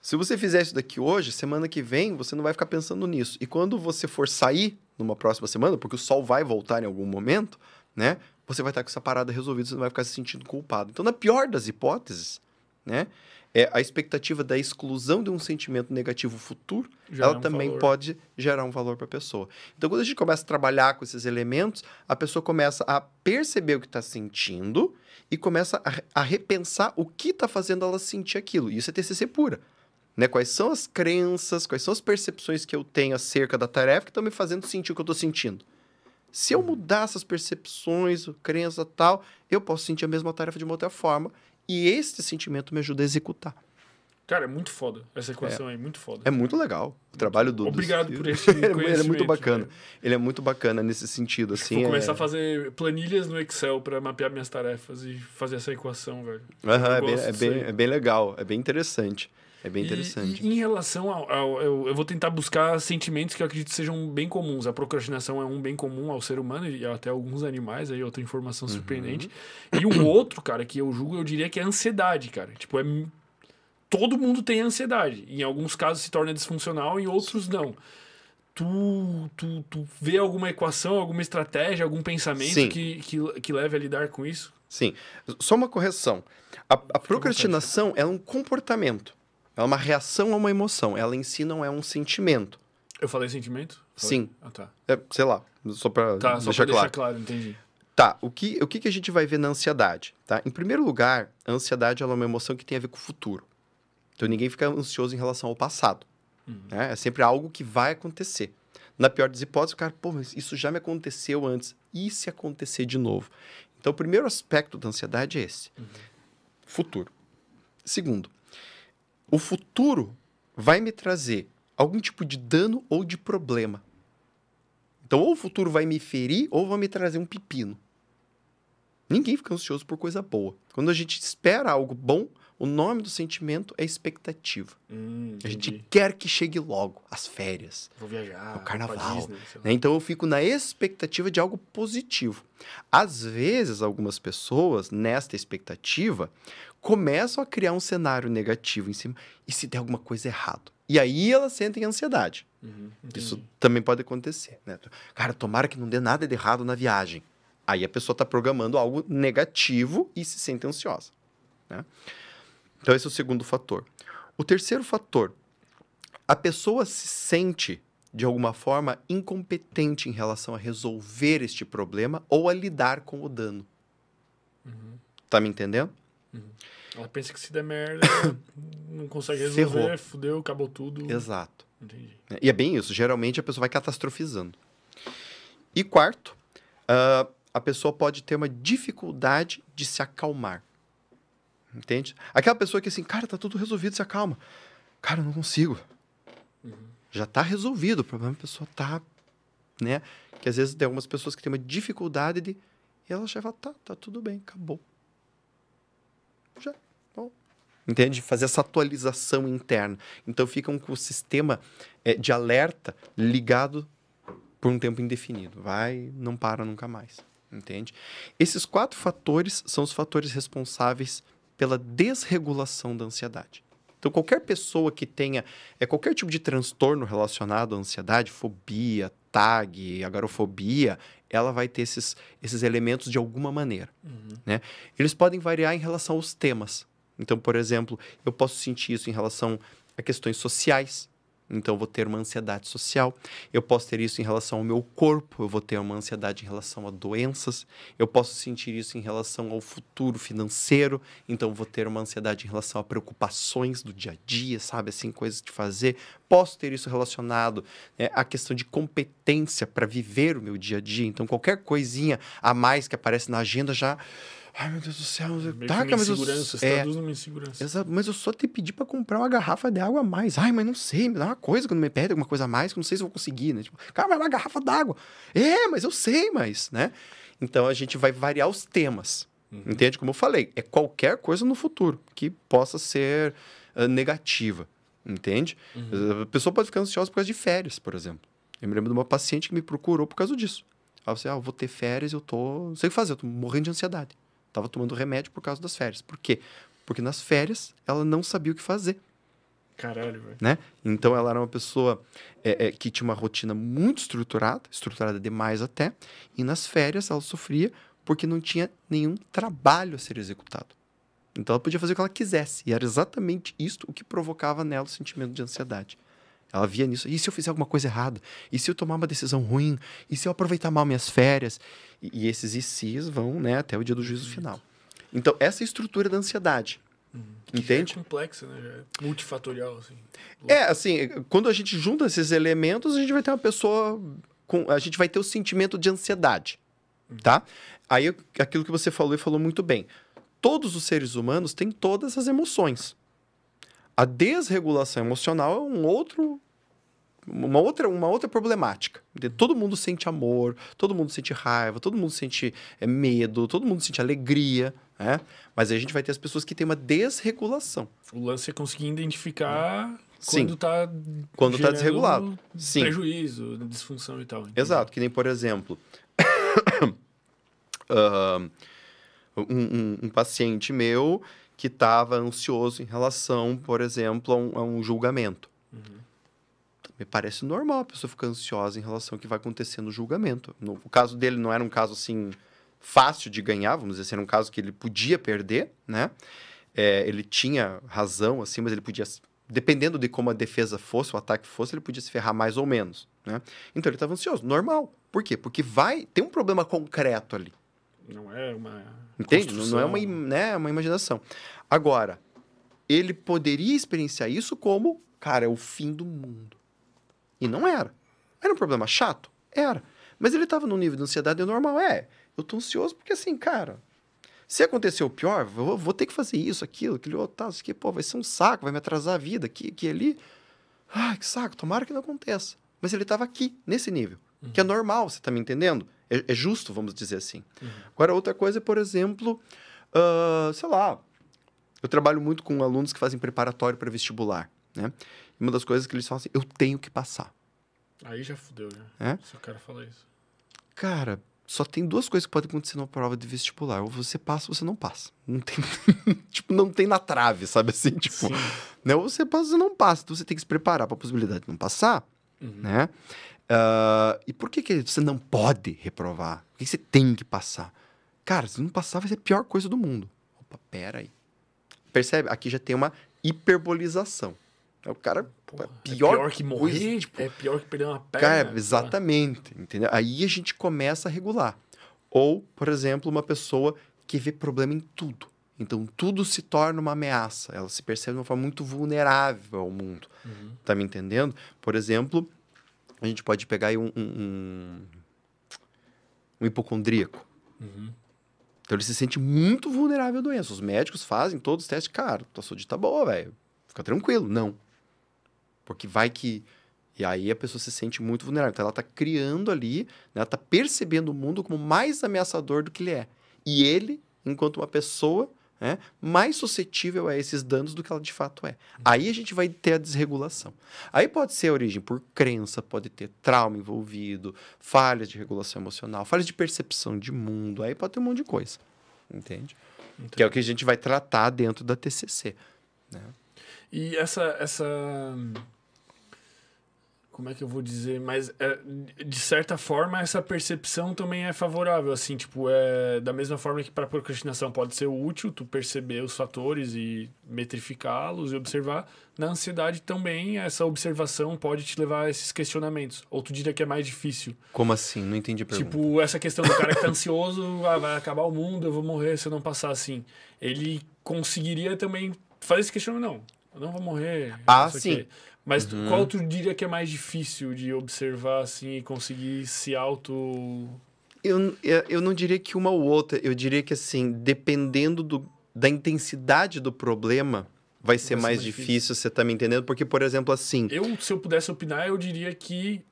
se você fizer isso daqui hoje, semana que vem, você não vai ficar pensando nisso. E quando você for sair numa próxima semana, porque o sol vai voltar em algum momento, né? Você vai estar com essa parada resolvida, você não vai ficar se sentindo culpado. Então, na pior das hipóteses, né? É, a expectativa da exclusão de um sentimento negativo futuro, ela um também valor. pode gerar um valor para a pessoa. Então, quando a gente começa a trabalhar com esses elementos, a pessoa começa a perceber o que está sentindo e começa a, a repensar o que está fazendo ela sentir aquilo. Isso é TCC pura né? Quais são as crenças, quais são as percepções que eu tenho acerca da tarefa que estão me fazendo sentir o que eu estou sentindo. Se eu uhum. mudar essas percepções, crença tal, eu posso sentir a mesma tarefa de uma outra forma. E esse sentimento me ajuda a executar. Cara, é muito foda essa equação é, aí, muito foda. É muito legal o trabalho do. Obrigado [LAUGHS] por esse conhecimento. ele é muito bacana. Né? Ele é muito bacana nesse sentido, assim. Vou é começar é... a fazer planilhas no Excel para mapear minhas tarefas e fazer essa equação, velho. Uhum, é, bem, é, bem, é bem legal, é bem interessante. É bem interessante. E, e em relação ao, ao eu, eu, vou tentar buscar sentimentos que eu acredito sejam bem comuns. A procrastinação é um bem comum ao ser humano e até alguns animais, aí outra informação uhum. surpreendente. Uhum. E um outro, cara, que eu julgo, eu diria que é a ansiedade, cara. Tipo, é todo mundo tem ansiedade. Em alguns casos se torna disfuncional, em outros não. Tu, tu, tu vê alguma equação, alguma estratégia, algum pensamento que, que, que leve a lidar com isso? Sim. Só uma correção. A, a procrastinação é um comportamento. Ela é uma reação a uma emoção. Ela em si não é um sentimento. Eu falei sentimento? Falei. Sim. Ah, tá. É, sei lá, só pra tá, deixar, só pra deixar claro. claro. entendi. Tá, o que, o que, que a gente vai ver na ansiedade? Tá? Em primeiro lugar, a ansiedade é uma emoção que tem a ver com o futuro. Então ninguém fica ansioso em relação ao passado. Uhum. Né? É sempre algo que vai acontecer. Na pior das hipóteses, o cara, pô, mas isso já me aconteceu antes. E se acontecer de novo? Então, o primeiro aspecto da ansiedade é esse: uhum. futuro. Segundo, o futuro vai me trazer algum tipo de dano ou de problema. Então, ou o futuro vai me ferir ou vai me trazer um pepino. Ninguém fica ansioso por coisa boa. Quando a gente espera algo bom, o nome do sentimento é expectativa. Hum, a gente quer que chegue logo as férias. Vou viajar. O carnaval. Disney, né? Então eu fico na expectativa de algo positivo. Às vezes, algumas pessoas, nesta expectativa, começam a criar um cenário negativo em cima. E se der alguma coisa errada E aí elas sentem ansiedade. Uhum, Isso também pode acontecer, né? Cara, tomara que não dê nada de errado na viagem. Aí a pessoa está programando algo negativo e se sente ansiosa. Né? Então, esse é o segundo fator. O terceiro fator, a pessoa se sente, de alguma forma, incompetente em relação a resolver este problema ou a lidar com o dano. Uhum. Tá me entendendo? Uhum. Ela pensa que se der merda, [COUGHS] não consegue resolver, Ferrou. fudeu, acabou tudo. Exato. Entendi. É, e é bem isso. Geralmente a pessoa vai catastrofizando. E quarto, uh, a pessoa pode ter uma dificuldade de se acalmar. Entende? Aquela pessoa que assim, cara, tá tudo resolvido, se acalma. Cara, eu não consigo. Uhum. Já tá resolvido, o problema é a pessoa tá, né? Que às vezes tem algumas pessoas que têm uma dificuldade de... E ela já fala, tá, tá tudo bem, acabou. Já entende? Fazer essa atualização interna. Então ficam com o sistema é, de alerta ligado por um tempo indefinido. Vai, não para nunca mais, entende? Esses quatro fatores são os fatores responsáveis pela desregulação da ansiedade. Então, qualquer pessoa que tenha é, qualquer tipo de transtorno relacionado à ansiedade, fobia, TAG, agorafobia, ela vai ter esses, esses elementos de alguma maneira. Uhum. Né? Eles podem variar em relação aos temas. Então, por exemplo, eu posso sentir isso em relação a questões sociais. Então, vou ter uma ansiedade social. Eu posso ter isso em relação ao meu corpo. Eu vou ter uma ansiedade em relação a doenças. Eu posso sentir isso em relação ao futuro financeiro. Então, vou ter uma ansiedade em relação a preocupações do dia a dia, sabe? Assim, coisas de fazer. Posso ter isso relacionado né, à questão de competência para viver o meu dia a dia. Então, qualquer coisinha a mais que aparece na agenda já Ai, meu Deus do céu. tá Taca, mas eu... Tá é, traduz numa insegurança. Essa, mas eu só te pedi para comprar uma garrafa de água a mais. Ai, mas não sei, me dá uma coisa quando me pede alguma coisa a mais, que eu não sei se eu vou conseguir, né? Tipo, cara, mas uma garrafa d'água. É, mas eu sei, mas, né? Então a gente vai variar os temas. Uhum. Entende? Como eu falei, é qualquer coisa no futuro que possa ser uh, negativa. Entende? Uhum. A pessoa pode ficar ansiosa por causa de férias, por exemplo. Eu me lembro de uma paciente que me procurou por causa disso. Ela falou assim: ah, eu vou ter férias, eu tô. Não sei o que fazer, eu tô morrendo de ansiedade estava tomando remédio por causa das férias. Por quê? Porque nas férias ela não sabia o que fazer. Caralho, velho. Né? Então ela era uma pessoa é, é, que tinha uma rotina muito estruturada, estruturada demais até, e nas férias ela sofria porque não tinha nenhum trabalho a ser executado. Então ela podia fazer o que ela quisesse, e era exatamente isso o que provocava nela o sentimento de ansiedade. Ela via nisso. E se eu fizer alguma coisa errada? E se eu tomar uma decisão ruim? E se eu aproveitar mal minhas férias? E, e esses ICs vão né, até o dia do juízo final. Então, essa é a estrutura da ansiedade. Uhum. É Entende? É complexa, né? É multifatorial, assim. É, assim, quando a gente junta esses elementos, a gente vai ter uma pessoa com... A gente vai ter o sentimento de ansiedade, uhum. tá? Aí, aquilo que você falou e falou muito bem. Todos os seres humanos têm todas as emoções. A desregulação emocional é um outro uma outra, uma outra problemática. Todo mundo sente amor, todo mundo sente raiva, todo mundo sente é, medo, todo mundo sente alegria, né? Mas aí a gente vai ter as pessoas que têm uma desregulação. O lance é conseguir identificar Sim. quando está quando tá desregulado. Sim. Prejuízo, disfunção e tal. Entendeu? Exato, que nem, por exemplo, [COUGHS] ah, um, um, um paciente meu que estava ansioso em relação, por exemplo, a um, a um julgamento. Uhum. Me parece normal a pessoa ficar ansiosa em relação ao que vai acontecer no julgamento. No, o caso dele não era um caso assim fácil de ganhar, vamos dizer, era um caso que ele podia perder, né? É, ele tinha razão, assim, mas ele podia, dependendo de como a defesa fosse, o ataque fosse, ele podia se ferrar mais ou menos, né? Então ele estava ansioso, normal. Por quê? Porque vai, tem um problema concreto ali. Não é uma. Entende? Construção. Não é uma, né, é uma imaginação. Agora, ele poderia experienciar isso como, cara, é o fim do mundo. E não era. Era um problema chato? Era. Mas ele estava num nível de ansiedade normal. É, eu tô ansioso porque assim, cara, se acontecer o pior, vou, vou ter que fazer isso, aquilo, aquele outro, tal, isso aqui, pô, vai ser um saco, vai me atrasar a vida aqui, que ali. Ai, que saco, tomara que não aconteça. Mas ele estava aqui, nesse nível, uhum. que é uhum. normal, você tá me entendendo? É, é justo, vamos dizer assim. Uhum. Agora, outra coisa é, por exemplo, uh, sei lá, eu trabalho muito com alunos que fazem preparatório para vestibular, né? E uma das coisas que eles falam assim, eu tenho que passar. Aí já fudeu, né? É? Se o cara falar isso. Cara, só tem duas coisas que podem acontecer numa prova de vestibular. Ou você passa ou você não passa. Não tem, [LAUGHS] tipo, não tem na trave, sabe assim? [LAUGHS] Tipo, né? Ou você passa ou você não passa. Então você tem que se preparar para a possibilidade de não passar, uhum. né? Uh, e por que, que você não pode reprovar? Por que, você tem que passar? Cara, se não passar, vai ser a pior coisa do mundo. Opa, pera aí. Percebe? Aqui já tem uma hiperbolização. É o cara. É porra, é pior, é pior que morrer, coisa, tipo, é pior que perder uma perna. Cara, exatamente. Entendeu? Aí a gente começa a regular. Ou, por exemplo, uma pessoa que vê problema em tudo. Então, tudo se torna uma ameaça. Ela se percebe de uma forma muito vulnerável ao mundo. Uhum. Tá me entendendo? Por exemplo, a gente pode pegar aí um, um, um, hipocondríaco. Uhum. Então ele se sente muito vulnerável à doença. Os médicos fazem todos os testes. Cara, tua saúde tá boa, velho. Fica tranquilo. Não. Porque vai que... E aí a pessoa se sente muito vulnerável. Então ela tá criando ali, né? ela tá percebendo o mundo como mais ameaçador do que ele é. E ele, enquanto uma pessoa né, mais suscetível a esses danos do que ela de fato é. Aí a gente vai ter a desregulação. Aí pode ser a origem por crença, pode ter trauma envolvido, falhas de regulação emocional, falhas de percepção de mundo, aí pode ter um monte de coisa. Entende? Entendi. Que é o que a gente vai tratar dentro da TCC. Né? E essa, essa como é que eu vou dizer? Mas, é, de certa forma, essa percepção também é favorável, assim, tipo, é da mesma forma que para procrastinação pode ser útil tu perceber os fatores e metrificá-los e observar, na ansiedade também essa observação pode te levar a esses questionamentos. Ou tu diria que é mais difícil. Como assim? Não entendi a pergunta. Tipo, essa questão do cara que tá ansioso, ah, vai acabar o mundo, eu vou morrer se eu não passar assim. Ele conseguiria também fazer esse questionamento, não, eu não vou morrer. Ah, sim. Mas uhum. qual tu diria que é mais difícil de observar assim e conseguir se auto. Eu, eu não diria que uma ou outra, eu diria que assim, dependendo do, da intensidade do problema, vai ser, vai ser mais, mais difícil, difícil, você tá me entendendo? Porque, por exemplo, assim. Eu, se eu pudesse opinar, eu diria que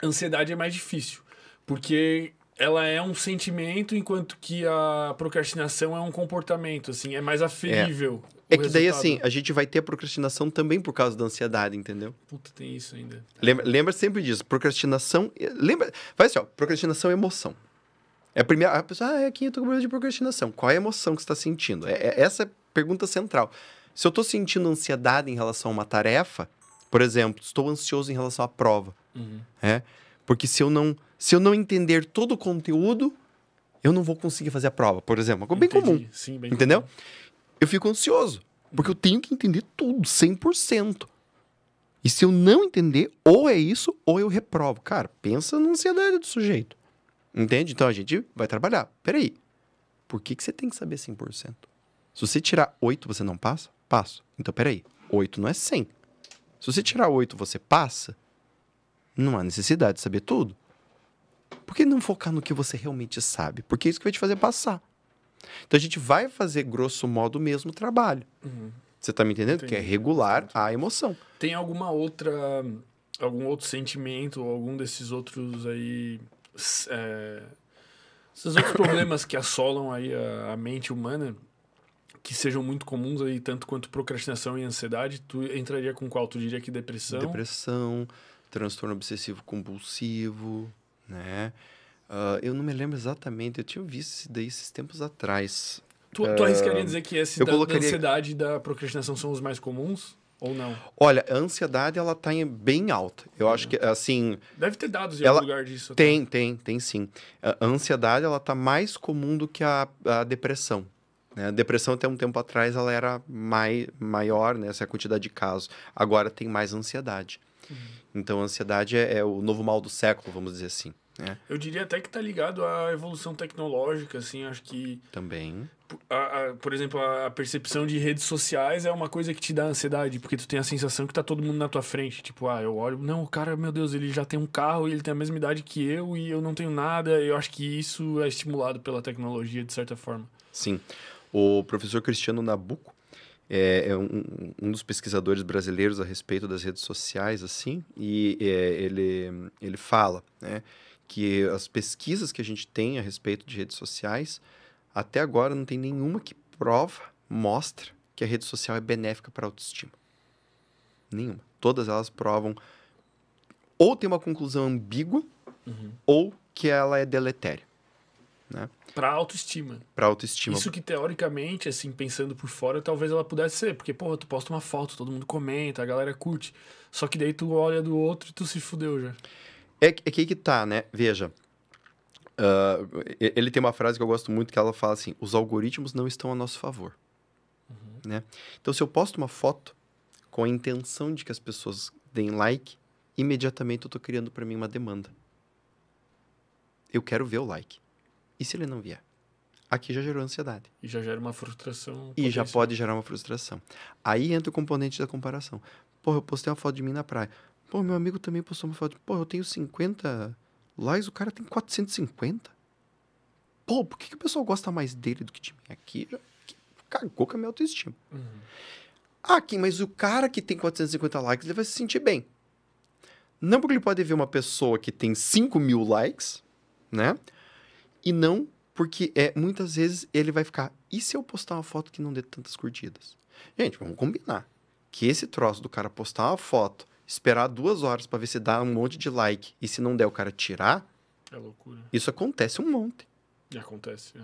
ansiedade é mais difícil. Porque ela é um sentimento, enquanto que a procrastinação é um comportamento, assim, é mais aferível. É. é que daí, assim, a gente vai ter procrastinação também por causa da ansiedade, entendeu? Puta, tem isso ainda. Lembra, lembra sempre disso. Procrastinação. Lembra. Faz assim, ó. Procrastinação é emoção. É a primeira. A pessoa, ah, é aqui eu tô com problema de procrastinação. Qual é a emoção que você tá sentindo? É, é essa é a pergunta central. Se eu tô sentindo ansiedade em relação a uma tarefa, por exemplo, estou ansioso em relação à prova, uhum. é, porque se eu não, se eu não entender todo o conteúdo, eu não vou conseguir fazer a prova, por exemplo. Bem comum. Sim, bem entendeu? Comum. Eu fico ansioso, porque eu tenho que entender tudo, 100%. E se eu não entender, ou é isso, ou eu reprovo. Cara, pensa na ansiedade do sujeito. Entende? Então a gente vai trabalhar. Peraí. Por que, que você tem que saber 100%? Se você tirar 8, você não passa? Passo. Então peraí. 8 não é 100. Se você tirar 8, você passa? Não há necessidade de saber tudo. Por que não focar no que você realmente sabe? Porque é isso que vai te fazer passar. Então a gente vai fazer, grosso modo, o mesmo trabalho. Uhum. Você está me entendendo? Entendi. Que é regular a emoção. Tem alguma outra. algum outro sentimento, algum desses outros aí. É, esses outros [COUGHS] problemas que assolam aí a, a, mente humana, que sejam muito comuns aí, tanto quanto procrastinação e ansiedade, tu entraria com qual? Tu diria que depressão? Depressão transtorno obsessivo compulsivo, né? Uh, eu não me lembro exatamente, eu tinha visto isso daí esses tempos atrás. Tu, uh, tu ah, arriscaria dizer que esse da, colocaria... da ansiedade e da procrastinação são os mais comuns? Ou não? Olha, a ansiedade, ela tá em, bem alta. Eu acho que, assim... Deve ter dados em ela... algum lugar disso. Tem, né? tem, tem sim. A ansiedade, ela tá mais comum do que a, a depressão. Né? A depressão, até um tempo atrás, ela era mai, maior, né? Essa é a quantidade de casos. Agora tem mais ansiedade. Uhum. Então, a ansiedade é, é o novo mal do século, vamos dizer assim. Né? Eu diria até que está ligado à evolução tecnológica, assim, acho que... Também. A, a, por exemplo, a percepção de redes sociais é uma coisa que te dá ansiedade, porque tu tem a sensação que tá todo mundo na tua frente. Tipo, ah, eu olho, não, o cara, meu Deus, ele já tem um carro e ele tem a mesma idade que eu e eu não tenho nada. Eu acho que isso é estimulado pela tecnologia, de certa forma. Sim. O professor Cristiano Nabuco, é, é um, um, dos pesquisadores brasileiros a respeito das redes sociais, assim, e é, ele, ele fala né, que as pesquisas que a gente tem a respeito de redes sociais, até agora não tem nenhuma que prova, mostra que a rede social é benéfica para a autoestima. Nenhuma. Todas elas provam ou tem uma conclusão ambígua uhum. ou que ela é deletéria. Né? Para autoestima. Para autoestima. Isso que teoricamente, assim, pensando por fora, talvez ela pudesse ser, porque pô, tu posta uma foto, todo mundo comenta, a galera curte. Só que daí tu olha do outro e tu se fudeu já. É, é que aí que tá, né? Veja. Uh, ele tem uma frase que eu gosto muito que ela fala assim: os algoritmos não estão a nosso favor. Uhum. Né? Então, se eu posto uma foto com a intenção de que as pessoas deem like, imediatamente eu estou criando para mim uma demanda. Eu quero ver o like. E se ele não vier? Aqui já gerou ansiedade. E já gera uma frustração. E já pode gerar uma frustração. Aí entra o componente da comparação. Porra, eu postei uma foto de mim na praia. Pô, meu amigo também postou uma foto. Pô, eu tenho 50 likes, o cara tem 450. Pô, por que, que o pessoal gosta mais dele do que de mim? Aqui já cagou com a minha autoestima. Uhum. Ah, mas o cara que tem 450 likes, ele vai se sentir bem. Não porque ele pode ver uma pessoa que tem 5 mil likes, né? E não porque é, muitas vezes ele vai ficar. E se eu postar uma foto que não dê tantas curtidas? Gente, vamos combinar. Que esse troço do cara postar uma foto, esperar duas horas para ver se dá um monte de like e se não der o cara tirar. É loucura. Isso acontece um monte. E acontece. É.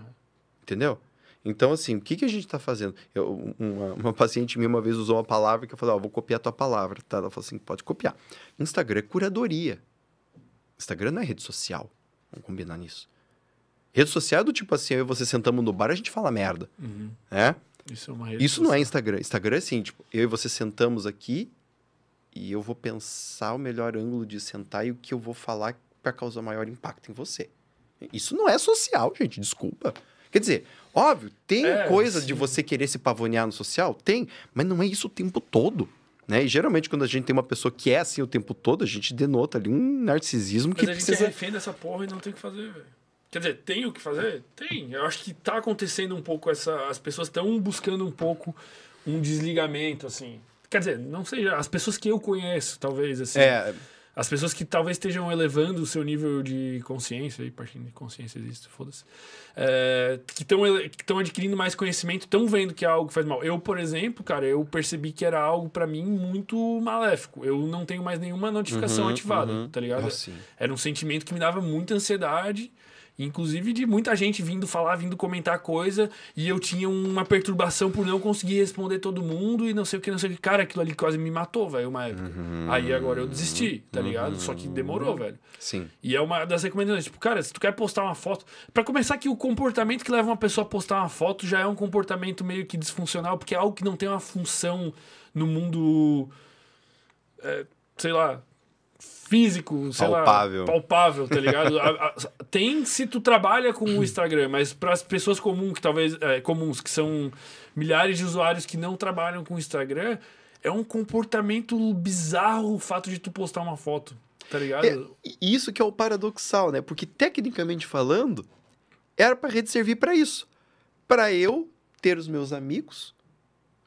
Entendeu? Então, assim, o que, que a gente está fazendo? Eu, uma, uma, paciente minha uma vez usou uma palavra que eu falei, ó, oh, vou copiar a tua palavra, tá? Ela falou assim, pode copiar. Instagram é curadoria. Instagram não é rede social. Vamos combinar nisso. Rede social é do tipo assim, eu e você sentamos no bar, a gente fala merda. Uhum. É? Isso, é Isso não é Instagram. Instagram é assim, tipo, eu e você sentamos aqui e eu vou pensar o melhor ângulo de sentar e o que eu vou falar para causar maior impacto em você. Isso não é social, gente, desculpa. Quer dizer, óbvio, tem é, coisa sim. de você querer se pavonear no social? Tem, mas não é isso o tempo todo. Né? E geralmente, quando a gente tem uma pessoa que é assim o tempo todo, a gente denota ali um narcisismo mas que a gente precisa. É refém dessa porra e não tem o que fazer, velho. Quer dizer, tem o que fazer? Tem. Eu acho que está acontecendo um pouco essa. As pessoas estão buscando um pouco um desligamento, assim. Quer dizer, não sei, as pessoas que eu conheço, talvez, assim. É. As pessoas que talvez estejam elevando o seu nível de consciência, e partindo de consciência existe, foda-se. É, que estão adquirindo mais conhecimento, estão vendo que é algo que faz mal. Eu, por exemplo, cara, eu percebi que era algo para mim muito maléfico. Eu não tenho mais nenhuma notificação uhum, ativada, uhum. tá ligado? era um sentimento que me dava muita ansiedade. Inclusive de muita gente vindo falar, vindo comentar coisa, e eu tinha uma perturbação por não conseguir responder todo mundo e não sei o que, não sei o que. Cara, aquilo ali quase me matou, velho, uma época. Uhum. Aí agora eu desisti, tá ligado? Uhum. Só que demorou, uhum. velho. Sim. E é uma das recomendações. Tipo, cara, se tu quer postar uma foto. para começar, que o comportamento que leva uma pessoa a postar uma foto já é um comportamento meio que disfuncional, porque é algo que não tem uma função no mundo. É, sei lá, físico, sei palpável. Lá, palpável, tá ligado? [LAUGHS] tem se tu trabalha com o Instagram, mas para as pessoas comuns que talvez é, comuns que são milhares de usuários que não trabalham com o Instagram, é um comportamento bizarro o fato de tu postar uma foto, tá ligado? É, isso que é o paradoxal, né? Porque tecnicamente falando, era para rede servir para isso. Para eu ter os meus amigos,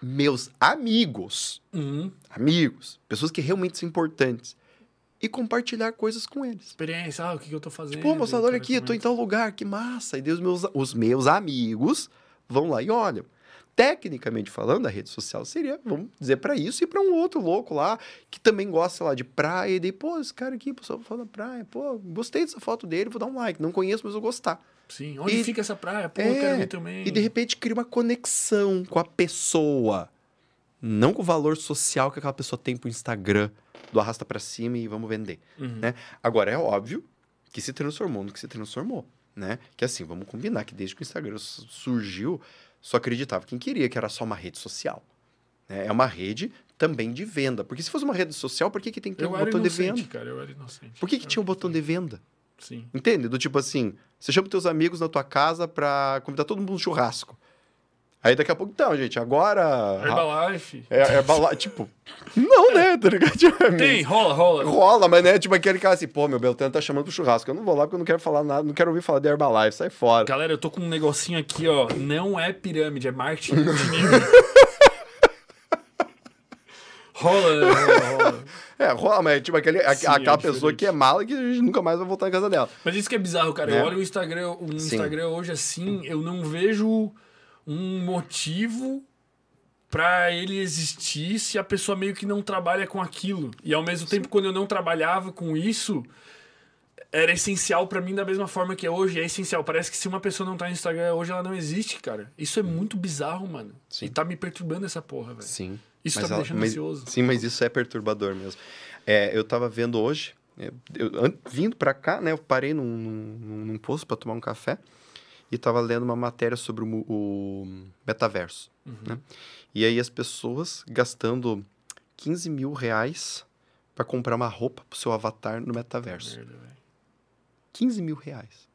meus amigos, uhum. amigos, pessoas que realmente são importantes e compartilhar coisas com eles. Experiência, ah, o que eu tô fazendo? Tipo, moçada, olha aqui, eu tô em tal lugar, que massa. E Deus, meus, os meus amigos vão lá e olham. Tecnicamente falando, a rede social seria, vamos dizer, para isso e para um outro louco lá que também gosta, lá, de praia. E daí, pô, esse cara aqui, pessoal, fala praia, pô, gostei dessa foto dele, vou dar um like. Não conheço, mas vou gostar. Sim, onde e, fica essa praia? Pô, é, eu quero ver também. E de repente cria uma conexão com a pessoa não com o valor social que aquela pessoa tem pro Instagram, do arrasta para cima e vamos vender, uhum. né? Agora, é óbvio que se transformou no que se transformou, né? Que assim, vamos combinar que desde que o Instagram surgiu, só acreditava quem queria que era só uma rede social. Né? É uma rede também de venda. Porque se fosse uma rede social, por que, que tem que ter um botão de venda? Cara, eu era inocente. Por que, que eu tinha um botão de venda? Sim. Entende? Do tipo assim, você chama teus amigos na tua casa pra convidar todo mundo um churrasco. Aí daqui a pouco, então, gente, agora. É Herbalife. É, é, Herbalife. tipo, não, né? Tá ligado? Tipo, é Tem, rola, rola. Rola, mas né? Tipo aquele cara assim, pô, meu Beltrano tá chamando pro churrasco. Eu não vou lá porque eu não quero falar nada, não quero ouvir falar de Herbalife, sai fora. Galera, eu tô com um negocinho aqui, ó. Não é pirâmide, é marketing. [LAUGHS] rola, rola, rola. É, rola, mas tipo aquele, Sim, aquela é pessoa que é mala que a gente nunca mais vai voltar na casa dela. Mas isso que é bizarro, cara. É. Eu né? olho o Instagram, o Instagram hoje assim, eu não vejo um motivo para ele existir se a pessoa meio que não trabalha com aquilo. E ao mesmo Sim. tempo, quando eu não trabalhava com isso, era essencial para mim da mesma forma que é hoje é essencial. Parece que se uma pessoa não tá no Instagram hoje, ela não existe, cara. Isso é muito bizarro, mano. Sim. E tá me perturbando essa porra, velho. Sim. Isso mas tá me ela, deixando mas, ansioso. Sim, mas isso é perturbador mesmo. É, eu tava vendo hoje, é, eu, eu, vindo para cá, né? Eu parei num, num, num posto para tomar um café e estava lendo uma matéria sobre o, o metaverso. Uhum. Né? E aí as pessoas gastando 15 mil reais para comprar uma roupa pro seu avatar no metaverso. Merda, 15 mil reais.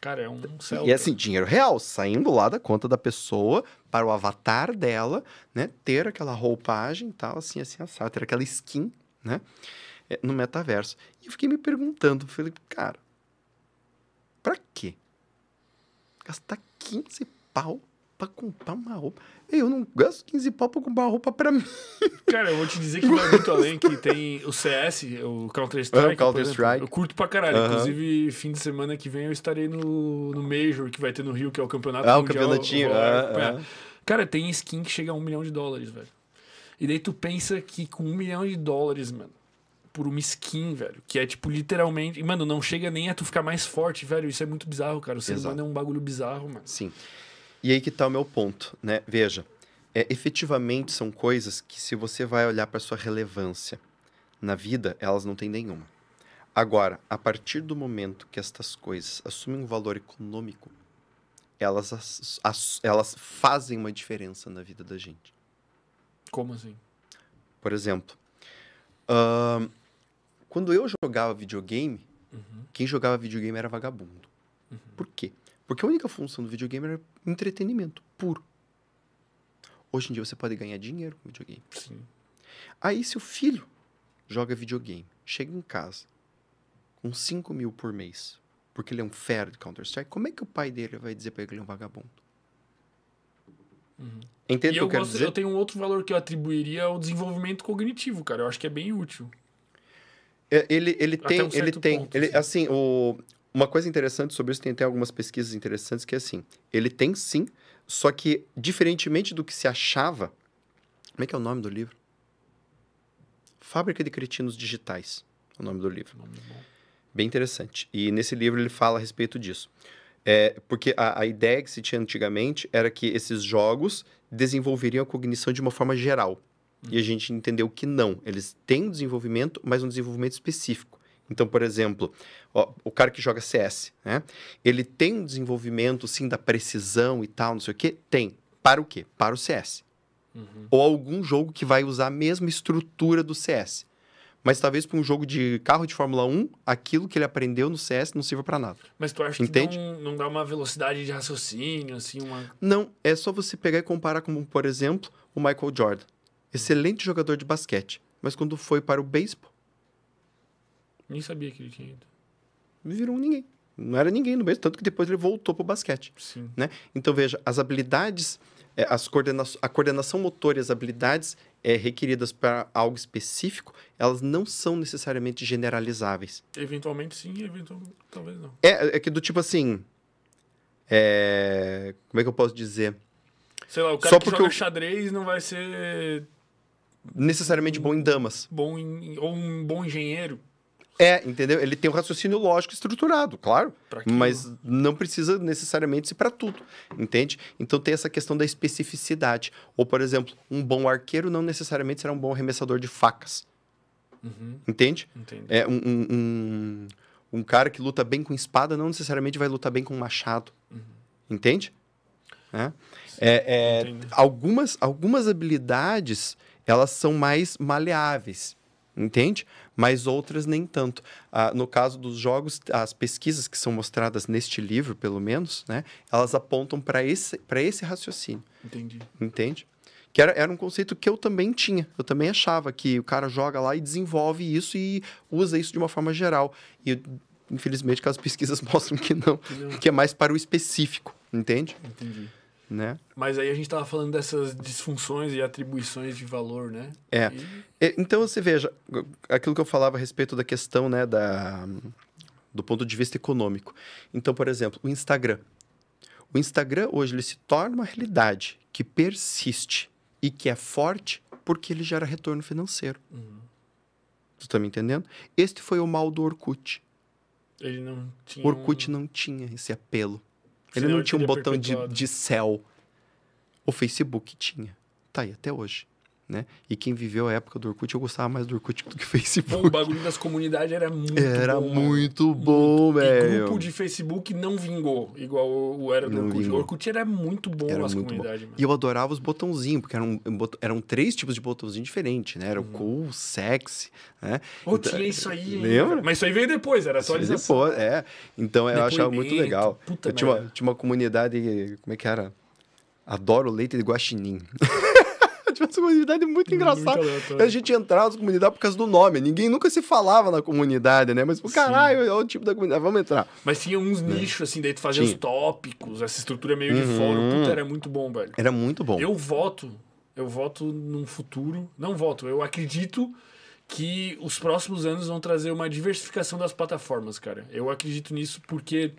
Cara, é um céu. E assim, dinheiro real, saindo lá da conta da pessoa para o avatar dela, né? Ter aquela roupagem e tal, assim, assim, assado, ter aquela skin, né? É, no metaverso. E eu fiquei me perguntando, falei, cara, Pra quê? Gastar 15 pau pra comprar uma roupa. Eu não gasto 15 pau pra comprar uma roupa pra mim. [LAUGHS] Cara, eu vou te dizer que vai muito além, que tem o CS, o Counter-Strike. É, Counter Strike. Eu curto pra caralho. Uhum. Inclusive, fim de semana que vem eu estarei no, no Major, que vai ter no Rio, que é o campeonato ah, Ah, o campeonatinho. Uh, uh. Cara, tem skin que chega a um milhão de dólares, velho. E daí tu pensa que com um milhão de dólares, mano, por uma skin, velho. Que é, tipo, literalmente. E, mano, não chega nem a tu ficar mais forte, velho. Isso é muito bizarro, cara. O ser Exato. humano é um bagulho bizarro, mano. Sim. E aí que tá o meu ponto, né? Veja, é, efetivamente são coisas que, se você vai olhar para sua relevância na vida, elas não têm nenhuma. Agora, a partir do momento que estas coisas assumem um valor econômico, elas, as, as, elas fazem uma diferença na vida da gente. Como assim? Por exemplo, uh, quando eu jogava videogame, uhum. quem jogava videogame era vagabundo. Uhum. Por quê? Porque a única função do videogame era entretenimento puro. Hoje em dia você pode ganhar dinheiro com videogame. Sim. Aí se o filho joga videogame, chega em casa com 5 mil por mês, porque ele é um fera de Counter-Strike, como é que o pai dele vai dizer para ele que ele é um vagabundo? Uhum. Entende o que eu, eu quero gosto, dizer? Eu tenho um outro valor que eu atribuiria ao desenvolvimento cognitivo, cara. Eu acho que é bem útil. É, ele, ele tem, ele tem, ele, assim. assim, o, uma coisa interessante sobre isso, tem, tem algumas pesquisas interessantes que é assim, ele tem sim, só que diferentemente do que se achava, como é que é o nome do livro? Fábrica de Cretinos Digitais, é o nome do livro. Bem interessante. E nesse livro ele fala a respeito disso. É, porque a, a ideia que se tinha antigamente era que esses jogos desenvolveriam a cognição de uma forma geral. E a gente entendeu que não. Eles têm um desenvolvimento, mas um desenvolvimento específico. Então, por exemplo, ó, o cara que joga CS, né? Ele tem um desenvolvimento, sim, da precisão e tal, não sei o quê? Tem. Para o quê? Para o CS. Uhum. Ou algum jogo que vai usar a mesma estrutura do CS. Mas talvez para um jogo de carro de Fórmula 1, aquilo que ele aprendeu no CS não sirva para nada. Mas tu acha Entende? que não, não dá uma velocidade de raciocínio, assim, uma... Não, é só você pegar e comparar como, por exemplo, o Michael Jordan. Excelente jogador de basquete, mas quando foi para o beisebol. Nem sabia que ele tinha ido. Virou ninguém. Não era ninguém no beisebol, tanto que depois ele voltou para o basquete. Sim. Né? Então, veja, as habilidades, é, as coordena a coordenação motor e as habilidades é, requeridas para algo específico, elas não são necessariamente generalizáveis. Eventualmente sim, eventualmente talvez não. É, é que do tipo assim. É, como é que eu posso dizer? Sei lá, o cara Só que porque joga eu... xadrez não vai ser necessariamente um, bom em damas. Bom em, ou um bom engenheiro. É, entendeu? Ele tem um raciocínio lógico estruturado, claro. Mas não precisa necessariamente ser para tudo, entende? Então tem essa questão da especificidade. Ou, por exemplo, um bom arqueiro não necessariamente será um bom arremessador de facas. Uhum. Entende? Entendi. É um, um, um, um, cara que luta bem com espada não necessariamente vai lutar bem com machado. Uhum. Entende? É. Sim, é, é algumas, algumas habilidades elas são mais maleáveis, entende? Mas outras nem tanto. Ah, no caso dos jogos, as pesquisas que são mostradas neste livro, pelo menos, né, elas apontam para esse, esse raciocínio. Entendi. Entende? Que era, era um conceito que eu também tinha. Eu também achava que o cara joga lá e desenvolve isso e usa isso de uma forma geral. E infelizmente, as pesquisas [LAUGHS] mostram que não, não. que é mais para o específico, entende? Entendi né? Mas aí a gente estava falando dessas disfunções e atribuições de valor, né? É. E... Então você veja aquilo que eu falava a respeito da questão, né, da do ponto de vista econômico. Então, por exemplo, o Instagram. O Instagram hoje ele se torna uma realidade que persiste e que é forte porque ele gera retorno financeiro. Uhum. Tu tá me entendendo? Este foi o mal do Orkut. Ele não tinha. O Orkut não tinha esse apelo. Ele é não tinha um é botão de, de céu. O Facebook tinha. Tá aí até hoje. Né? E quem viveu a época do Orkut, eu gostava mais do Orkut [LAUGHS] do que Facebook. O bagulho das comunidades era muito era bom. Era muito bom, muito. velho. E grupo de Facebook não vingou, igual o era do não Orkut. Vingou. O Orkut era muito bom era nas muito comunidades. Bom. E eu adorava os botãozinhos, porque eram, eram três tipos de botãozinho diferentes, né? Era o uhum. cool, sexy, né? Oh, então, tinha isso aí. Lembra? Mas isso aí veio depois, era só depois, é. Então eu achava muito legal. Puta eu tinha uma, tinha uma comunidade, como é que era? Adoro leite de guaxinim. [LAUGHS] [LAUGHS] tivemos uma comunidade muito engraçada. Muito a gente entrava na comunidade por causa do nome. Ninguém nunca se falava na comunidade, né? Mas, pô, caralho, é o tipo da comunidade, vamos entrar. Mas tinha uns é. nichos, assim, daí tu fazia tinha. os tópicos, essa estrutura meio uhum. de fórum. Puta, era muito bom, velho. Era muito bom. Eu voto, eu voto num futuro. Não voto, eu acredito que os próximos anos vão trazer uma diversificação das plataformas, cara. Eu acredito nisso porque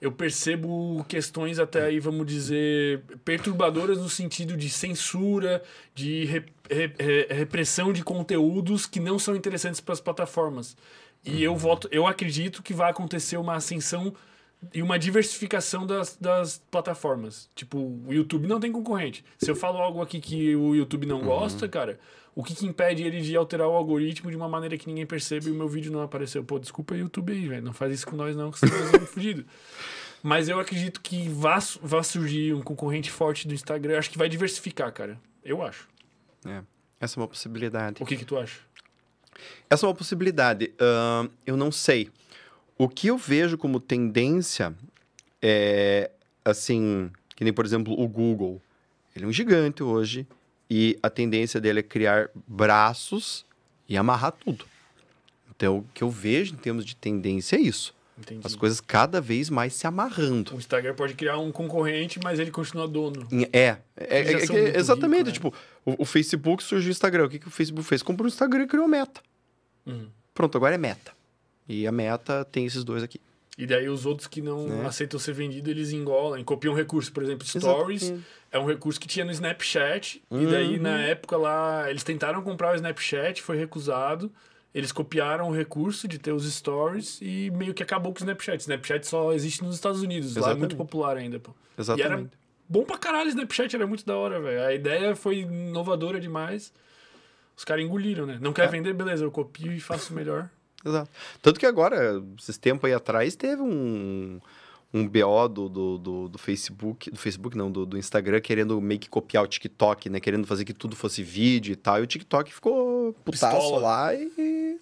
eu percebo questões até aí, vamos dizer, perturbadoras no sentido de censura, de re, re, re, repressão de conteúdos que não são interessantes para as plataformas. E uhum. eu voto, eu acredito que vai acontecer uma ascensão e uma diversificação das, das plataformas. Tipo, o YouTube não tem concorrente. Se eu falo algo aqui que o YouTube não uhum. gosta, cara, o que, que impede ele de alterar o algoritmo de uma maneira que ninguém percebe e o meu vídeo não apareceu? Pô, desculpa YouTube aí, velho. Não faz isso com nós, não, que vocês tá [LAUGHS] fudido. Mas eu acredito que vai surgir um concorrente forte do Instagram. Eu acho que vai diversificar, cara. Eu acho. É. Essa é uma possibilidade. O que, que tu acha? Essa é uma possibilidade. Uh, eu não sei. O que eu vejo como tendência é, assim, que nem, por exemplo, o Google. Ele é um gigante hoje. E a tendência dele é criar braços e amarrar tudo. Então, o que eu vejo em termos de tendência é isso. Entendi. As coisas cada vez mais se amarrando. O Instagram pode criar um concorrente, mas ele continua dono. É. é, é, é exatamente. Rico, né? Tipo, o, o, Facebook surgiu o Instagram. O que, que o Facebook fez? Comprou o Instagram e criou a meta. Uhum. Pronto, agora é meta. E a meta tem esses dois aqui. E daí os outros que não né? aceitam ser vendido, eles engolam, copiam recurso. Por exemplo, Stories é um recurso que tinha no Snapchat. Uhum. E daí, uhum. na época lá, eles tentaram comprar o Snapchat, foi recusado. Eles copiaram o recurso de ter os stories e meio que acabou com o Snapchat. Snapchat só existe nos Estados Unidos, Exatamente. lá é muito popular ainda, pô. Exatamente. E era bom pra caralho o Snapchat, era muito da hora, velho. A ideia foi inovadora demais. Os caras engoliram, né? Não quer é. vender, beleza, eu copio e faço melhor. Exato. Tanto que agora, esses tempos aí atrás, teve um, um BO do, do, do, do Facebook, do Facebook não, do, do, Instagram, querendo meio que copiar o TikTok, né? Querendo fazer que tudo fosse vídeo e tal. E o TikTok ficou putaço Pistola. lá e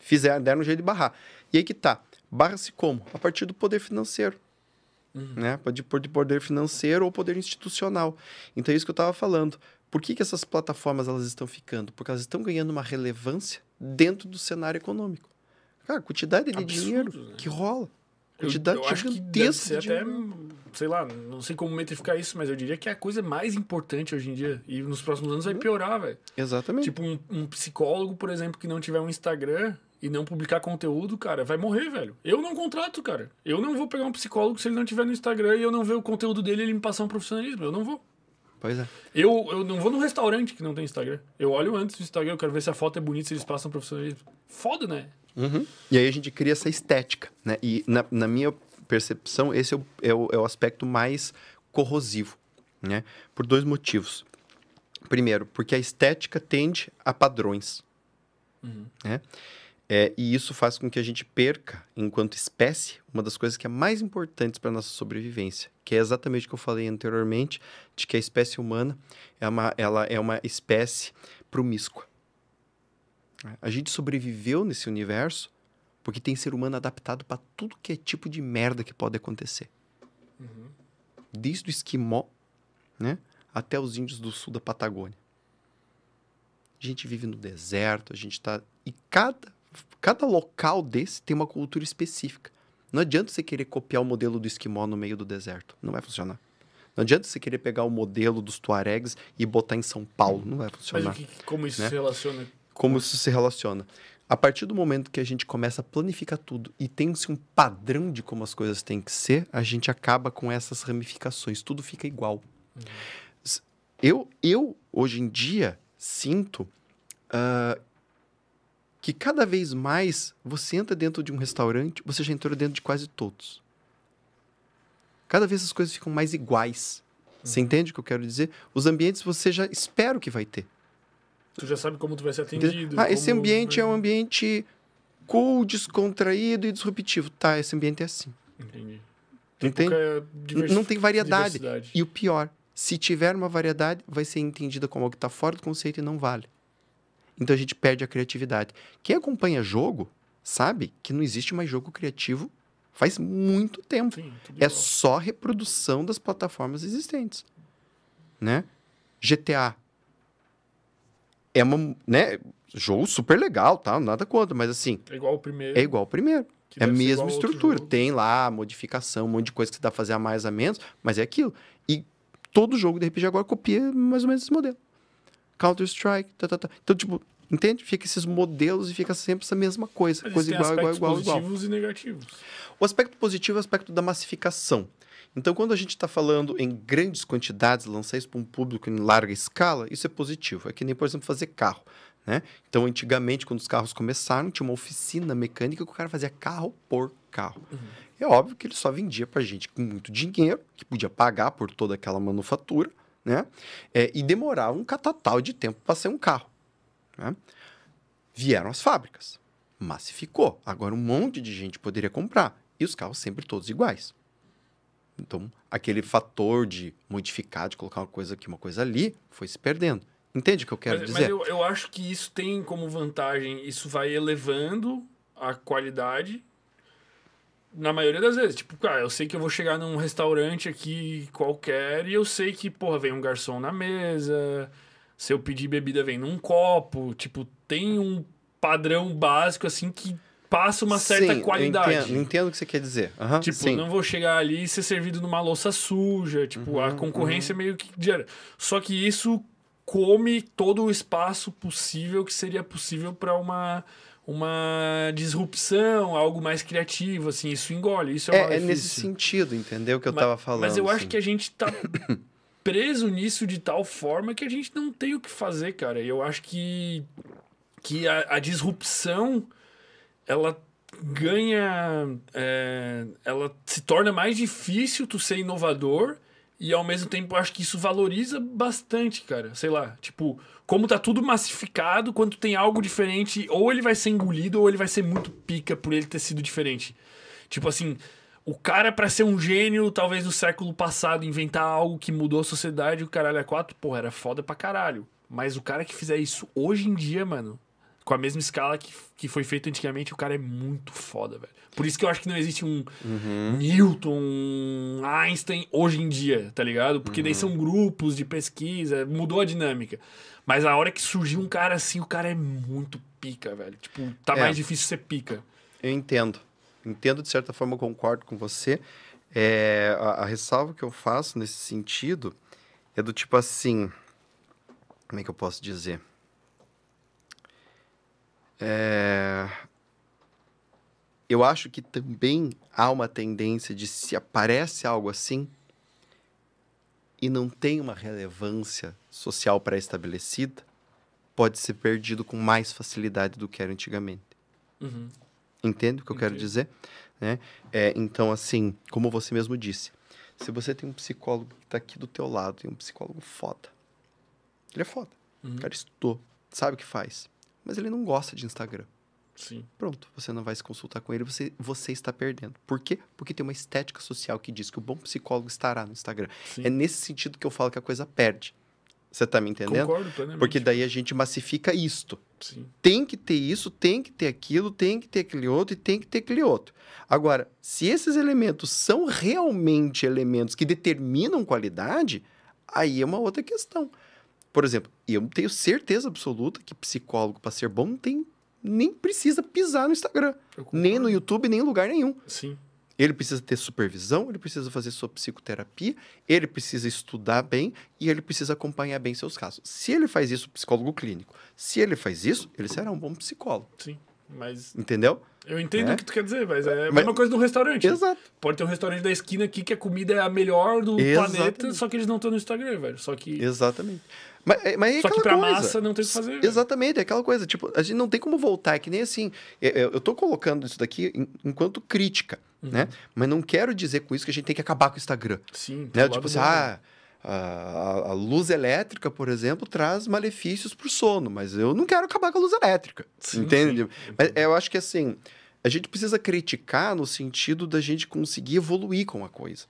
fizeram, deram um jeito de barrar. E aí que tá. Barra-se como? A partir do poder financeiro. Uhum. Né? De, poder financeiro ou poder institucional. Então é isso que eu estava falando. Por que, que essas plataformas elas estão ficando? Porque elas estão ganhando uma relevância dentro do cenário econômico. Cara, quantidade de Absurdo, dinheiro né? que rola. Quantidade eu, eu gigantesca. Acho que até, sei lá, não sei como metrificar isso, mas eu diria que é a coisa mais importante hoje em dia. E nos próximos anos vai uhum. piorar, velho. Exatamente. Tipo, um, um psicólogo, por exemplo, que não tiver um Instagram, e não publicar conteúdo, cara, vai morrer, velho. Eu não contrato, cara. Eu não vou pegar um psicólogo se ele não tiver no Instagram e eu não ver o conteúdo dele ele me passar um profissionalismo. Eu não vou. Pois é. Eu, eu não vou num restaurante que não tem Instagram. Eu olho antes do Instagram, eu quero ver se a foto é bonita, se eles passam um profissionalismo. Foda, né? Uhum. E aí a gente cria essa estética, né? E na, na minha percepção, esse é o, é o, é o aspecto mais corrosivo, né? Por dois motivos. Primeiro, porque a estética tende a padrões, uhum. né? É, e isso faz com que a gente perca, enquanto espécie, uma das coisas que é mais importantes para a nossa sobrevivência, que é exatamente o que eu falei anteriormente, de que a espécie humana é uma, ela é uma espécie promíscua. Né? A gente sobreviveu nesse universo porque tem ser humano adaptado para tudo que é tipo de merda que pode acontecer. Uhum. Desde o esquimó, né? Até os índios do sul da Patagônia. A gente vive no deserto, a gente tá... E cada, cada local desse tem uma cultura específica. Não adianta você querer copiar o modelo do esquimó no meio do deserto. Não vai funcionar. Não adianta você querer pegar o modelo dos tuaregs e botar em São Paulo. Não vai funcionar. Mas que, como isso né? se relaciona como isso se relaciona. A partir do momento que a gente começa a planificar tudo e tem-se um padrão de como as coisas têm que ser, a gente acaba com essas ramificações, tudo fica igual. Uhum. Eu, eu, hoje em dia, sinto uh, que cada vez mais você entra dentro de um restaurante, você já entrou dentro de quase todos. Cada vez as coisas ficam mais iguais. Uhum. Você entende o que eu quero dizer? Os ambientes você já espera o que vai ter. Tu já sabe como tu vai ser atendido. Ah, esse ambiente é um ambiente cool, descontraído e disruptivo. Tá, esse ambiente é assim. Entendi. Tem Não tem variedade. E o pior, se tiver uma variedade, vai ser entendida como algo que está fora do conceito e não vale. Então a gente perde a criatividade. Quem acompanha jogo sabe que não existe mais jogo criativo faz muito tempo. Sim, é só reprodução das plataformas existentes. Né? GTA é uma, né, jogo super legal, tá? Nada contra, mas assim. É igual o primeiro. É igual o primeiro. É a mesma estrutura. Tem lá modificação, um monte de coisa que dá pra fazer a mais a menos, mas é aquilo. E todo jogo de repente agora copia mais ou menos esse modelo. Counter-Strike, tá, tá, tá. Então, tipo, entende? Fica esses modelos e fica sempre essa mesma coisa. Mas coisa igual, igual, igual, igual. positivos e negativos. O aspecto positivo é o aspecto da massificação. Então, quando a gente está falando em grandes quantidades, lançar isso para um público em larga escala, isso é positivo. É que nem, por exemplo, fazer carro. Né? Então, antigamente, quando os carros começaram, tinha uma oficina mecânica que o cara fazia carro por carro. Uhum. É óbvio que ele só vendia para gente com muito dinheiro, que podia pagar por toda aquela manufatura, né? É, e demorava um catatal de tempo para ser um carro. Né? Vieram as fábricas, massificou. Agora um monte de gente poderia comprar e os carros sempre todos iguais. Então, aquele fator de modificar, de colocar uma coisa aqui, uma coisa ali, foi se perdendo. Entende o que eu quero mas, dizer? Mas eu, eu acho que isso tem como vantagem, isso vai elevando a qualidade na maioria das vezes. Tipo, cara, eu sei que eu vou chegar num restaurante aqui qualquer e eu sei que, porra, vem um garçom na mesa. Se eu pedir bebida, vem num copo. Tipo, tem um padrão básico, assim, que passa uma certa Sim, qualidade. Entendo, entendo o que você quer dizer. Uhum, tipo, sim. não vou chegar ali e ser servido numa louça suja. Tipo, uhum, a concorrência uhum. É meio que. Só que isso come todo o espaço possível que seria possível para uma uma disrupção, algo mais criativo, assim, isso engole. Isso é, é, é nesse sentido, entendeu? Que eu tava falando. Mas eu assim. acho que a gente está [COUGHS] preso nisso de tal forma que a gente não tem o que fazer, cara. Eu acho que, que a, a disrupção ela ganha. É, ela se torna mais difícil tu ser inovador. E ao mesmo tempo, eu acho que isso valoriza bastante, cara. Sei lá, tipo, como tá tudo massificado, quando tem algo diferente, ou ele vai ser engolido, ou ele vai ser muito pica por ele ter sido diferente. Tipo assim, o cara para ser um gênio, talvez no século passado, inventar algo que mudou a sociedade, o caralho é quatro, porra, era foda pra caralho. Mas o cara que fizer isso hoje em dia, mano, com a mesma escala que, que foi feito antigamente, o cara é muito foda, velho. Por isso que eu acho que não existe um uhum. Newton, um Einstein hoje em dia, tá ligado? Porque uhum. daí são grupos de pesquisa, mudou a dinâmica. Mas a hora que surgiu um cara assim, o cara é muito pica, velho. Tipo, tá é. mais difícil ser pica. Eu entendo. Entendo, de certa forma, concordo com você. É, a, a ressalva que eu faço nesse sentido é do tipo assim. Como é que eu posso dizer? É... Eu acho que também há uma tendência de se aparece algo assim e não tem uma relevância social pré-estabelecida, pode ser perdido com mais facilidade do que era antigamente. Uhum. Entende o que eu Entendi. quero dizer? Né? É, então, assim, como você mesmo disse, se você tem um psicólogo que está aqui do teu lado, tem um psicólogo foda, ele é foda, uhum. o cara estudou, sabe o que faz, mas ele não gosta de Instagram. Sim. Pronto, você não vai se consultar com ele, você, você está perdendo. Por quê? Porque tem uma estética social que diz que o bom psicólogo estará no Instagram. Sim. É nesse sentido que eu falo que a coisa perde. Você está me entendendo? Concordo plenamente. Porque daí a gente massifica isto. Sim. Tem que ter isso, tem que ter aquilo, tem que ter aquele outro e tem que ter aquele outro. Agora, se esses elementos são realmente elementos que determinam qualidade, aí é uma outra questão. Por exemplo, eu tenho certeza absoluta que psicólogo, para ser bom, tem nem precisa pisar no Instagram, nem no YouTube, nem em lugar nenhum. Sim. Ele precisa ter supervisão, ele precisa fazer sua psicoterapia, ele precisa estudar bem e ele precisa acompanhar bem seus casos. Se ele faz isso, psicólogo clínico. Se ele faz isso, ele será um bom psicólogo. Sim. Mas. Entendeu? Eu entendo é. o que tu quer dizer, mas é a mas... mesma coisa do restaurante. Exato. Pode ter um restaurante da esquina aqui que a comida é a melhor do Exatamente. planeta, só que eles não estão no Instagram, velho. Só que. Exatamente. Mas, é, mas é Só que pra coisa. massa não tem o que fazer. Velho. Exatamente, é aquela coisa. Tipo, a gente não tem como voltar, é que nem assim. Eu, é, eu tô colocando isso daqui enquanto crítica, uhum. né? Mas não quero dizer com isso que a gente tem que acabar com o Instagram. Sim. Né? Tipo assim, ah. A, a, luz elétrica, por exemplo, traz malefícios para o sono, mas eu não quero acabar com a luz elétrica. Sim, entende? Sim. Mas eu acho que assim, a gente precisa criticar no sentido da gente conseguir evoluir com a coisa.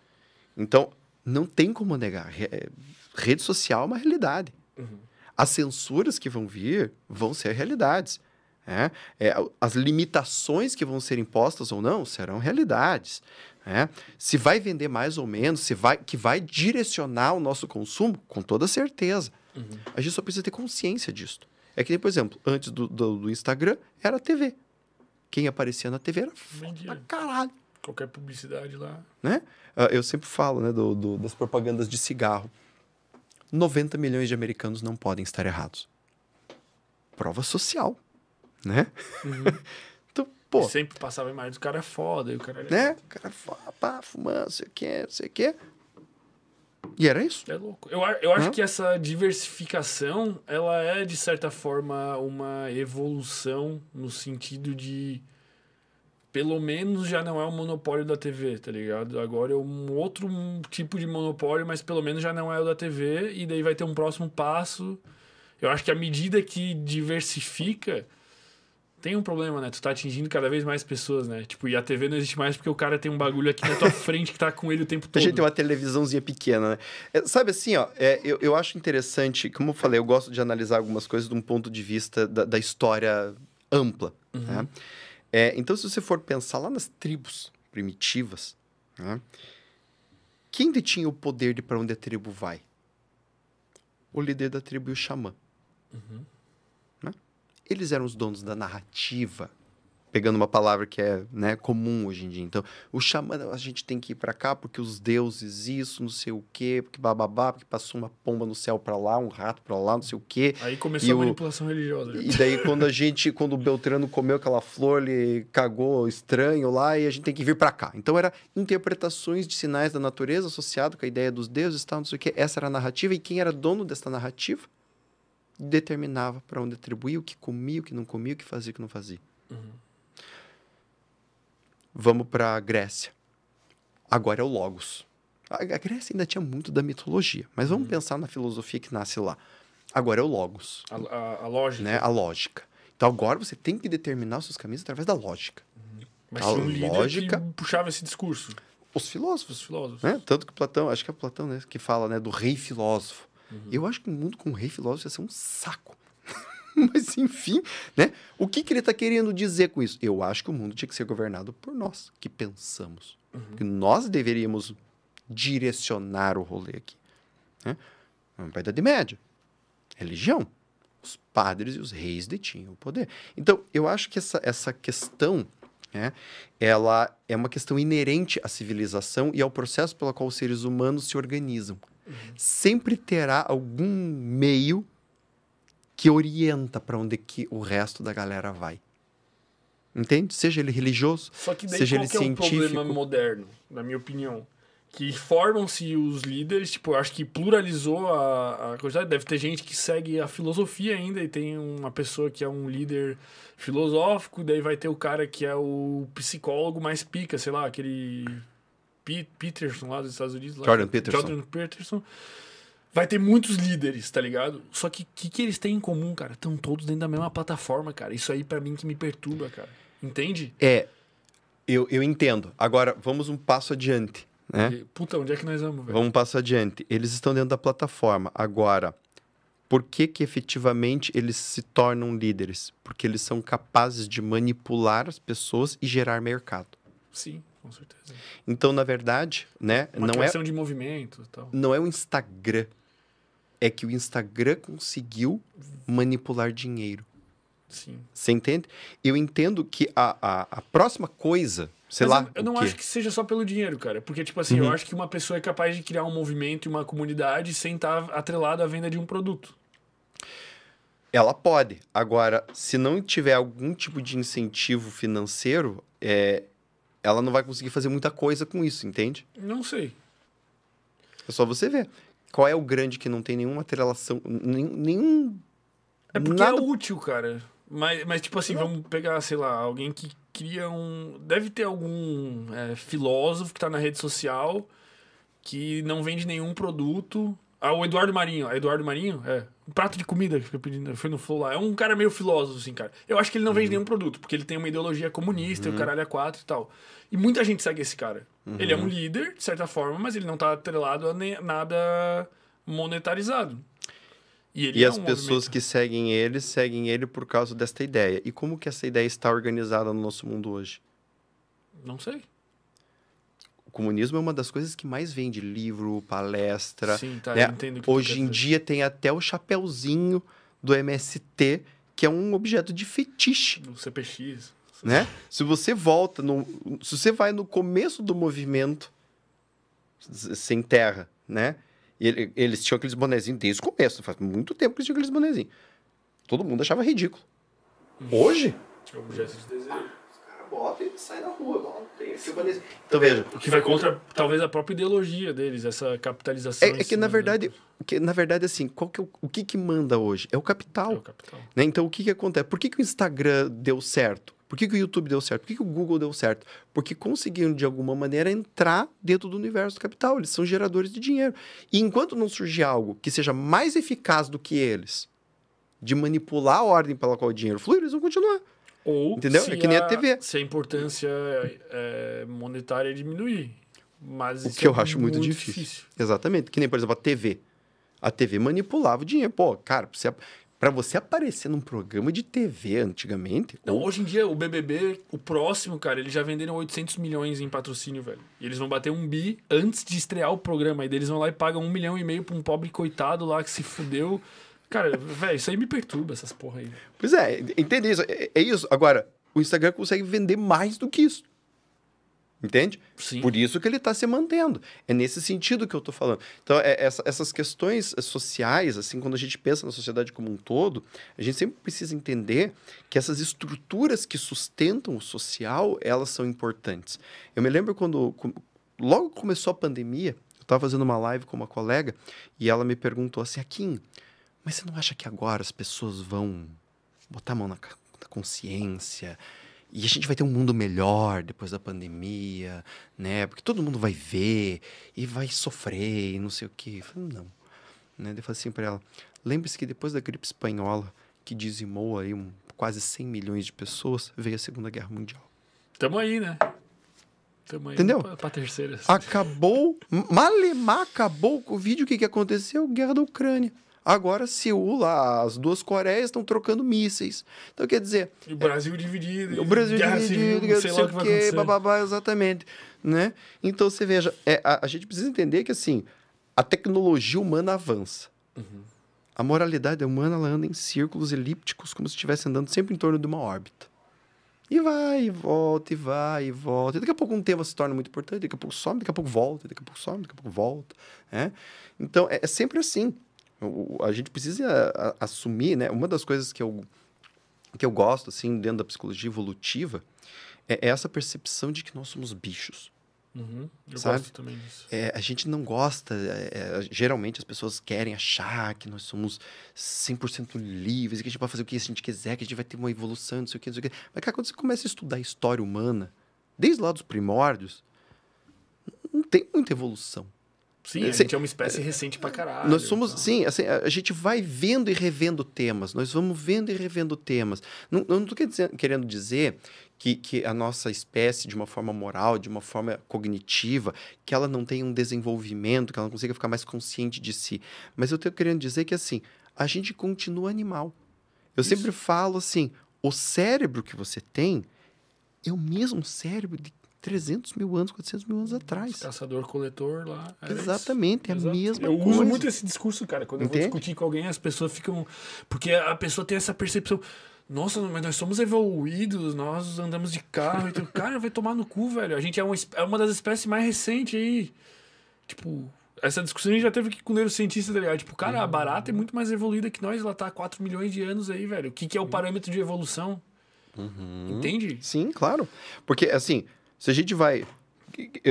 Então, não tem como negar. É, rede social é uma realidade. Uhum. As censuras que vão vir vão ser realidades. Né? É, é, as limitações que vão ser impostas ou não serão realidades. É, se vai vender mais ou menos, se vai, que vai direcionar o nosso consumo, com toda certeza. Uhum. A gente só precisa ter consciência disso. É que, por exemplo, antes do, do, do Instagram, era a TV. Quem aparecia na TV era foda pra caralho. Qualquer publicidade lá. Né? Ah, eu sempre falo né, do, do, das propagandas de cigarro. 90 milhões de americanos não podem estar errados. Prova social né? Uhum. [LAUGHS] então, pô. E sempre passava imagem do cara é foda, e o cara. Né? O cara é foda, pá, fumando, não sei o que, não sei o que. E era isso. É louco. Eu, eu acho uhum. que essa diversificação, ela é, de certa forma, uma evolução no sentido de. Pelo menos já não é o monopólio da TV, tá ligado? Agora é um outro tipo de monopólio, mas pelo menos já não é o da TV, e daí vai ter um próximo passo. Eu acho que à medida que diversifica, tem um problema, né? Tu tá atingindo cada vez mais pessoas, né? Tipo, e a TV não existe mais porque o cara tem um bagulho aqui na tua [LAUGHS] frente que tá com ele o tempo todo. A gente tem uma televisãozinha pequena, né? É, sabe assim, ó, é, eu, eu acho interessante, como eu falei, eu gosto de analisar algumas coisas de um ponto de vista da, da história ampla, uhum. né? É, então, se você for pensar lá nas tribos primitivas, né? Quem detinha o poder de para onde a tribo vai? O líder da tribo e o xamã. Uhum. Eles eram os donos da narrativa, pegando uma palavra que é né, comum hoje em dia. Então, o xamã, a gente tem que ir para cá porque os deuses, isso, não sei o quê, porque bababá, porque passou uma pomba no céu para lá, um rato para lá, não sei o quê. Aí começou e a manipulação religiosa. E daí, quando a gente, quando o Beltrano comeu aquela flor, ele cagou estranho lá e a gente tem que vir para cá. Então, era interpretações de sinais da natureza associado com a ideia dos deuses, tal, não sei o quê. Essa era a narrativa e quem era dono dessa narrativa? determinava para onde atribuir, o que comia, o que não comia, o que fazia, o que não fazia. Uhum. Vamos para a Grécia. Agora é o Logos. A Grécia ainda tinha muito da mitologia, mas vamos uhum. pensar na filosofia que nasce lá. Agora é o Logos. A, a, a lógica. Né? A lógica. Então agora você tem que determinar os seus caminhos através da lógica. Uhum. Mas a um lógica puxava esse discurso. Os filósofos. Os filósofos. Né? Tanto que Platão, acho que é Platão né, que fala né, do rei filósofo. Uhum. Eu acho que um mundo com rei filósofo ia ser um saco. [LAUGHS] Mas, enfim, né? O que, que ele está querendo dizer com isso? Eu acho que o mundo tinha que ser governado por nós, que pensamos. Uhum. Que nós deveríamos direcionar o rolê aqui. Né? Na é Idade Média, religião. Os padres e os reis detinham o poder. Então, eu acho que essa, essa questão é, ela é uma questão inerente à civilização e ao processo pelo qual os seres humanos se organizam. Sempre terá algum meio que orienta para onde que o resto da galera vai. Entende? Seja ele religioso, daí, seja ele é científico. Só é um problema moderno, na minha opinião? Que formam-se os líderes, tipo, acho que pluralizou a, a quantidade. Deve ter gente que segue a filosofia ainda e tem uma pessoa que é um líder filosófico, daí vai ter o cara que é o psicólogo mais pica, sei lá, aquele Peterson lá dos Estados Unidos. Lá, Jordan Peterson. Jordan Peterson. Vai ter muitos líderes, tá ligado? Só que o que, que eles têm em comum, cara? Estão todos dentro da mesma plataforma, cara. Isso aí para mim que me perturba, cara. Entende? É, eu, eu entendo. Agora, vamos um passo adiante. Né? Puta, onde é que nós vamos, velho? Vamos um passo adiante. Eles estão dentro da plataforma. Agora, por que que efetivamente eles se tornam líderes? Porque eles são capazes de manipular as pessoas e gerar mercado. Sim com certeza. Então, na verdade, né, Uma não é de movimento, tal. Não é o Instagram. É que o Instagram conseguiu manipular dinheiro. Sim. Você entende? Eu entendo que a, a, a próxima coisa, sei Mas lá. Eu, eu não acho que seja só pelo dinheiro, cara. Porque, tipo assim, uhum. eu acho que uma pessoa é capaz de criar um movimento e uma comunidade sem estar tá atrelado à venda de um produto. Ela pode. Agora, se não tiver algum tipo de incentivo financeiro, é, ela não vai conseguir fazer muita coisa com isso, entende? Não sei. É só você ver. Qual é o grande que não tem nenhuma relação, nenhum... É porque é nada... é útil, cara. Mas, mas tipo assim, não. vamos pegar, sei lá, alguém que cria um... Deve ter algum é, filósofo que tá na rede social que não vende nenhum produto. Ah, o Eduardo Marinho. É Eduardo Marinho? É prato de comida que fica pedindo, foi no Flow lá. É um cara meio filósofo, assim, cara. Eu acho que ele não uhum. vende nenhum produto, porque ele tem uma ideologia comunista, uhum. o caralho é quatro e tal. E muita gente segue esse cara. Uhum. Ele é um uhum. líder, de certa forma, mas ele não tá atrelado a nem, nada monetarizado. E, e é as um pessoas movimento. que seguem ele, seguem ele por causa desta ideia. E como que essa ideia está organizada no nosso mundo hoje? Não sei comunismo é uma das coisas que mais vende livro, palestra. Sim, tá, né? entendo que Hoje em dia tem até o chapéuzinho do MST, que é um objeto de fetiche. No CPX. Né? Se você volta, no, se você vai no começo do movimento sem terra, né? Ele, eles tinham aqueles bonezinhos desde o começo. Faz muito tempo que eles tinham aqueles bonezinhos. Todo mundo achava ridículo. Hoje? objeto de desejo bota e sai na rua. Não tem urbanismo. Então veja. O que vai contra talvez a própria ideologia deles, essa capitalização. É, é que, na verdade, que na verdade, assim, qual que é o, o que, que manda hoje? É o capital. É o capital. Né? Então o que, que acontece? Por que, que o Instagram deu certo? Por que, que o YouTube deu certo? Por que, que o Google deu certo? Porque conseguiram, de alguma maneira, entrar dentro do universo do capital. Eles são geradores de dinheiro. E enquanto não surgir algo que seja mais eficaz do que eles, de manipular a ordem pela qual o dinheiro flui, eles vão continuar. Ou Entendeu? Se é que nem a, a TV. Se a importância é, monetária diminuir. Mas o que é eu acho muito, muito difícil. difícil. Exatamente. Que nem, por exemplo, a TV. A TV manipulava o dinheiro. Pô, cara, você para você aparecer num programa de TV antigamente. Não, ou... hoje em dia o BBB, o próximo, cara, eles já venderam 800 milhões em patrocínio, velho. E eles vão bater um bi antes de estrear o programa. E eles vão lá e pagam um milhão e meio pra um pobre coitado lá que se fudeu Cara, velho, isso aí me perturba, essas porra aí. Pois é, entende isso? É, é, isso. Agora, o Instagram consegue vender mais do que isso. Entende? Sim. Por isso que ele está se mantendo. É nesse sentido que eu estou falando. Então, é, essa, essas questões sociais, assim, quando a gente pensa na sociedade como um todo, a gente sempre precisa entender que essas estruturas que sustentam o social, elas são importantes. Eu me lembro quando, logo começou a pandemia, eu estava fazendo uma live com uma colega e ela me perguntou assim, Aquim, mas você não acha que agora as pessoas vão botar a mão na, na consciência e a gente vai ter um mundo melhor depois da pandemia, né? Porque todo mundo vai ver e vai sofrer e não sei o quê. Eu falei, não. Né? Eu falei assim para ela, lembre-se que depois da gripe espanhola, que dizimou aí um, quase 100 milhões de pessoas, veio a Segunda Guerra Mundial. Tamo aí, né? Tamo aí Entendeu? Pra, pra terceira. Acabou, [LAUGHS] malemar acabou o Covid, o que, que aconteceu? Guerra da Ucrânia. Agora, Seul, as duas Coreias estão trocando mísseis. Então, quer dizer. E o Brasil é, dividido. O Brasil dividido, civil, sei, sei lá o que, bababá, exatamente. Né? Então, você veja, é, a, a, gente precisa entender que, assim, a tecnologia humana avança. Uhum. A moralidade humana ela anda em círculos elípticos, como se estivesse andando sempre em torno de uma órbita. E vai, e volta, e vai, e volta. E daqui a pouco um tema se torna muito importante, daqui a pouco some, daqui a pouco volta, daqui a pouco some, daqui a pouco volta. Né? Então, é, é sempre assim a gente precisa assumir, né? Uma das coisas que eu, que eu gosto, assim, dentro da psicologia evolutiva, é, é essa percepção de que nós somos bichos. Uhum. Eu sabe? gosto também disso. É, a gente não gosta, é, é geralmente as pessoas querem achar que nós somos 100% livres, que a gente pode fazer o que a gente quiser, que a gente vai ter uma evolução, não sei o que, não sei o que. Mas, cara, quando você começa a estudar a história humana, desde lá dos primórdios, não tem muita evolução. Sim, a assim, gente é uma espécie é, recente pra caralho. Nós somos, então. sim, assim, a, gente vai vendo e revendo temas, nós vamos vendo e revendo temas. Não, não tô querendo dizer que, que a nossa espécie, de uma forma moral, de uma forma cognitiva, que ela não tenha um desenvolvimento, que ela não consiga ficar mais consciente de si. Mas eu tô querendo dizer que, assim, a gente continua animal. Eu Isso. sempre falo assim, o cérebro que você tem é o mesmo cérebro de 300 mil anos, 400 mil anos hum, atrás. Caçador-coletor lá. Exatamente, é a mesma eu coisa. Eu uso muito esse discurso, cara. Quando Entende? eu vou discutir com alguém, as pessoas ficam. Porque a pessoa tem essa percepção. Nossa, mas nós somos evoluídos, nós andamos de carro. então, [LAUGHS] cara, vai tomar no cu, velho. A gente é uma, é uma das espécies mais recentes aí. Tipo, essa discussão a gente já teve aqui com o neurocientista, tá ligado? Tipo, cara, a uhum. barata é muito mais evoluída que nós, ela tá há 4 milhões de anos aí, velho. O que, que é o uhum. parâmetro de evolução? Uhum. Entende? Sim, claro. Porque, assim, se a gente vai.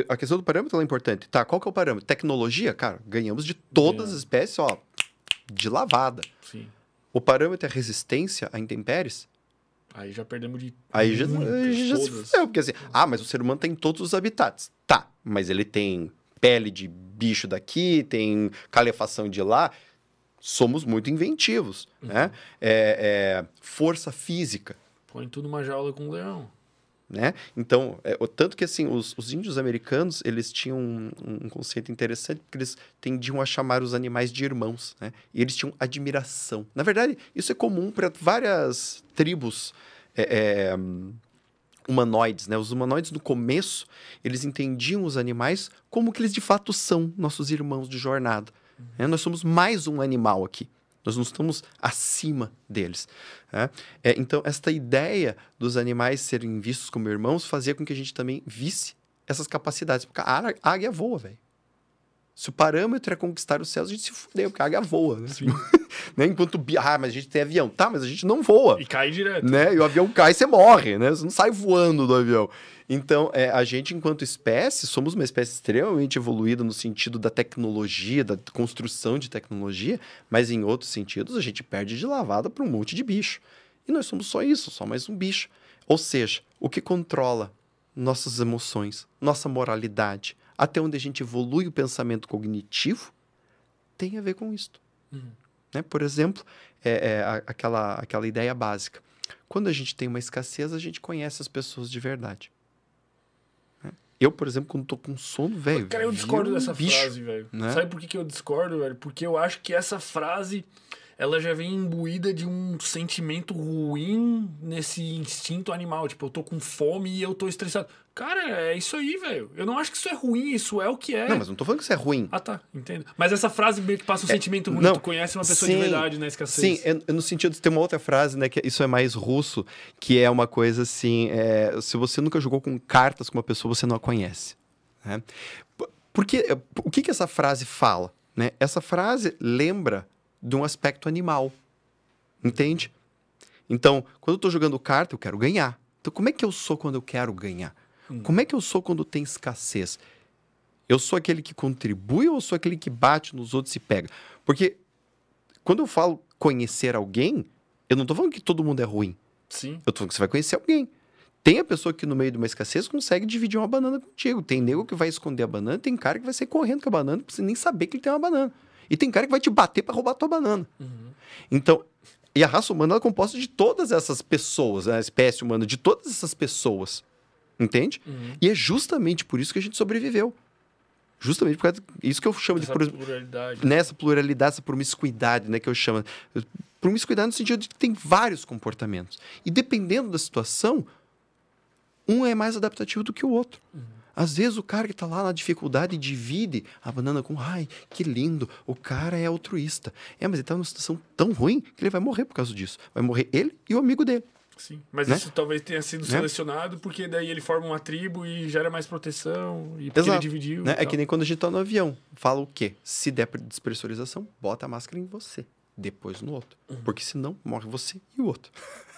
A questão do parâmetro é importante. Tá, qual que é o parâmetro? Tecnologia, cara, ganhamos de todas é. as espécies, ó, de lavada. Sim. O parâmetro é resistência a intempéries? Aí já perdemos de. Aí já, aí já se fudeu, porque assim, ah, mas o ser humano tem todos os habitats. Tá, mas ele tem pele de bicho daqui, tem calefação de lá. Somos muito inventivos, né? uhum. né? É, é, força física. Põe tudo numa jaula com um leão né? Então, é, o, tanto que assim, os, os, índios americanos, eles tinham um, um, conceito interessante, porque eles tendiam a chamar os animais de irmãos, né? E eles tinham admiração. Na verdade, isso é comum para várias tribos é, é, humanoides, né? Os humanoides, no começo, eles entendiam os animais como que eles de fato são, nossos irmãos de jornada. Uhum. Né? Nós somos mais um animal aqui, nós não estamos acima deles. Né? É, então, esta ideia dos animais serem vistos como irmãos fazia com que a gente também visse essas capacidades. Porque a águia voa, velho. Se o parâmetro é conquistar os céus, a gente se fudeu, porque a águia voa. Né? [LAUGHS] né? Enquanto. Ah, mas a gente tem avião. Tá, mas a gente não voa. E cai direto. Né? E o avião cai e você morre, né? Você não sai voando do avião. Então, é, a gente, enquanto espécie, somos uma espécie extremamente evoluída no sentido da tecnologia, da construção de tecnologia, mas em outros sentidos a gente perde de lavada para um monte de bicho. E nós somos só isso, só mais um bicho. Ou seja, o que controla nossas emoções, nossa moralidade, até onde a gente evolui o pensamento cognitivo, tem a ver com isso. Uhum. Né? Por exemplo, é, é, aquela, aquela ideia básica. Quando a gente tem uma escassez, a gente conhece as pessoas de verdade. Eu, por exemplo, quando tô com sono, velho. Cara, eu discordo dessa bicho, frase, velho. Né? Sabe por que, que eu discordo, velho? Porque eu acho que essa frase ela já vem imbuída de um sentimento ruim nesse instinto animal. Tipo, eu tô com fome e eu tô estressado. Cara, é isso aí, velho. Eu não acho que isso é ruim, isso é o que é. Não, mas não tô falando que isso é ruim. Ah, tá, entendo. Mas essa frase meio que passa um é, sentimento ruim. Não, tu conhece uma pessoa sim, de verdade, né, escassez. Sim, é, no sentido de ter uma outra frase, né, que é, isso é mais russo, que é uma coisa assim, é, se você nunca jogou com cartas com uma pessoa, você não a conhece. Né? Porque, é, o que que essa frase fala? Né? Essa frase lembra de um aspecto animal. Entende? Então, quando eu estou jogando carta, eu quero ganhar. Então, como é que eu sou quando eu quero ganhar? Hum. Como é que eu sou quando tem escassez? Eu sou aquele que contribui ou eu sou aquele que bate nos outros e pega? Porque quando eu falo conhecer alguém, eu não estou falando que todo mundo é ruim. Sim. Eu estou falando que você vai conhecer alguém. Tem a pessoa que no meio de uma escassez consegue dividir uma banana contigo. Tem nego que vai esconder a banana, tem cara que vai sair correndo com a banana, pra você nem saber que ele tem uma banana. E tem cara que vai te bater para roubar a tua banana. Uhum. Então, e a raça humana é composta de todas essas pessoas, né? a espécie humana, de todas essas pessoas. Entende? Uhum. E é justamente por isso que a gente sobreviveu. Justamente por causa isso que eu chamo essa de pros... pluralidade. Nessa pluralidade, essa promiscuidade, né, que eu chamo. Promiscuidade no sentido de que tem vários comportamentos. E dependendo da situação, um é mais adaptativo do que o outro. Uhum. Às vezes o cara que está lá na dificuldade divide a banana com, ai, que lindo, o cara é altruísta. É, mas ele está numa situação tão ruim que ele vai morrer por causa disso. Vai morrer ele e o amigo dele. Sim, mas né? isso talvez tenha sido né? selecionado porque daí ele forma uma tribo e gera mais proteção e Exato. ele dividiu. Né? É que nem quando a gente está no avião. Fala o quê? Se der despressurização, bota a máscara em você, depois no outro. Uhum. Porque senão morre você e o outro. [LAUGHS]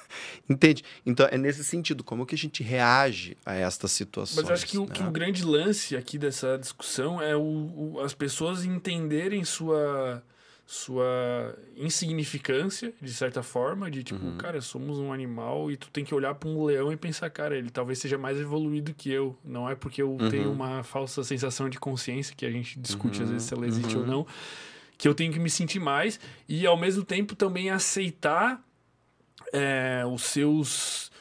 Entende? Então é nesse sentido, como que a gente reage a estas situações. Mas eu acho que, né? o, que o, grande lance aqui dessa discussão é o, o, as pessoas entenderem sua sua insignificância, de certa forma, de tipo, uhum. cara, somos um animal e tu tem que olhar para um leão e pensar, cara, ele talvez seja mais evoluído que eu. Não é porque eu uhum. tenho uma falsa sensação de consciência, que a gente discute uhum. às vezes se ela existe ou uhum. não, que eu tenho que me sentir mais e ao mesmo tempo também aceitar é, os seus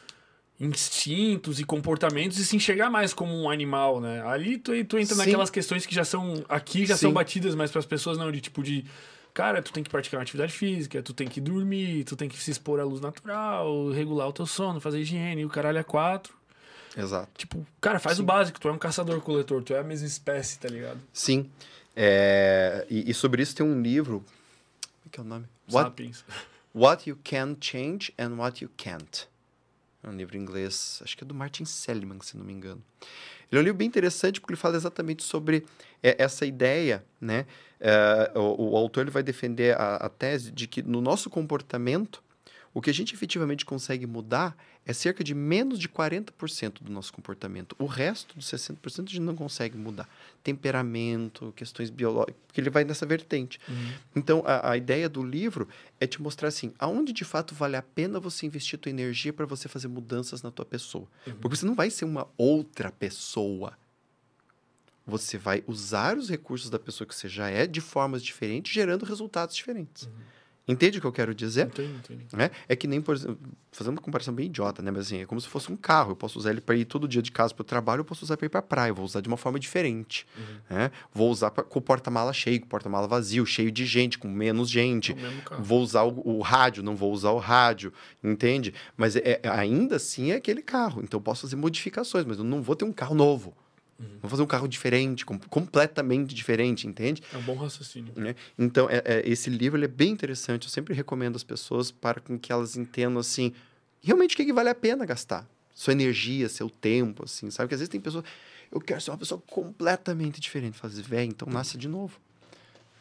instintos e comportamentos e se enxergar mais como um animal, né? Ali tu, tu entra Sim. naquelas questões que já são aqui já Sim. são batidas, mas para as pessoas não de tipo de cara, tu tem que praticar uma atividade física, tu tem que dormir, tu tem que se expor à luz natural, regular o teu sono, fazer higiene, o caralho é quatro. Exato. Tipo, cara, faz Sim. o básico, tu é um caçador-coletor, tu é a mesma espécie, tá ligado? Sim. É... E, e sobre isso tem um livro. Como é que é o nome? What... Sapiens. What You Can Change and What You Can't. É um livro em inglês, acho que é do Martin Seligman, se não me engano. Ele é um livro bem interessante porque ele fala exatamente sobre é, essa ideia, né? É, o, o, autor ele vai defender a, a tese de que no nosso comportamento, o que a gente efetivamente consegue mudar é cerca de menos de 40% do nosso comportamento. O resto dos 60% a gente não consegue mudar. Temperamento, questões biológicas, porque ele vai nessa vertente. Uhum. Então, a, a, ideia do livro é te mostrar assim, aonde de fato vale a pena você investir tua energia para você fazer mudanças na tua pessoa. Uhum. Porque você não vai ser uma outra pessoa. Você vai usar os recursos da pessoa que você já é de formas diferentes, gerando resultados diferentes. Uhum. Entende o que eu quero dizer? Entendi, entendi. É, né? é que nem, por exemplo, fazendo uma comparação bem idiota, né? Mas assim, é como se fosse um carro. Eu posso usar ele para ir todo dia de casa para o trabalho, eu posso usar para ir para a praia. Eu vou usar de uma forma diferente. Uhum. Né? Vou usar pra, com o porta-mala cheio, com o porta-mala vazio, cheio de gente, com menos gente. Vou usar o, o, rádio, não vou usar o rádio. Entende? Mas é, é, ainda assim é aquele carro. Então eu posso fazer modificações, mas eu não vou ter um carro novo. Uhum. Vamos fazer um carro diferente, com, completamente diferente, entende? É um bom raciocínio. Né? Então, é, é, esse livro é bem interessante. Eu sempre recomendo às pessoas para com que elas entendam, assim, realmente o que, é que vale a pena gastar. Sua energia, seu tempo, assim, sabe? que às vezes tem pessoas... Eu quero ser uma pessoa completamente diferente. Fazer, assim, velho, então nasça de novo.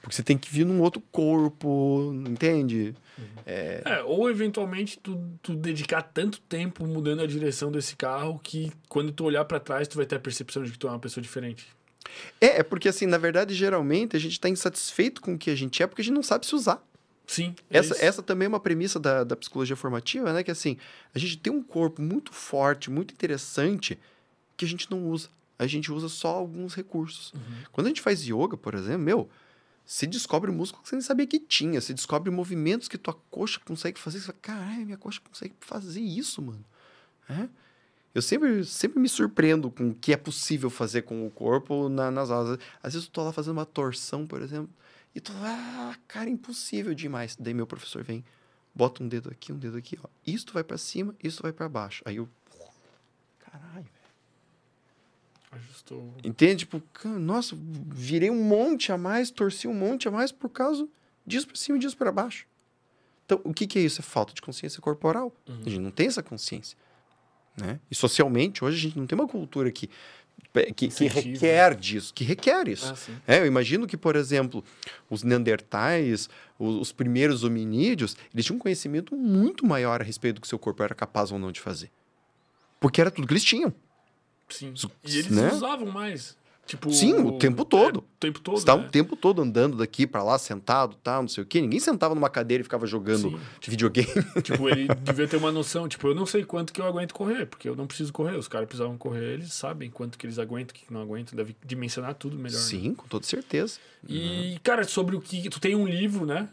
Porque você tem que vir num outro corpo, entende? Uhum. É... é... ou eventualmente tu, tu dedicar tanto tempo mudando a direção desse carro que quando tu olhar para trás tu vai ter a percepção de que tu é uma pessoa diferente. É, é porque assim, na verdade, geralmente a gente tá insatisfeito com o que a gente é porque a gente não sabe se usar. Sim. É essa, isso. essa também é uma premissa da, da psicologia formativa, né? Que assim, a gente tem um corpo muito forte, muito interessante, que a gente não usa. A gente usa só alguns recursos. Uhum. Quando a gente faz yoga, por exemplo, meu, você descobre músculo que você nem sabia que tinha. Você descobre movimentos que tua coxa consegue fazer. Você fala, caralho, minha coxa consegue fazer isso, mano. É? Eu sempre, sempre me surpreendo com o que é possível fazer com o corpo na, nas asas, Às vezes eu tô lá fazendo uma torção, por exemplo, e tô lá, ah, cara, impossível demais. Daí meu professor vem, bota um dedo aqui, um dedo aqui, ó. Isto vai para cima, isto vai para baixo. Aí eu, caralho, velho. Ajustou. Entende? Tipo, nossa, virei um monte a mais, torci um monte a mais por causa disso para cima e disso para baixo. Então, o que, que é isso? É falta de consciência corporal. Uhum. A gente não tem essa consciência. Né? E socialmente, hoje a gente não tem uma cultura que, que, que né? requer disso, que requer isso. Ah, é, eu imagino que, por exemplo, os neandertais, os, os, primeiros hominídeos, eles tinham um conhecimento muito maior a respeito do que seu corpo era capaz ou não de fazer. Porque era tudo que eles tinham. Sim. E eles né? usavam mais. Tipo, Sim, o tempo todo. É, o tempo todo. Você tava né? o tempo todo andando daqui para lá, sentado, tá, não sei o quê. Ninguém sentava numa cadeira e ficava jogando de videogame. [LAUGHS] Tipo, ele [LAUGHS] devia ter uma noção, tipo, eu não sei quanto que eu aguento correr, porque eu não preciso correr. Os caras precisavam correr, eles sabem quanto que eles aguentam, o que não aguentam, deve dimensionar tudo melhor. Sim, né? com toda certeza. E, uhum. cara, sobre o que. Tu tem um livro, né?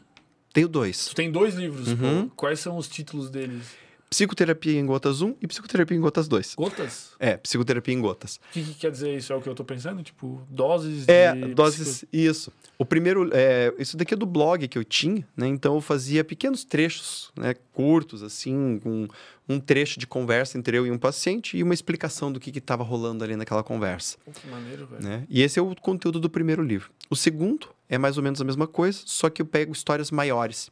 Tenho dois. Tu tem dois livros. Uhum. Quais são os títulos deles? psicoterapia em gotas 1 e psicoterapia em gotas 2. Gotas? É, psicoterapia em gotas. O que, que, quer dizer isso? É o que eu tô pensando? Tipo, doses É, doses, psico... isso. O primeiro, é, isso daqui é do blog que eu tinha, né? Então eu fazia pequenos trechos, né? Curtos, assim, com um trecho de conversa entre eu e um paciente e uma explicação do que estava rolando ali naquela conversa. Pô, que maneiro, velho. Né? E esse é o conteúdo do primeiro livro. O segundo é mais ou menos a mesma coisa, só que eu pego histórias maiores.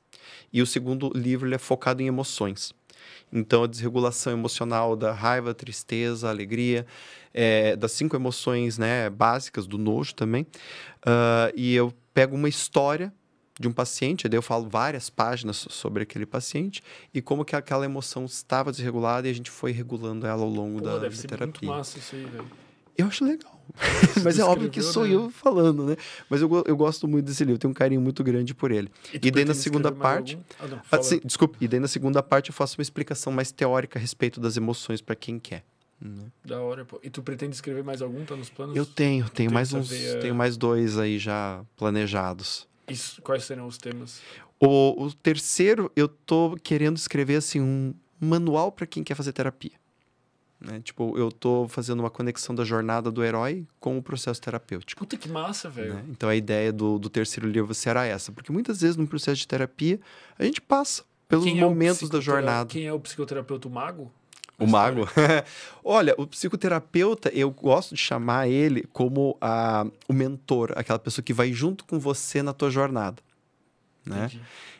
E o segundo livro é focado em emoções. Então, a desregulação emocional da raiva, tristeza, alegria, é, das cinco emoções né, básicas, do nojo também. Uh, e eu pego uma história de um paciente, daí eu falo várias páginas sobre aquele paciente e como que aquela emoção estava desregulada e a gente foi regulando ela ao longo Pô, da, deve da ser terapia. Muito massa isso aí, velho. Eu acho legal. [LAUGHS] Mas é óbvio que sou né? eu falando, né? Mas eu, eu gosto muito desse livro, tenho um carinho muito grande por ele. E, e daí na segunda parte. Ah, não, ah, desculpa. E daí na segunda parte eu faço uma explicação mais teórica a respeito das emoções para quem quer. Né? Da hora, pô. E tu pretende escrever mais algum? Tá nos planos? Eu tenho, tenho, tenho mais uns. Tenho mais dois aí já planejados. Isso, quais serão os temas? O, o terceiro, eu tô querendo escrever assim um manual para quem quer fazer terapia. Né? Tipo, eu tô fazendo uma conexão da jornada do herói com o processo terapêutico. Puta que massa, né? velho. Né? Então a ideia do, do terceiro livro será essa. Porque muitas vezes no processo de terapia a gente passa pelos quem é momentos é da jornada. Quem é o psicoterapeuta o mago? O mago? [LAUGHS] Olha, o psicoterapeuta, eu gosto de chamar ele como a, o mentor, aquela pessoa que vai junto com você na tua jornada. Né?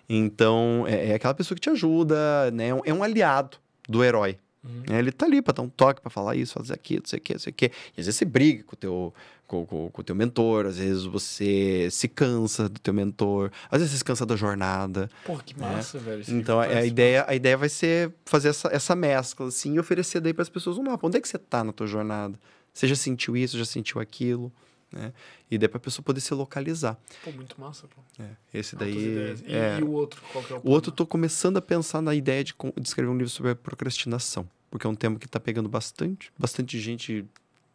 Então, é, é, aquela pessoa que te ajuda, né? é um é aliado do herói. Uhum. É, ele tá ali pra dar um toque, pra falar isso, fazer aquilo, não sei o que, não sei o que. E às vezes você briga com o teu, com, com, com, teu mentor, às vezes você se cansa do teu mentor, às vezes você se cansa da jornada. Pô, que né? massa, né? velho. Então a, ideia, a ideia vai ser fazer essa, essa mescla, assim, e oferecer daí pras pessoas um mapa. Onde é que você tá na tua jornada? Você já sentiu isso, já sentiu aquilo? Né? E daí para a pessoa poder se localizar. Pô, muito massa, pô. É, esse Altas daí. E, é... e o outro? Qual que é o, o outro, estou começando a pensar na ideia de, de escrever um livro sobre a procrastinação porque é um tema que está pegando bastante, bastante gente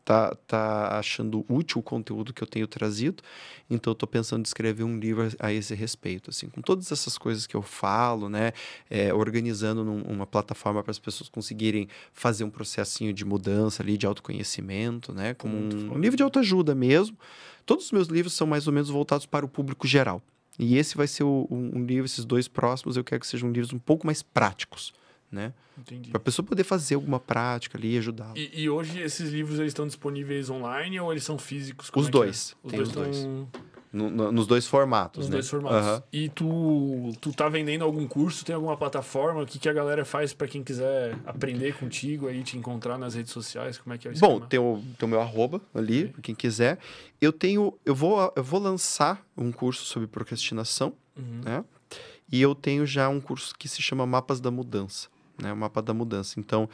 tá, tá achando útil o conteúdo que eu tenho trazido, então eu tô pensando em escrever um livro a esse respeito, assim, com todas essas coisas que eu falo, né, é, organizando num, uma plataforma para as pessoas conseguirem fazer um processinho de mudança ali, de autoconhecimento, né, como um, um livro de autoajuda mesmo. Todos os meus livros são mais ou menos voltados para o público geral. E esse vai ser o, um, um livro, esses dois próximos, eu quero que sejam livros um pouco mais práticos né? Entendi. Para a pessoa poder fazer alguma prática ali ajudar. E, e, hoje esses livros eles estão disponíveis online ou eles são físicos? Como os é dois. É? Os Tem dois. Os dois. Estão... No, no, nos dois formatos, nos né? Nos dois formatos. Uhum. E tu, tu tá vendendo algum curso? Tem alguma plataforma? O que, que a galera faz para quem quiser aprender contigo aí, te encontrar nas redes sociais? Como é que é isso? Bom, tem o, tem o meu arroba ali, okay. quem quiser. Eu tenho... Eu vou, eu vou lançar um curso sobre procrastinação, uhum. né? E eu tenho já um curso que se chama Mapas da Mudança né? O mapa da mudança. Então,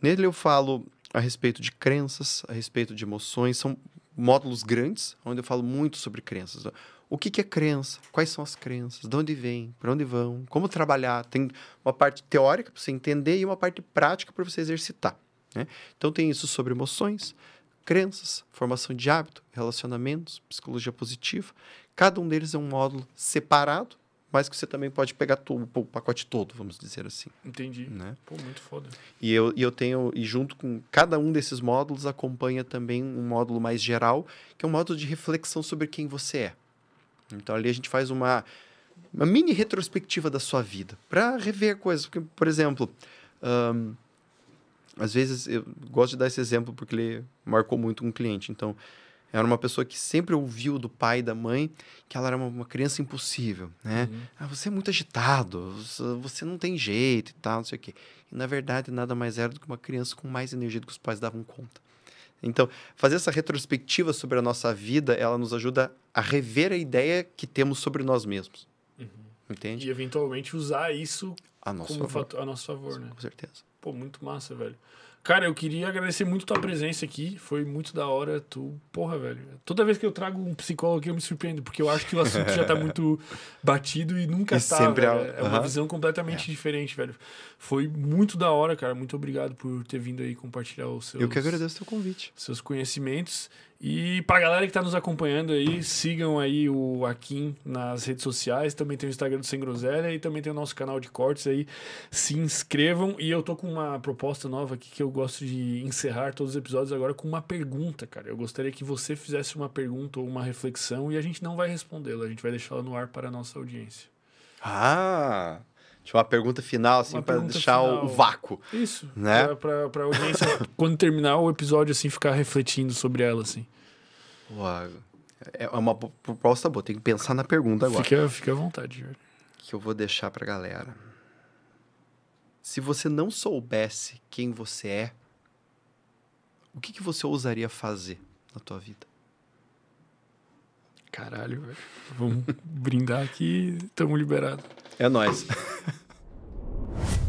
nele eu falo a respeito de crenças, a respeito de emoções, são módulos grandes onde eu falo muito sobre crenças. O que, que é crença? Quais são as crenças? De onde vêm? Para onde vão? Como trabalhar? Tem uma parte teórica para você entender e uma parte prática para você exercitar. Né? Então, tem isso sobre emoções, crenças, formação de hábito, relacionamentos, psicologia positiva. Cada um deles é um módulo separado mas que você também pode pegar o pacote todo, vamos dizer assim. Entendi. Né? Pô, muito foda. E eu, e eu tenho, e junto com cada um desses módulos, acompanha também um módulo mais geral, que é um módulo de reflexão sobre quem você é. Então ali a gente faz uma, uma mini retrospectiva da sua vida, para rever coisas. Porque, por exemplo, um, às vezes eu gosto de dar esse exemplo porque ele marcou muito um cliente. Então, era uma pessoa que sempre ouviu do pai e da mãe que ela era uma, uma criança impossível, né? Uhum. Ah, você é muito agitado, você não tem jeito e tal, não sei o quê. E, na verdade, nada mais era do que uma criança com mais energia do que os pais davam conta. Então, fazer essa retrospectiva sobre a nossa vida, ela nos ajuda a rever a ideia que temos sobre nós mesmos. Uhum. Entende? E, eventualmente, usar isso a nosso como favor. a nosso favor, Sim, né? Com certeza. Pô, muito massa, velho. Cara, eu queria agradecer muito tua presença aqui. Foi muito da hora. Tu, porra, velho. Toda vez que eu trago um psicólogo aqui, eu me surpreendo, porque eu acho que o assunto já tá [LAUGHS] muito batido e nunca e tá. Sempre a... É, é uma visão completamente é. diferente, velho. Foi muito da hora, cara. Muito obrigado por ter vindo aí compartilhar os seus. Eu que agradeço o teu convite. Seus conhecimentos. E pra galera que tá nos acompanhando aí, sigam aí o Akin nas redes sociais, também tem o Instagram do Sem Groselha e também tem o nosso canal de cortes aí. Se inscrevam e eu tô com uma proposta nova aqui que eu gosto de encerrar todos os episódios agora com uma pergunta, cara. Eu gostaria que você fizesse uma pergunta ou uma reflexão e a gente não vai respondê-la, a gente vai deixá-la no ar para a nossa audiência. Ah! Tipo, uma pergunta final, assim, para deixar final. o vácuo. Isso. Né? Pra, pra, audiência, [LAUGHS] quando terminar o episódio, assim, ficar refletindo sobre ela, assim. Uau. É, é uma proposta boa, tem que pensar na pergunta agora. Fica, à vontade, Jorge. Que eu vou deixar pra galera. Se você não soubesse quem você é, o que, que você ousaria fazer na tua vida? Caralho, velho. Vamos brindar aqui, tamo liberado. É nós. [LAUGHS]